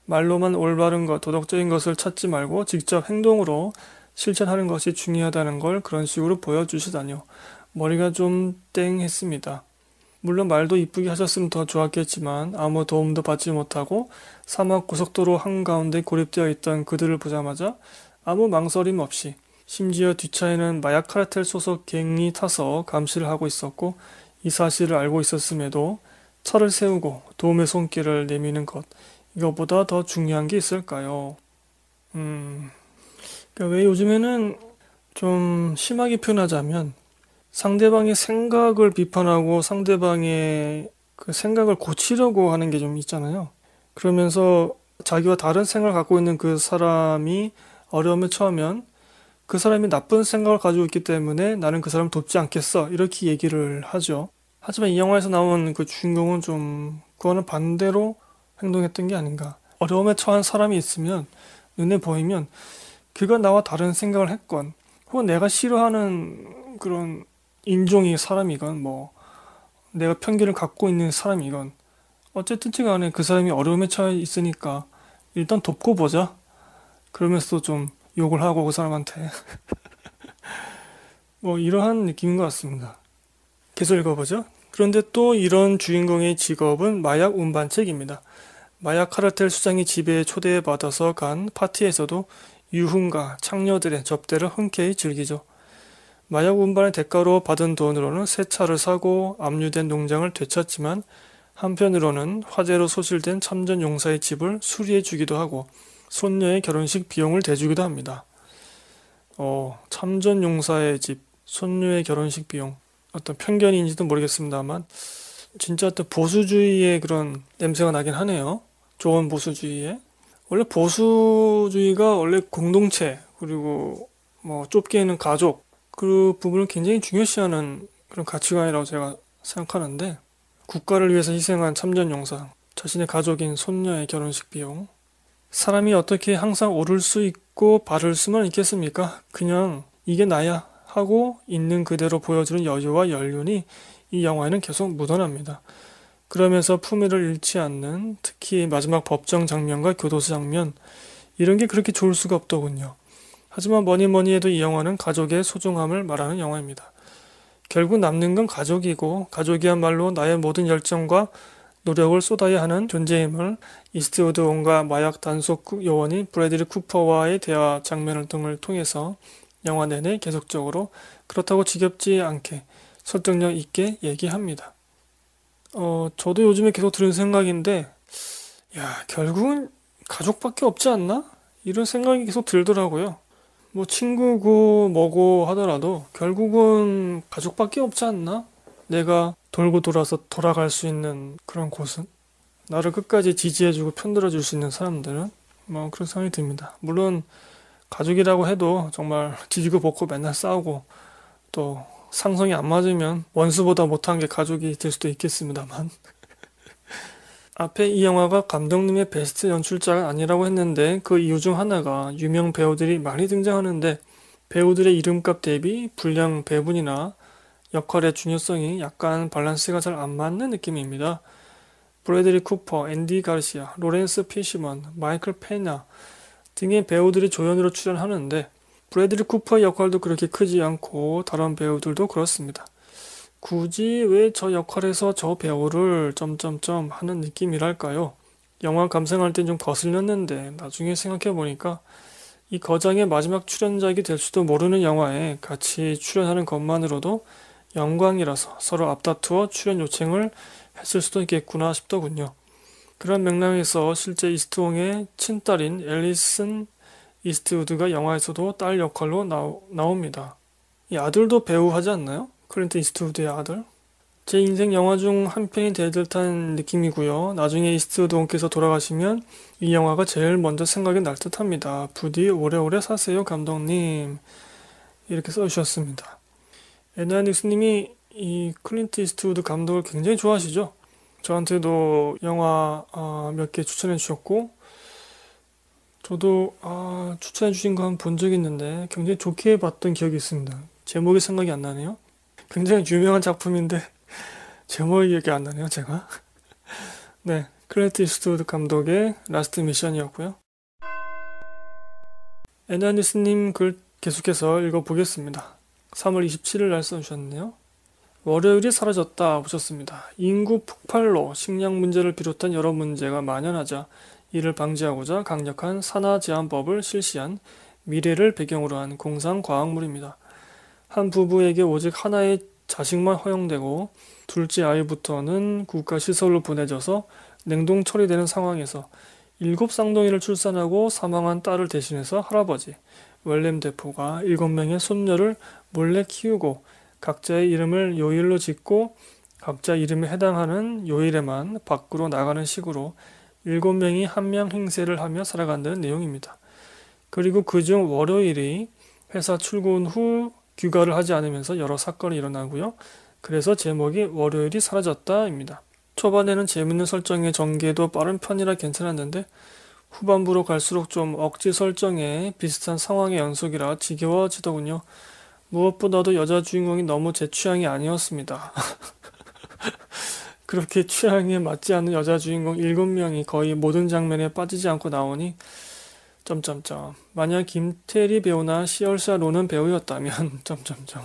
Speaker 1: 말로만 올바른 것, 도덕적인 것을 찾지 말고 직접 행동으로 실천하는 것이 중요하다는 걸 그런 식으로 보여주시다뇨 머리가 좀 땡했습니다. 물론 말도 이쁘게 하셨으면 더 좋았겠지만 아무 도움도 받지 못하고 사막 고속도로 한가운데 고립되어 있던 그들을 보자마자 아무 망설임 없이 심지어 뒷차에는 마약 카르텔 소속 갱이 타서 감시를 하고 있었고 이 사실을 알고 있었음에도 차를 세우고 도움의 손길을 내미는 것 이것보다 더 중요한 게 있을까요? 음, 그러니까 왜 요즘에는 좀 심하게 표현하자면 상대방의 생각을 비판하고 상대방의 그 생각을 고치려고 하는 게 좀 있잖아요. 그러면서 자기와 다른 생각을 갖고 있는 그 사람이 어려움에 처하면 그 사람이 나쁜 생각을 가지고 있기 때문에 나는 그 사람을 돕지 않겠어. 이렇게 얘기를 하죠. 하지만 이 영화에서 나온 그 주인공은 좀 그거는 반대로 행동했던 게 아닌가. 어려움에 처한 사람이 있으면 눈에 보이면 그가 나와 다른 생각을 했건 혹은 내가 싫어하는 그런 인종이 사람이건 뭐 내가 편견을 갖고 있는 사람이건 어쨌든지 간에 그 사람이 어려움에 처해 있으니까 일단 돕고 보자 그러면서 도좀 욕을 하고 그 사람한테 뭐 이러한 느낌인 것 같습니다 계속 읽어보죠 그런데 또 이런 주인공의 직업은 마약 운반책입니다 마약 카르텔 수장이 집에 초대받아서 간 파티에서도 유흥과 창녀들의 접대를 흔쾌히 즐기죠 마약 운반의 대가로 받은 돈으로는 새 차를 사고 압류된 농장을 되찾지만 한편으로는 화재로 소실된 참전 용사의 집을 수리해주기도 하고 손녀의 결혼식 비용을 대주기도 합니다. 어, 참전 용사의 집, 손녀의 결혼식 비용. 어떤 편견인지도 모르겠습니다만, 진짜 어 보수주의의 그런 냄새가 나긴 하네요. 좋은 보수주의에. 원래 보수주의가 원래 공동체, 그리고 뭐 좁게는 가족, 그부분은 굉장히 중요시하는 그런 가치관이라고 제가 생각하는데 국가를 위해서 희생한 참전 용사, 자신의 가족인 손녀의 결혼식 비용. 사람이 어떻게 항상 오를 수 있고 바를 수만 있겠습니까? 그냥 이게 나야 하고 있는 그대로 보여주는 여유와 연륜이 이 영화에는 계속 묻어납니다. 그러면서 품위를 잃지 않는 특히 마지막 법정 장면과 교도소 장면 이런 게 그렇게 좋을 수가 없더군요. 하지만 뭐니 뭐니 해도 이 영화는 가족의 소중함을 말하는 영화입니다. 결국 남는 건 가족이고 가족이야말로 나의 모든 열정과 노력을 쏟아야 하는 존재임을 이스트우드 온과 마약 단속 요원이 브래드리 쿠퍼와의 대화 장면 등을 통해서 영화 내내 계속적으로 그렇다고 지겹지 않게 설득력 있게 얘기합니다. 어, 저도 요즘에 계속 들은 생각인데, 야, 결국은 가족밖에 없지 않나? 이런 생각이 계속 들더라고요. 뭐 친구고 뭐고 하더라도 결국은 가족밖에 없지 않나? 내가 돌고 돌아서 돌아갈 수 있는 그런 곳은 나를 끝까지 지지해주고 편들어줄 수 있는 사람들은 뭐 그런 생각이 듭니다. 물론 가족이라고 해도 정말 지지고 볶고 맨날 싸우고 또 상성이 안 맞으면 원수보다 못한 게 가족이 될 수도 있겠습니다만 앞에 이 영화가 감독님의 베스트 연출자가 아니라고 했는데 그 이유 중 하나가 유명 배우들이 많이 등장하는데 배우들의 이름값 대비 분량 배분이나 역할의 중요성이 약간 밸런스가 잘 안 맞는 느낌입니다. 브래드리 쿠퍼, 앤디 가르시아, 로렌스 피시먼, 마이클 페냐 등의 배우들이 조연으로 출연하는데 브래드리 쿠퍼의 역할도 그렇게 크지 않고 다른 배우들도 그렇습니다. 굳이 왜 저 역할에서 저 배우를 점점점 하는 느낌이랄까요? 영화 감상할 땐 좀 거슬렸는데 나중에 생각해보니까 이 거장의 마지막 출연작이 될 수도 모르는 영화에 같이 출연하는 것만으로도 영광이라서 서로 앞다투어 출연 요청을 했을 수도 있겠구나 싶더군요. 그런 맥락에서 실제 이스트홍의 친딸인 앨리슨 이스트우드가 영화에서도 딸 역할로 나오, 나옵니다. 이 아들도 배우하지 않나요? 클린트 이스트우드의 아들. 제 인생 영화 중 한 편이 될 듯한 느낌이고요. 나중에 이스트우드 원께서 돌아가시면 이 영화가 제일 먼저 생각이 날 듯합니다. 부디 오래오래 사세요, 감독님. 이렇게 써주셨습니다. 에나 닉스님이 이 클린트 이스트우드 감독을 굉장히 좋아하시죠? 저한테도 영화 아, 몇개 추천해 주셨고 저도 아, 추천해 주신 거한본 적이 있는데 굉장히 좋게 봤던 기억이 있습니다. 제목이 생각이 안 나네요. 굉장히 유명한 작품인데 제목이 기억이 안 나네요, 제가. 네, 클레트 이스트우드 감독의 라스트 미션이었고요. 에나니스님 글 계속해서 읽어보겠습니다. 3월 27일 날 써주셨네요. 월요일이 사라졌다 보셨습니다. 인구 폭발로 식량 문제를 비롯한 여러 문제가 만연하자 이를 방지하고자 강력한 산하 제한법을 실시한 미래를 배경으로 한 공상과학물입니다. 한 부부에게 오직 하나의 자식만 허용되고 둘째 아이부터는 국가 시설로 보내져서 냉동 처리되는 상황에서 일곱 쌍둥이를 출산하고 사망한 딸을 대신해서 할아버지 웰렘 대포가 일곱 명의 손녀를 몰래 키우고 각자의 이름을 요일로 짓고 각자 이름에 해당하는 요일에만 밖으로 나가는 식으로 일곱 명이 한 명 행세를 하며 살아간다는 내용입니다. 그리고 그중 월요일이 회사 출근 후 귀가를 하지 않으면서 여러 사건이 일어나고요. 그래서 제목이 월요일이 사라졌다입니다. 초반에는 재밌는 설정의 전개도 빠른 편이라 괜찮았는데 후반부로 갈수록 좀 억지 설정에 비슷한 상황의 연속이라 지겨워지더군요. 무엇보다도 여자 주인공이 너무 제 취향이 아니었습니다. 그렇게 취향에 맞지 않는 여자 주인공 7명이 거의 모든 장면에 빠지지 않고 나오니 점점점. 만약 김태리 배우나 시열사 로는 배우였다면 점점점.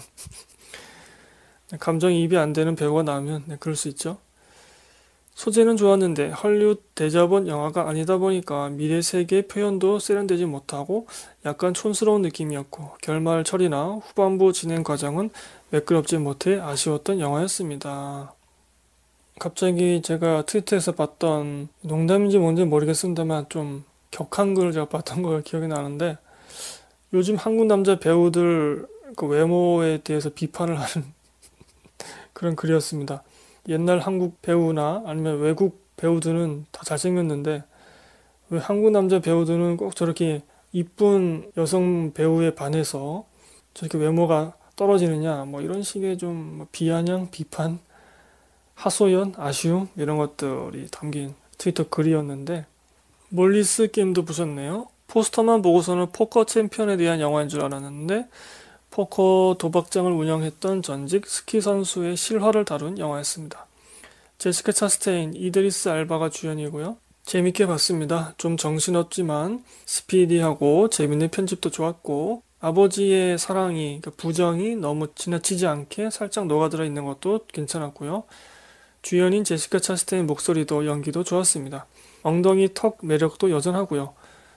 Speaker 1: 네, 감정이입이 안 되는 배우가 나오면 네, 그럴 수 있죠. 소재는 좋았는데 헐리우드 대자본 영화가 아니다 보니까 미래 세계 표현도 세련되지 못하고 약간 촌스러운 느낌이었고 결말 처리나 후반부 진행 과정은 매끄럽지 못해 아쉬웠던 영화였습니다. 갑자기 제가 트위터에서 봤던 농담인지 뭔지 모르겠습니다만 좀 격한글을 제가 봤던 거 기억이 나는데 요즘 한국 남자 배우들 그 외모에 대해서 비판을 하는 그런 글이었습니다. 옛날 한국 배우나 아니면 외국 배우들은 다 잘생겼는데 왜 한국 남자 배우들은 꼭 저렇게 이쁜 여성 배우에 반해서 저렇게 외모가 떨어지느냐 뭐 이런 식의 좀 뭐 비아냥 비판 하소연 아쉬움 이런 것들이 담긴 트위터 글이었는데 몰리스 게임도 보셨네요. 포스터만 보고서는 포커 챔피언에 대한 영화인 줄 알았는데 포커 도박장을 운영했던 전직 스키 선수의 실화를 다룬 영화였습니다. 제시카 차스테인, 이드리스 알바가 주연이고요. 재밌게 봤습니다. 좀 정신없지만 스피디하고 재밌는 편집도 좋았고 아버지의 사랑이 그러니까 부정이 너무 지나치지 않게 살짝 녹아들어 있는 것도 괜찮았고요. 주연인 제시카 차스테인 목소리도 연기도 좋았습니다. 엉덩이 턱 매력도 여전하고요.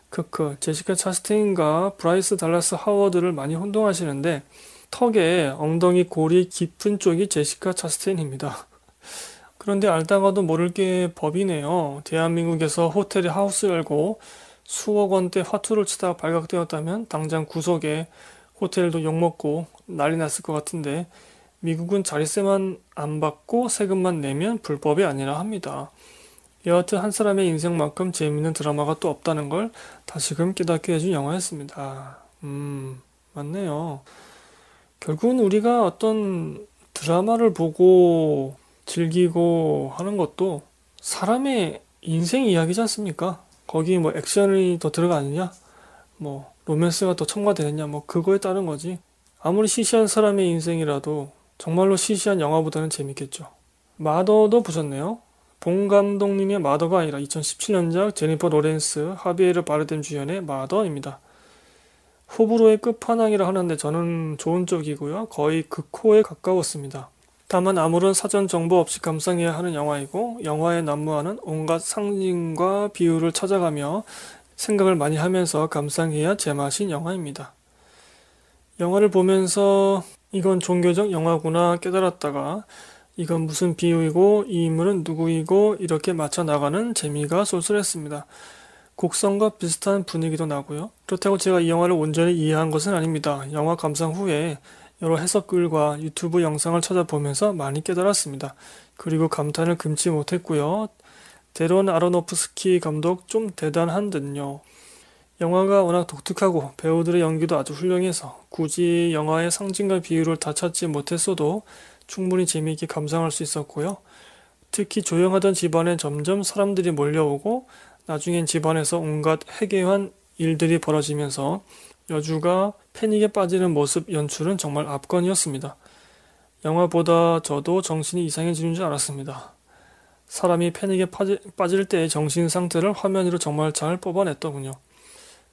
Speaker 1: 크크 제시카 차스테인과 브라이스 달라스 하워드를 많이 혼동하시는데 턱에 엉덩이 골이 깊은 쪽이 제시카 차스테인입니다. 그런데 알다가도 모를 게 법이네요. 대한민국에서 호텔에 하우스 열고 수억 원대 화투를 치다가 발각되었다면 당장 구석에 호텔도 욕먹고 난리 났을 것 같은데 미국은 자리세만 안 받고 세금만 내면 불법이 아니라 합니다. 여하튼 한 사람의 인생만큼 재미있는 드라마가 또 없다는 걸 다시금 깨닫게 해준 영화였습니다. 음, 맞네요. 결국은 우리가 어떤 드라마를 보고 즐기고 하는 것도 사람의 인생 이야기지 않습니까? 거기 뭐 액션이 더 들어가느냐? 뭐 로맨스가 더 첨가되느냐? 뭐 그거에 따른 거지. 아무리 시시한 사람의 인생이라도 정말로 시시한 영화보다는 재밌겠죠. 마더도 보셨네요? 봉 감독님의 마더가 아니라 2017년작 제니퍼 로렌스, 하비에르 바르뎀 주연의 마더입니다. 호불호의 끝판왕이라 하는데 저는 좋은 쪽이고요. 거의 극호에 그 가까웠습니다. 다만 아무런 사전 정보 없이 감상해야 하는 영화이고 영화에 난무하는 온갖 상징과 비유를 찾아가며 생각을 많이 하면서 감상해야 제맛인 영화입니다. 영화를 보면서 이건 종교적 영화구나 깨달았다가 이건 무슨 비유이고 이 인물은 누구이고 이렇게 맞춰 나가는 재미가 쏠쏠했습니다. 곡성과 비슷한 분위기도 나고요. 그렇다고 제가 이 영화를 온전히 이해한 것은 아닙니다. 영화 감상 후에 여러 해석글과 유튜브 영상을 찾아보면서 많이 깨달았습니다. 그리고 감탄을 금치 못했고요. 데론 아로노프스키 감독 좀 대단한 듯요. 영화가 워낙 독특하고 배우들의 연기도 아주 훌륭해서 굳이 영화의 상징과 비유를 다 찾지 못했어도 충분히 재미있게 감상할 수 있었고요. 특히 조용하던 집안에 점점 사람들이 몰려오고 나중엔 집안에서 온갖 해괴한 일들이 벌어지면서 여주가 패닉에 빠지는 모습 연출은 정말 압권이었습니다. 영화보다 저도 정신이 이상해지는 줄 알았습니다. 사람이 패닉에 빠지, 빠질 때의 정신 상태를 화면으로 정말 잘 뽑아냈더군요.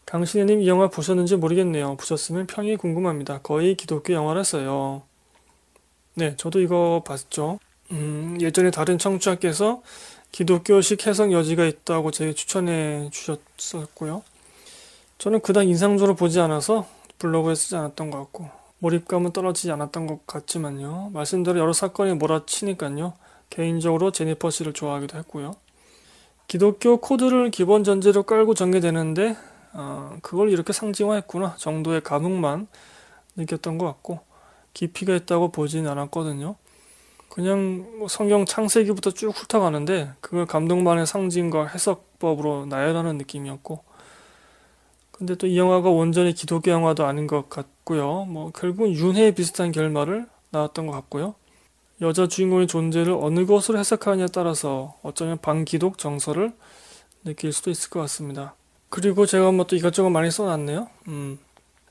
Speaker 1: 강신혜님 이 영화 보셨는지 모르겠네요. 보셨으면 평이 궁금합니다. 거의 기독교 영화라서요 네, 저도 이거 봤죠. 음, 예전에 다른 청취자께서 기독교식 해석 여지가 있다고 제 추천해 주셨었고요. 저는 그닥 인상적으로 보지 않아서 블로그에 쓰지 않았던 것 같고 몰입감은 떨어지지 않았던 것 같지만요. 말씀대로 여러 사건이 몰아치니까요. 개인적으로 제니퍼 씨를 좋아하기도 했고요. 기독교 코드를 기본 전제로 깔고 전개되는데 어, 그걸 이렇게 상징화했구나 정도의 감흥만 느꼈던 것 같고 깊이가 있다고 보진 않았거든요. 그냥 뭐 성경 창세기부터 쭉 훑어가는데 그걸 감독만의 상징과 해석법으로 나열하는 느낌이었고 근데 또 이 영화가 온전히 기독교 영화도 아닌 것 같고요. 뭐 결국 은 윤회에 비슷한 결말을 나왔던 것 같고요. 여자 주인공의 존재를 어느 것으로 해석하느냐에 따라서 어쩌면 반기독 정서를 느낄 수도 있을 것 같습니다. 그리고 제가 뭐 또 이것저것 많이 써놨네요. 음.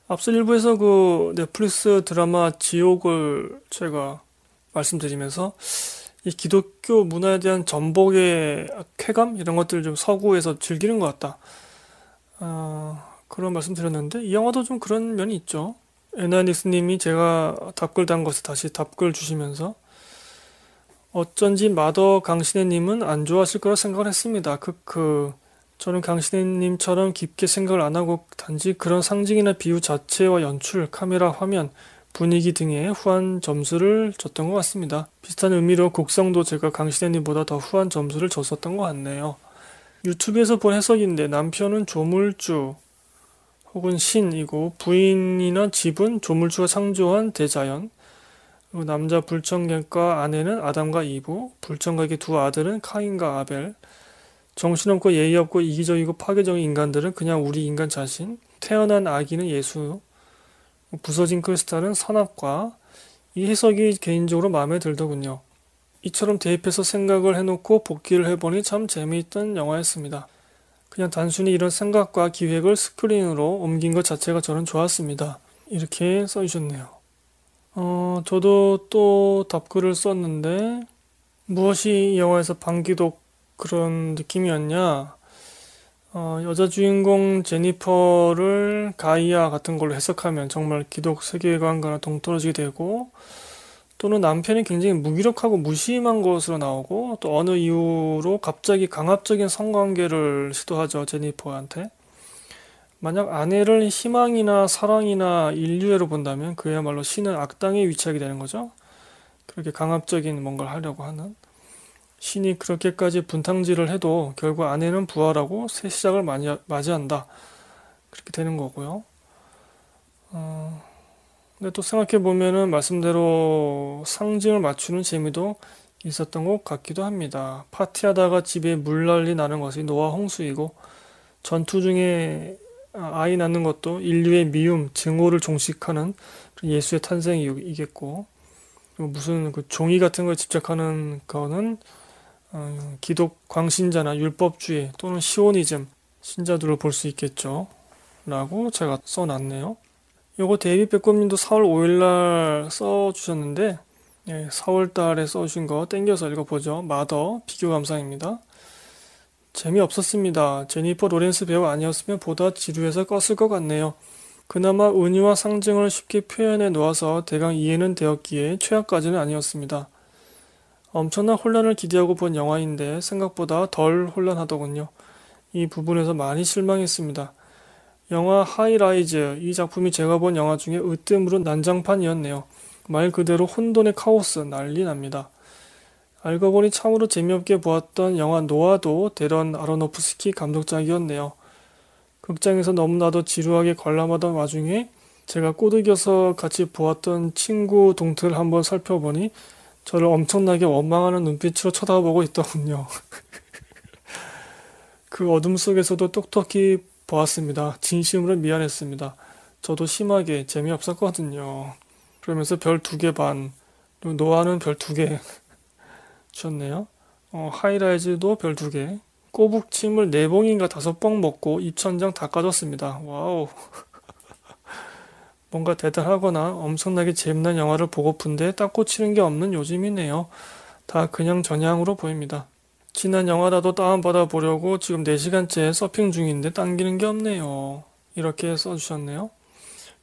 Speaker 1: 앞서 일부에서 그 넷플릭스 드라마 지옥을 제가 말씀드리면서 이 기독교 문화에 대한 전복의 쾌감 이런 것들을 좀 서구에서 즐기는 것 같다. 어, 그런 말씀드렸는데 이 영화도 좀 그런 면이 있죠. 에나니스님이 제가 답글 단 것에 다시 답글 주시면서 어쩐지 마더 강신혜님은 안 좋아하실 거라 생각을 했습니다. 크크. 그, 그 저는 강신혜님처럼 깊게 생각을 안 하고 단지 그런 상징이나 비유 자체와 연출, 카메라 화면, 분위기 등에 후한 점수를 줬던 것 같습니다. 비슷한 의미로 곡성도 제가 강신혜님보다 더 후한 점수를 줬었던 것 같네요. 유튜브에서 본 해석인데 남편은 조물주 혹은 신이고 부인이나 집은 조물주가 상조한 대자연 남자 불청객과 아내는 아담과 이브 불청객의 두 아들은 카인과 아벨 정신없고 예의 없고 이기적이고 파괴적인 인간들은 그냥 우리 인간 자신, 태어난 아기는 예수, 부서진 크리스탈은 선악과 이 해석이 개인적으로 마음에 들더군요. 이처럼 대입해서 생각을 해놓고 복귀를 해보니 참 재미있던 영화였습니다. 그냥 단순히 이런 생각과 기획을 스크린으로 옮긴 것 자체가 저는 좋았습니다. 이렇게 써주셨네요. 어, 저도 또 답글을 썼는데 무엇이 이 영화에서 반기독 그런 느낌이었냐? 어, 여자 주인공 제니퍼를 가이아 같은 걸로 해석하면 정말 기독 세계관과 동떨어지게 되고 또는 남편이 굉장히 무기력하고 무심한 것으로 나오고 또 어느 이유로 갑자기 강압적인 성관계를 시도하죠 제니퍼한테 만약 아내를 희망이나 사랑이나 인류애로 본다면 그야말로 신은 악당에 위치하게 되는 거죠 그렇게 강압적인 뭔가를 하려고 하는 신이 그렇게까지 분탕질을 해도 결국 아내는 부활하고 새 시작을 맞이한다. 그렇게 되는 거고요. 어, 근데 또 생각해 보면은 말씀대로 상징을 맞추는 재미도 있었던 것 같기도 합니다. 파티하다가 집에 물난리 나는 것이 노아 홍수이고 전투 중에 아이 낳는 것도 인류의 미움, 증오를 종식하는 예수의 탄생이겠고 뭐 무슨 그 종이 같은 걸 집착하는 거는 어, 기독 광신자나 율법주의 또는 시오니즘 신자들을 볼 수 있겠죠. 라고 제가 써놨네요. 요거 데이비 백검님도 4월 5일날 써주셨는데 예, 4월달에 써주신 거 땡겨서 읽어보죠. 마더 비교 감상입니다. 재미없었습니다. 제니퍼 로렌스 배우 아니었으면 보다 지루해서 껐을 것 같네요. 그나마 은유와 상징을 쉽게 표현해 놓아서 대강 이해는 되었기에 최악까지는 아니었습니다. 엄청난 혼란을 기대하고 본 영화인데 생각보다 덜 혼란하더군요. 이 부분에서 많이 실망했습니다. 영화 하이라이즈 이 작품이 제가 본 영화 중에 으뜸으로 난장판이었네요. 말 그대로 혼돈의 카오스 난리 납니다. 알고 보니 참으로 재미없게 보았던 영화 노아도 대런 아로노프스키 감독작이었네요. 극장에서 너무나도 지루하게 관람하던 와중에 제가 꼬드겨서 같이 보았던 친구 동틀 한번 살펴보니 저를 엄청나게 원망하는 눈빛으로 쳐다보고 있더군요. 그 어둠 속에서도 똑똑히 보았습니다. 진심으로 미안했습니다. 저도 심하게 재미없었거든요. 그러면서 별 두 개 반, 노아는 별 두 개 주셨네요. 어, 하이라이즈도 별 두 개. 꼬북침을 네 봉인가 다섯 봉 먹고 입천장 다 까졌습니다. 와우. 뭔가 대단하거나 엄청나게 재미난 영화를 보고픈데 딱 꽂히는 게 없는 요즘이네요. 다 그냥 전향으로 보입니다. 지난 영화라도 다운받아 보려고 지금 4시간째 서핑 중인데 당기는 게 없네요. 이렇게 써주셨네요.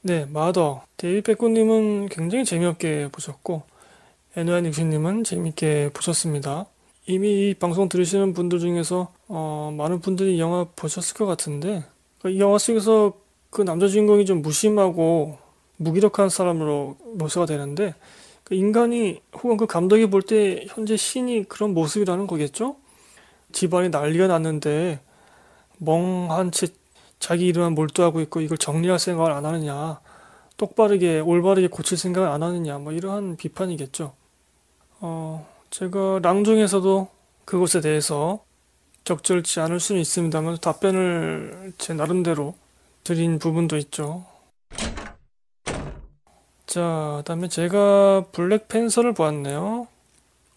Speaker 1: 네, 마더. 데이 백구님은 굉장히 재미없게 보셨고, 에누안 육신님은 재미있게 보셨습니다. 이미 이 방송 들으시는 분들 중에서 어, 많은 분들이 영화 보셨을 것 같은데 그러니까 이 영화 속에서 그 남자 주인공이 좀 무심하고 무기력한 사람으로 묘사가 되는데 그 인간이 혹은 그 감독이 볼 때 현재 신이 그런 모습이라는 거겠죠? 집안이 난리가 났는데 멍한 채 자기 일만 몰두하고 있고 이걸 정리할 생각을 안 하느냐 똑바르게 올바르게 고칠 생각을 안 하느냐 뭐 이러한 비판이겠죠. 어, 제가 랑중에서도 그것에 대해서 적절치 않을 수는 있습니다만 답변을 제 나름대로 드린 부분도 있죠. 자, 다음에 제가 블랙 팬서를 보았네요.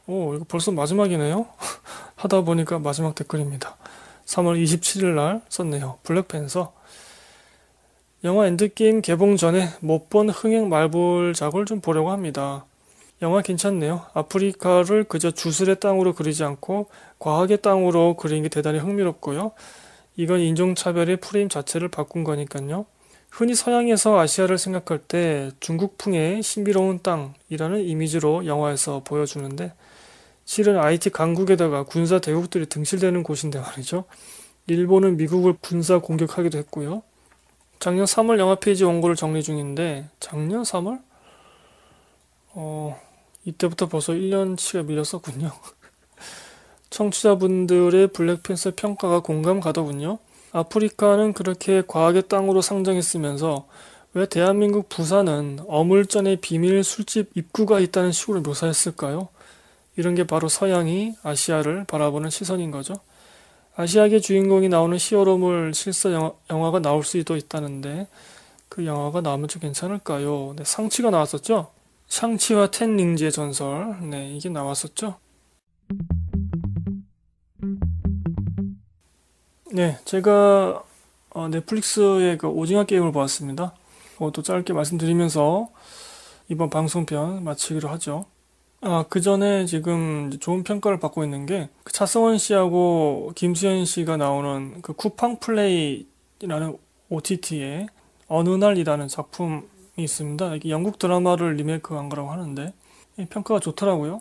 Speaker 1: 오, 이거 벌써 마지막이네요. 하다 보니까 마지막 댓글입니다. 3월 27일 날 썼네요. 블랙 팬서. 영화 엔드게임 개봉 전에 못 본 흥행 말불작을 좀 보려고 합니다. 영화 괜찮네요. 아프리카를 그저 주술의 땅으로 그리지 않고 과학의 땅으로 그린 게 대단히 흥미롭고요. 이건 인종차별의 프레임 자체를 바꾼 거니까요. 흔히 서양에서 아시아를 생각할 때 중국풍의 신비로운 땅이라는 이미지로 영화에서 보여주는데 실은 IT 강국에다가 군사 대국들이 등실되는 곳인데 말이죠. 일본은 미국을 군사 공격하기도 했고요. 작년 3월 영화 페이지 원고를 정리 중인데 작년 3월? 어 이때부터 벌써 1년치가 밀렸었군요. 청취자분들의 블랙팬서 평가가 공감 가더군요. 아프리카는 그렇게 과학의 땅으로 상정했으면서 왜 대한민국 부산은 어물전의 비밀 술집 입구가 있다는 식으로 묘사했을까요? 이런 게 바로 서양이 아시아를 바라보는 시선인 거죠. 아시아계 주인공이 나오는 히어로물 실사 영화, 가 나올 수도 있다는데 그 영화가 나오면 좀 괜찮을까요? 네, 상치가 나왔었죠? 상치와 텐 링지의 전설. 네, 이게 나왔었죠? 네, 제가 어, 넷플릭스의 그 오징어 게임을 보았습니다. 그것도 짧게 말씀드리면서 이번 방송편 마치기로 하죠. 아, 그 전에 지금 좋은 평가를 받고 있는 게그 차성원 씨하고 김수현 씨가 나오는 그 쿠팡 플레이라는 o t t 에 어느 날이라는 작품이 있습니다. 이게 영국 드라마를 리메이크한 거라고 하는데 평가가 좋더라고요.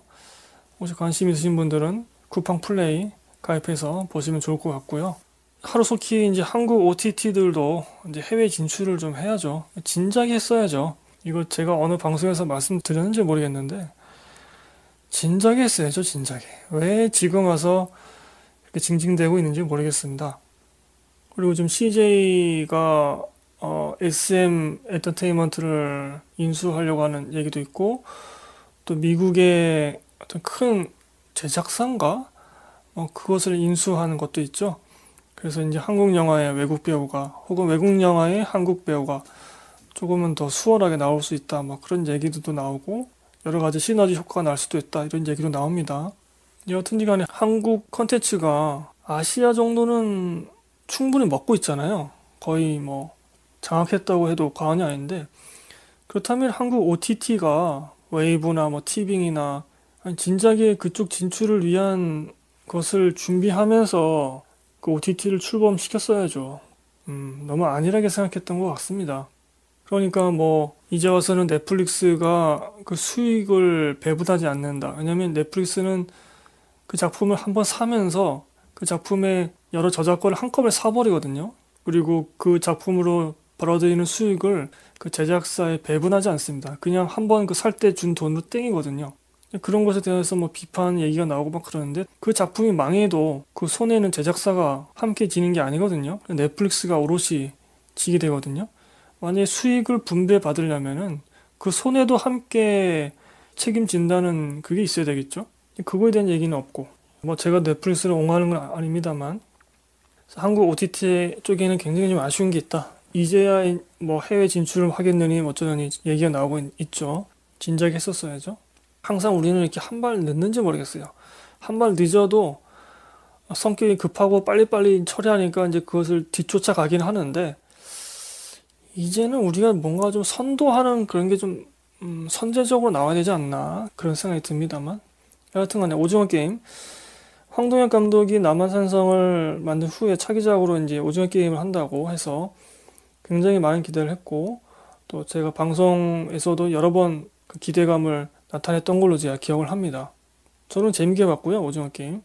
Speaker 1: 혹시 관심 있으신 분들은 쿠팡 플레이 가입해서 보시면 좋을 것 같고요. 하루속히 이제 한국 OTT들도 이제 해외 진출을 좀 해야죠. 진작에 했어야죠. 이거 제가 어느 방송에서 말씀드렸는지 모르겠는데 진작에 했어야죠, 진작에. 왜 지금 와서 이렇게 징징대고 있는지 모르겠습니다. 그리고 좀 CJ가 어, SM 엔터테인먼트를 인수하려고 하는 얘기도 있고 또 미국의 어떤 큰 제작사인가 어, 그것을 인수하는 것도 있죠. 그래서 이제 한국 영화의 외국 배우가 혹은 외국 영화의 한국 배우가 조금은 더 수월하게 나올 수 있다. 뭐 그런 얘기도 들 나오고 여러 가지 시너지 효과가 날 수도 있다. 이런 얘기도 나옵니다. 여하튼 간에 한국 컨텐츠가 아시아 정도는 충분히 먹고 있잖아요. 거의 뭐 장악했다고 해도 과언이 아닌데 그렇다면 한국 OTT가 웨이브나 뭐 티빙이나 진작에 그쪽 진출을 위한 것을 준비하면서 그 OTT를 출범시켰어야죠. 음, 너무 안일하게 생각했던 것 같습니다. 그러니까 뭐 이제 와서는 넷플릭스가 그 수익을 배분하지 않는다. 왜냐면 넷플릭스는 그 작품을 한번 사면서 그 작품의 여러 저작권을 한꺼번에 사버리거든요. 그리고 그 작품으로 벌어들이는 수익을 그 제작사에 배분하지 않습니다. 그냥 한번 그 살 때 준 돈으로 땡이거든요. 그런 것에 대해서 뭐 비판 얘기가 나오고 막 그러는데 그 작품이 망해도 그 손해는 제작사가 함께 지는 게 아니거든요. 넷플릭스가 오롯이 지게 되거든요. 만약에 수익을 분배받으려면은 그 손해도 함께 책임진다는 그게 있어야 되겠죠. 그거에 대한 얘기는 없고 뭐 제가 넷플릭스를 옹하는건 아닙니다만 한국 OTT 쪽에는 굉장히 좀 아쉬운 게 있다. 이제야 뭐 해외 진출을 하겠느니 어쩌느니 얘기가 나오고 있죠. 진작 했었어야죠. 항상 우리는 이렇게 한 발 늦는지 모르겠어요. 한 발 늦어도 성격이 급하고 빨리빨리 처리하니까 이제 그것을 뒤쫓아 가긴 하는데 이제는 우리가 뭔가 좀 선도하는 그런 게좀 음, 선제적으로 나와야 되지 않나 그런 생각이 듭니다만 여하튼간에 오징어 게임 황동현 감독이 남한산성을 만든 후에 차기작으로 이제 오징어 게임을 한다고 해서 굉장히 많은 기대를 했고 또 제가 방송에서도 여러 번 그 기대감을 나타냈던 걸로 제가 기억을 합니다. 저는 재밌게 봤고요, 오징어 게임.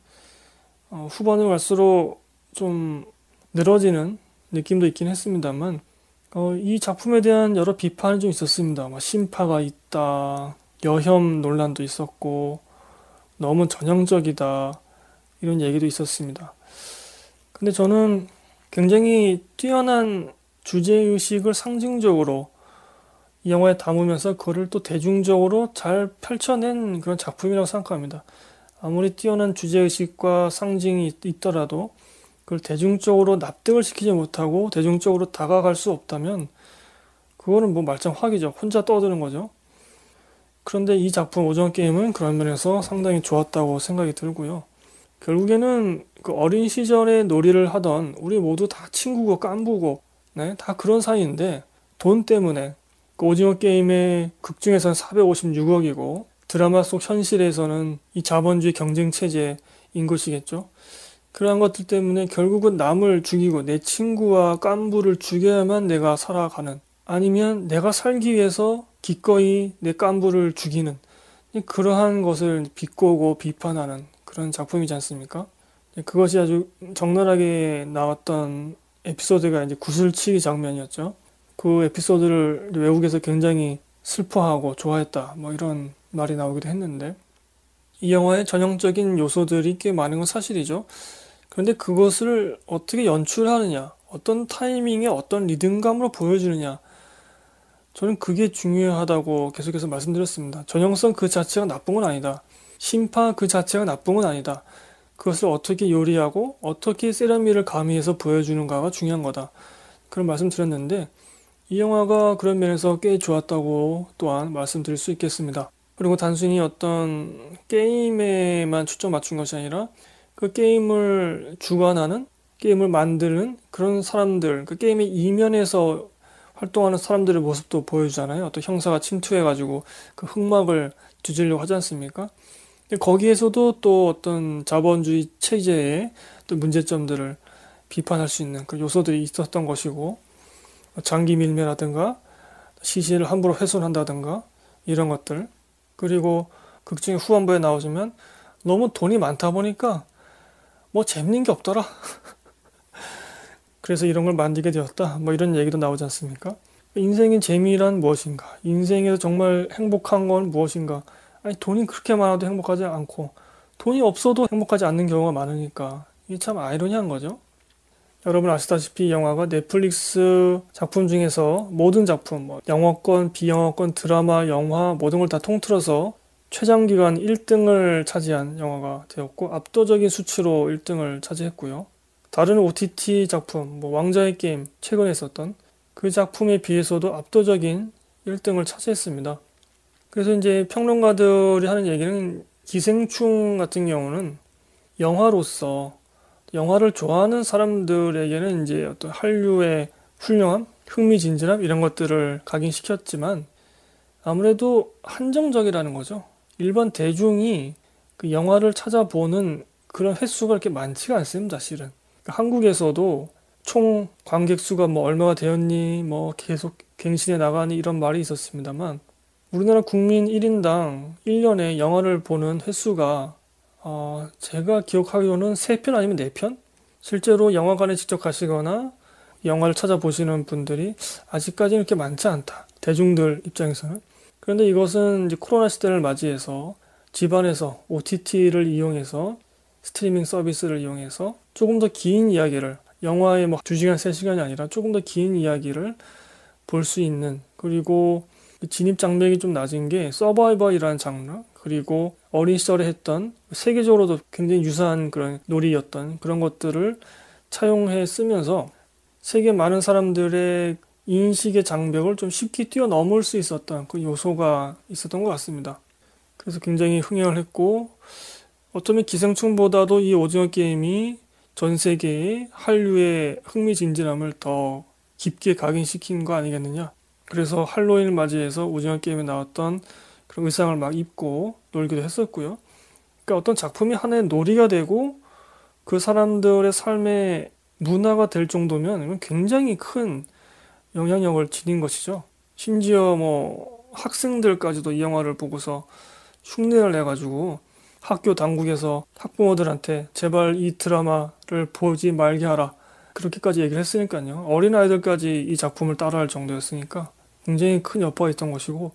Speaker 1: 어, 후반으로 갈수록 좀 늘어지는 느낌도 있긴 했습니다만, 어, 이 작품에 대한 여러 비판이 좀 있었습니다. 막 심파가 있다, 여혐 논란도 있었고, 너무 전형적이다, 이런 얘기도 있었습니다. 근데 저는 굉장히 뛰어난 주제의식을 상징적으로 이 영화에 담으면서 그를 또 대중적으로 잘 펼쳐낸 그런 작품이라고 생각합니다. 아무리 뛰어난 주제의식과 상징이 있더라도 그걸 대중적으로 납득을 시키지 못하고 대중적으로 다가갈 수 없다면 그거는 뭐 말짱 화기죠. 혼자 떠드는 거죠. 그런데 이 작품 오전 게임은 그런 면에서 상당히 좋았다고 생각이 들고요. 결국에는 그 어린 시절에 놀이를 하던 우리 모두 다 친구고 깐부고 네? 다 그런 사이인데 돈 때문에 그 오징어 게임의 극중에서는 456억이고 드라마 속 현실에서는 이 자본주의 경쟁 체제인 것이겠죠. 그러한 것들 때문에 결국은 남을 죽이고 내 친구와 깐부를 죽여야만 내가 살아가는 아니면 내가 살기 위해서 기꺼이 내 깐부를 죽이는 그러한 것을 비꼬고 비판하는 그런 작품이지 않습니까? 네, 그것이 아주 적나라하게 나왔던 에피소드가 이제 구슬치기 장면이었죠. 그 에피소드를 외국에서 굉장히 슬퍼하고 좋아했다 뭐 이런 말이 나오기도 했는데 이 영화의 전형적인 요소들이 꽤 많은 건 사실이죠. 그런데 그것을 어떻게 연출하느냐, 어떤 타이밍에 어떤 리듬감으로 보여주느냐, 저는 그게 중요하다고 계속해서 말씀드렸습니다. 전형성 그 자체가 나쁜 건 아니다. 심파 그 자체가 나쁜 건 아니다. 그것을 어떻게 요리하고 어떻게 세련미를 가미해서 보여주는가가 중요한 거다. 그런 말씀 드렸는데 이 영화가 그런 면에서 꽤 좋았다고 또한 말씀드릴 수 있겠습니다. 그리고 단순히 어떤 게임에만 초점 맞춘 것이 아니라 그 게임을 주관하는 게임을 만드는 그런 사람들, 그 게임의 이면에서 활동하는 사람들의 모습도 보여주잖아요. 어떤 형사가 침투해가지고 그 흑막을 뒤질려고 하지 않습니까? 거기에서도 또 어떤 자본주의 체제의 또 문제점들을 비판할 수 있는 그 요소들이 있었던 것이고, 장기 밀매라든가 시신을 함부로 훼손한다든가 이런 것들 그리고 극중의 후반부에 나오지만 너무 돈이 많다 보니까 뭐 재밌는 게 없더라 그래서 이런 걸 만들게 되었다 뭐 이런 얘기도 나오지 않습니까 인생의 재미란 무엇인가 인생에서 정말 행복한 건 무엇인가 아니 돈이 그렇게 많아도 행복하지 않고 돈이 없어도 행복하지 않는 경우가 많으니까 이게 참 아이러니한 거죠 여러분 아시다시피 영화가 넷플릭스 작품 중에서 모든 작품, 뭐영화권비영화권 드라마, 영화 모든 걸 다 통틀어서 최장기간 1등을 차지한 영화가 되었고 압도적인 수치로 1등을 차지했고요. 다른 OTT 작품, 뭐 왕자의 게임 최근에 있었던 그 작품에 비해서도 압도적인 1등을 차지했습니다. 그래서 이제 평론가들이 하는 얘기는 기생충 같은 경우는 영화로서 영화를 좋아하는 사람들에게는 이제 어떤 한류의 훌륭함, 흥미진진함 이런 것들을 각인시켰지만 아무래도 한정적이라는 거죠. 일반 대중이 그 영화를 찾아보는 그런 횟수가 그렇게 많지가 않습니다, 실은. 그러니까 한국에서도 총 관객 수가 뭐 얼마가 되었니, 뭐 계속 갱신해 나가니 이런 말이 있었습니다만 우리나라 국민 1인당 1년에 영화를 보는 횟수가 어, 제가 기억하기로는 세 편 아니면 네 편? 실제로 영화관에 직접 가시거나 영화를 찾아보시는 분들이 아직까지는 이렇게 많지 않다. 대중들 입장에서는. 그런데 이것은 이제 코로나 시대를 맞이해서 집안에서 OTT를 이용해서 스트리밍 서비스를 이용해서 조금 더 긴 이야기를 영화의 뭐 2시간, 3시간이 아니라 조금 더 긴 이야기를 볼 수 있는 그리고 그 진입 장벽이 좀 낮은 게 서바이벌이라는 장르 그리고 어린 시절에 했던 세계적으로도 굉장히 유사한 그런 놀이였던 그런 것들을 차용해 쓰면서 세계 많은 사람들의 인식의 장벽을 좀 쉽게 뛰어넘을 수 있었던 그 요소가 있었던 것 같습니다. 그래서 굉장히 흥행 했고 어쩌면 기생충보다도 이 오징어 게임이 전 세계의 한류의 흥미진진함을 더 깊게 각인시킨 거 아니겠느냐. 그래서 할로윈을 맞이해서 오징어 게임에 나왔던 그런 의상을 막 입고 놀기도 했었고요. 그러니까 어떤 작품이 하나의 놀이가 되고 그 사람들의 삶의 문화가 될 정도면 굉장히 큰 영향력을 지닌 것이죠. 심지어 뭐 학생들까지도 이 영화를 보고서 흉내를 내가지고 학교 당국에서 학부모들한테 제발 이 드라마를 보지 말게 하라. 그렇게까지 얘기를 했으니까요. 어린아이들까지 이 작품을 따라할 정도였으니까 굉장히 큰 여파가 있던 것이고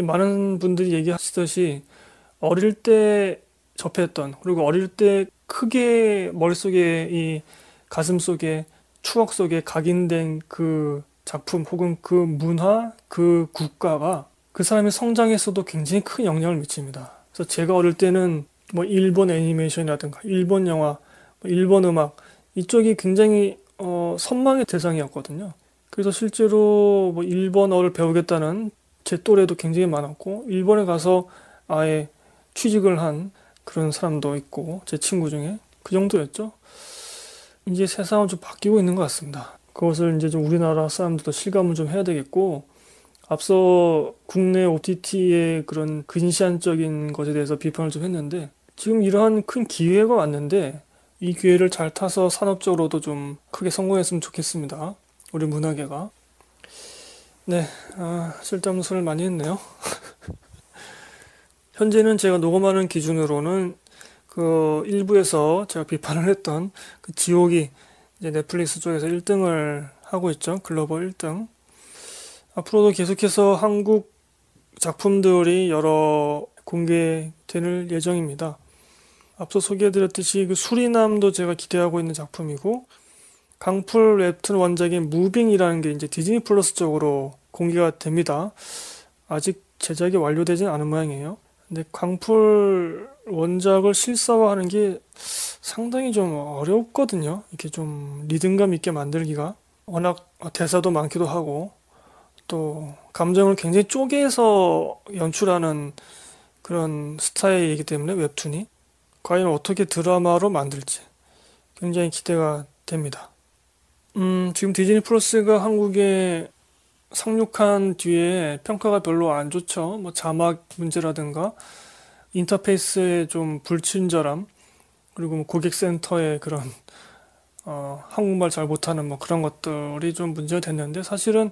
Speaker 1: 많은 분들이 얘기하시듯이 어릴 때 접했던 그리고 어릴 때 크게 머릿속에 이 가슴 속에 추억 속에 각인된 그 작품 혹은 그 문화 그 국가가 그 사람의 성장에서도 굉장히 큰 영향을 미칩니다. 그래서 제가 어릴 때는 뭐 일본 애니메이션이라든가 일본 영화, 뭐 일본 음악 이쪽이 굉장히 어, 선망의 대상이었거든요. 그래서 실제로 뭐 일본어를 배우겠다는 제 또래도 굉장히 많았고 일본에 가서 아예 취직을 한 그런 사람도 있고 제 친구 중에 그 정도였죠. 이제 세상은 좀 바뀌고 있는 것 같습니다. 그것을 이제 좀 우리나라 사람들도 실감을 좀 해야 되겠고 앞서 국내 OTT의 그런 근시안적인 것에 대해서 비판을 좀 했는데 지금 이러한 큰 기회가 왔는데 이 기회를 잘 타서 산업적으로도 좀 크게 성공했으면 좋겠습니다. 우리 문화계가. 네, 아, 쓸데없는 소리를 많이 했네요. 현재는 제가 녹음하는 기준으로는 그 일부에서 제가 비판을 했던 그 지옥이 이제 넷플릭스 쪽에서 1등을 하고 있죠. 글로벌 1등. 앞으로도 계속해서 한국 작품들이 여러 공개될 예정입니다. 앞서 소개해드렸듯이 그 수리남도 제가 기대하고 있는 작품이고 강풀 웹툰 원작인 무빙이라는 게 이제 디즈니 플러스 쪽으로 공개가 됩니다. 아직 제작이 완료되진 않은 모양이에요. 근데 광풀 원작을 실사화하는 게 상당히 좀 어렵거든요. 이렇게 좀 리듬감 있게 만들기가 워낙 대사도 많기도 하고 또 감정을 굉장히 쪼개서 연출하는 그런 스타일이기 때문에 웹툰이 과연 어떻게 드라마로 만들지 굉장히 기대가 됩니다. 음, 지금 디즈니 플러스가 한국에 상륙한 뒤에 평가가 별로 안 좋죠. 뭐 자막 문제라든가 인터페이스의 좀 불친절함 그리고 뭐 고객센터의 그런 어, 한국말 잘 못하는 뭐 그런 것들이 좀 문제가 됐는데 사실은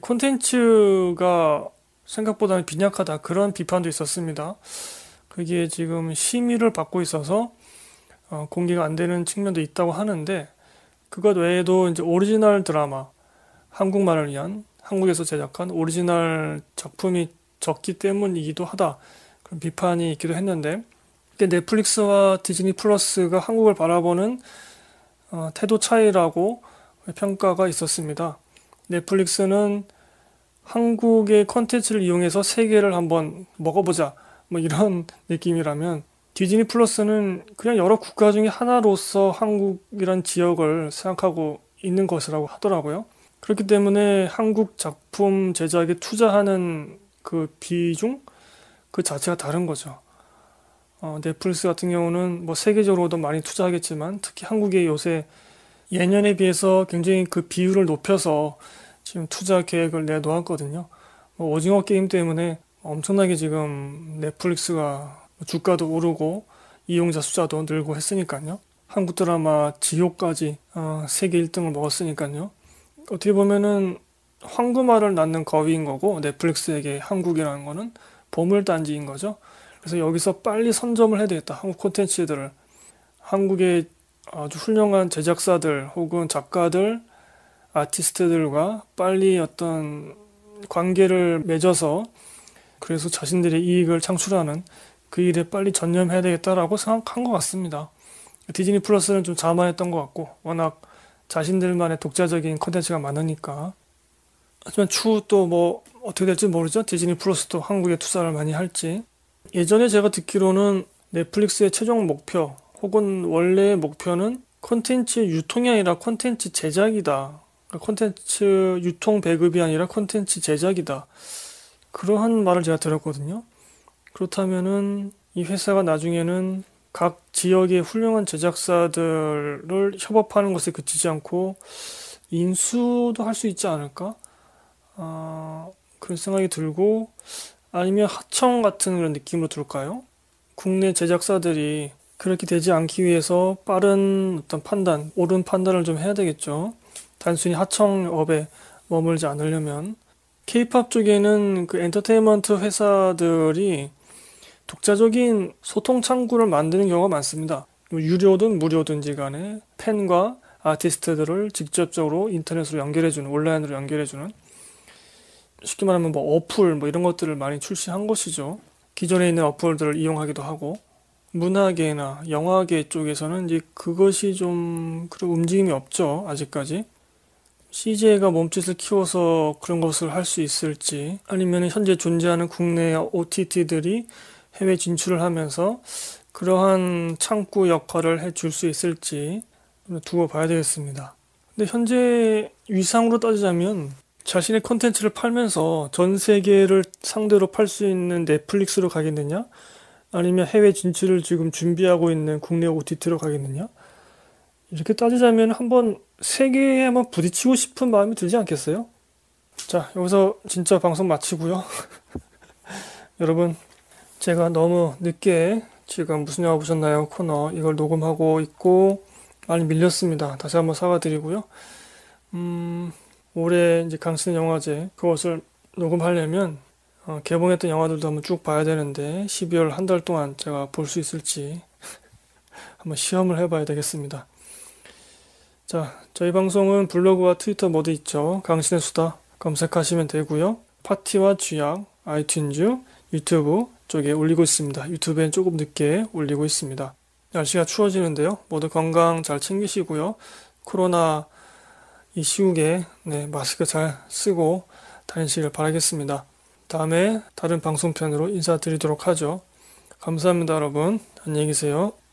Speaker 1: 콘텐츠가 생각보다 빈약하다 그런 비판도 있었습니다. 그게 지금 심의를 받고 있어서 어, 공개가 안 되는 측면도 있다고 하는데 그것 외에도 이제 오리지널 드라마 한국만을 위한 한국에서 제작한 오리지널 작품이 적기 때문이기도 하다. 그런 비판이 있기도 했는데 넷플릭스와 디즈니 플러스가 한국을 바라보는 어, 태도 차이라고 평가가 있었습니다. 넷플릭스는 한국의 컨텐츠를 이용해서 세계를 한번 먹어보자 뭐 이런 느낌이라면 디즈니 플러스는 그냥 여러 국가 중에 하나로서 한국이란 지역을 생각하고 있는 것이라고 하더라고요. 그렇기 때문에 한국 작품 제작에 투자하는 그 비중 그 자체가 다른 거죠. 어, 넷플릭스 같은 경우는 뭐 세계적으로도 많이 투자하겠지만 특히 한국의 요새 예년에 비해서 굉장히 그 비율을 높여서 지금 투자 계획을 내놓았거든요. 뭐 오징어 게임 때문에 엄청나게 지금 넷플릭스가 주가도 오르고 이용자 숫자도 늘고 했으니까요. 한국 드라마 지효까지 어, 세계 1등을 먹었으니까요. 어떻게 보면은 황금알을 낳는 거위인 거고 넷플릭스에게 한국이라는 거는 보물단지인 거죠. 그래서 여기서 빨리 선점을 해야 되겠다. 한국 콘텐츠들을 한국의 아주 훌륭한 제작사들 혹은 작가들 아티스트들과 빨리 어떤 관계를 맺어서 그래서 자신들의 이익을 창출하는 그 일에 빨리 전념해야 되겠다라고 생각한 것 같습니다. 디즈니 플러스는 좀 자만했던 것 같고 워낙 자신들만의 독자적인 컨텐츠가 많으니까. 하지만 추후 또 뭐 어떻게 될지 모르죠. 디즈니 플러스도 한국에 투자를 많이 할지. 예전에 제가 듣기로는 넷플릭스의 최종 목표 혹은 원래의 목표는 콘텐츠 유통이 아니라 콘텐츠 제작이다. 그러니까 콘텐츠 유통 배급이 아니라 콘텐츠 제작이다. 그러한 말을 제가 들었거든요. 그렇다면은 이 회사가 나중에는 각 지역의 훌륭한 제작사들을 협업하는 것에 그치지 않고 인수도 할 수 있지 않을까? 어, 그런 생각이 들고 아니면 하청 같은 그런 느낌으로 들까요? 국내 제작사들이 그렇게 되지 않기 위해서 빠른 어떤 판단, 옳은 판단을 좀 해야 되겠죠. 단순히 하청업에 머물지 않으려면. 케팝 쪽에는 그 엔터테인먼트 회사들이 독자적인 소통 창구를 만드는 경우가 많습니다. 뭐 유료든 무료든지 간에 팬과 아티스트들을 직접적으로 인터넷으로 연결해주는, 온라인으로 연결해주는 쉽게 말하면 뭐 어플 뭐 이런 것들을 많이 출시한 것이죠. 기존에 있는 어플들을 이용하기도 하고 문화계나 영화계 쪽에서는 이제 그것이 좀 그런 움직임이 없죠 아직까지. CJ가 몸짓을 키워서 그런 것을 할 수 있을지 아니면 현재 존재하는 국내 OTT들이 해외 진출을 하면서 그러한 창구 역할을 해줄 수 있을지 두고 봐야 되겠습니다. 근데 현재 위상으로 따지자면 자신의 컨텐츠를 팔면서 전 세계를 상대로 팔 수 있는 넷플릭스로 가겠느냐? 아니면 해외 진출을 지금 준비하고 있는 국내 OTT로 가겠느냐? 이렇게 따지자면 한번 세계에 한번 부딪히고 싶은 마음이 들지 않겠어요? 자, 여기서 진짜 방송 마치고요. 여러분, 제가 너무 늦게 지금 무슨 영화 보셨나요 코너 이걸 녹음하고 있고 많이 밀렸습니다. 다시 한번 사과드리고요. 음, 올해 이제 강신 영화제 그것을 녹음하려면 어, 개봉했던 영화들도 한번 쭉 봐야 되는데 12월 한 달 동안 제가 볼 수 있을지 한번 시험을 해봐야 되겠습니다. 자, 저희 방송은 블로그와 트위터 모두 있죠. 강신의 수다 검색하시면 되고요. 파티와 쥐약, 아이튠즈, 유튜브, 쪽에 올리고 있습니다. 유튜브엔 조금 늦게 올리고 있습니다. 날씨가 추워지는데요. 모두 건강 잘 챙기시고요. 코로나 이 시국에 네, 마스크 잘 쓰고 다니시길 바라겠습니다. 다음에 다른 방송편으로 인사드리도록 하죠. 감사합니다, 여러분. 안녕히 계세요.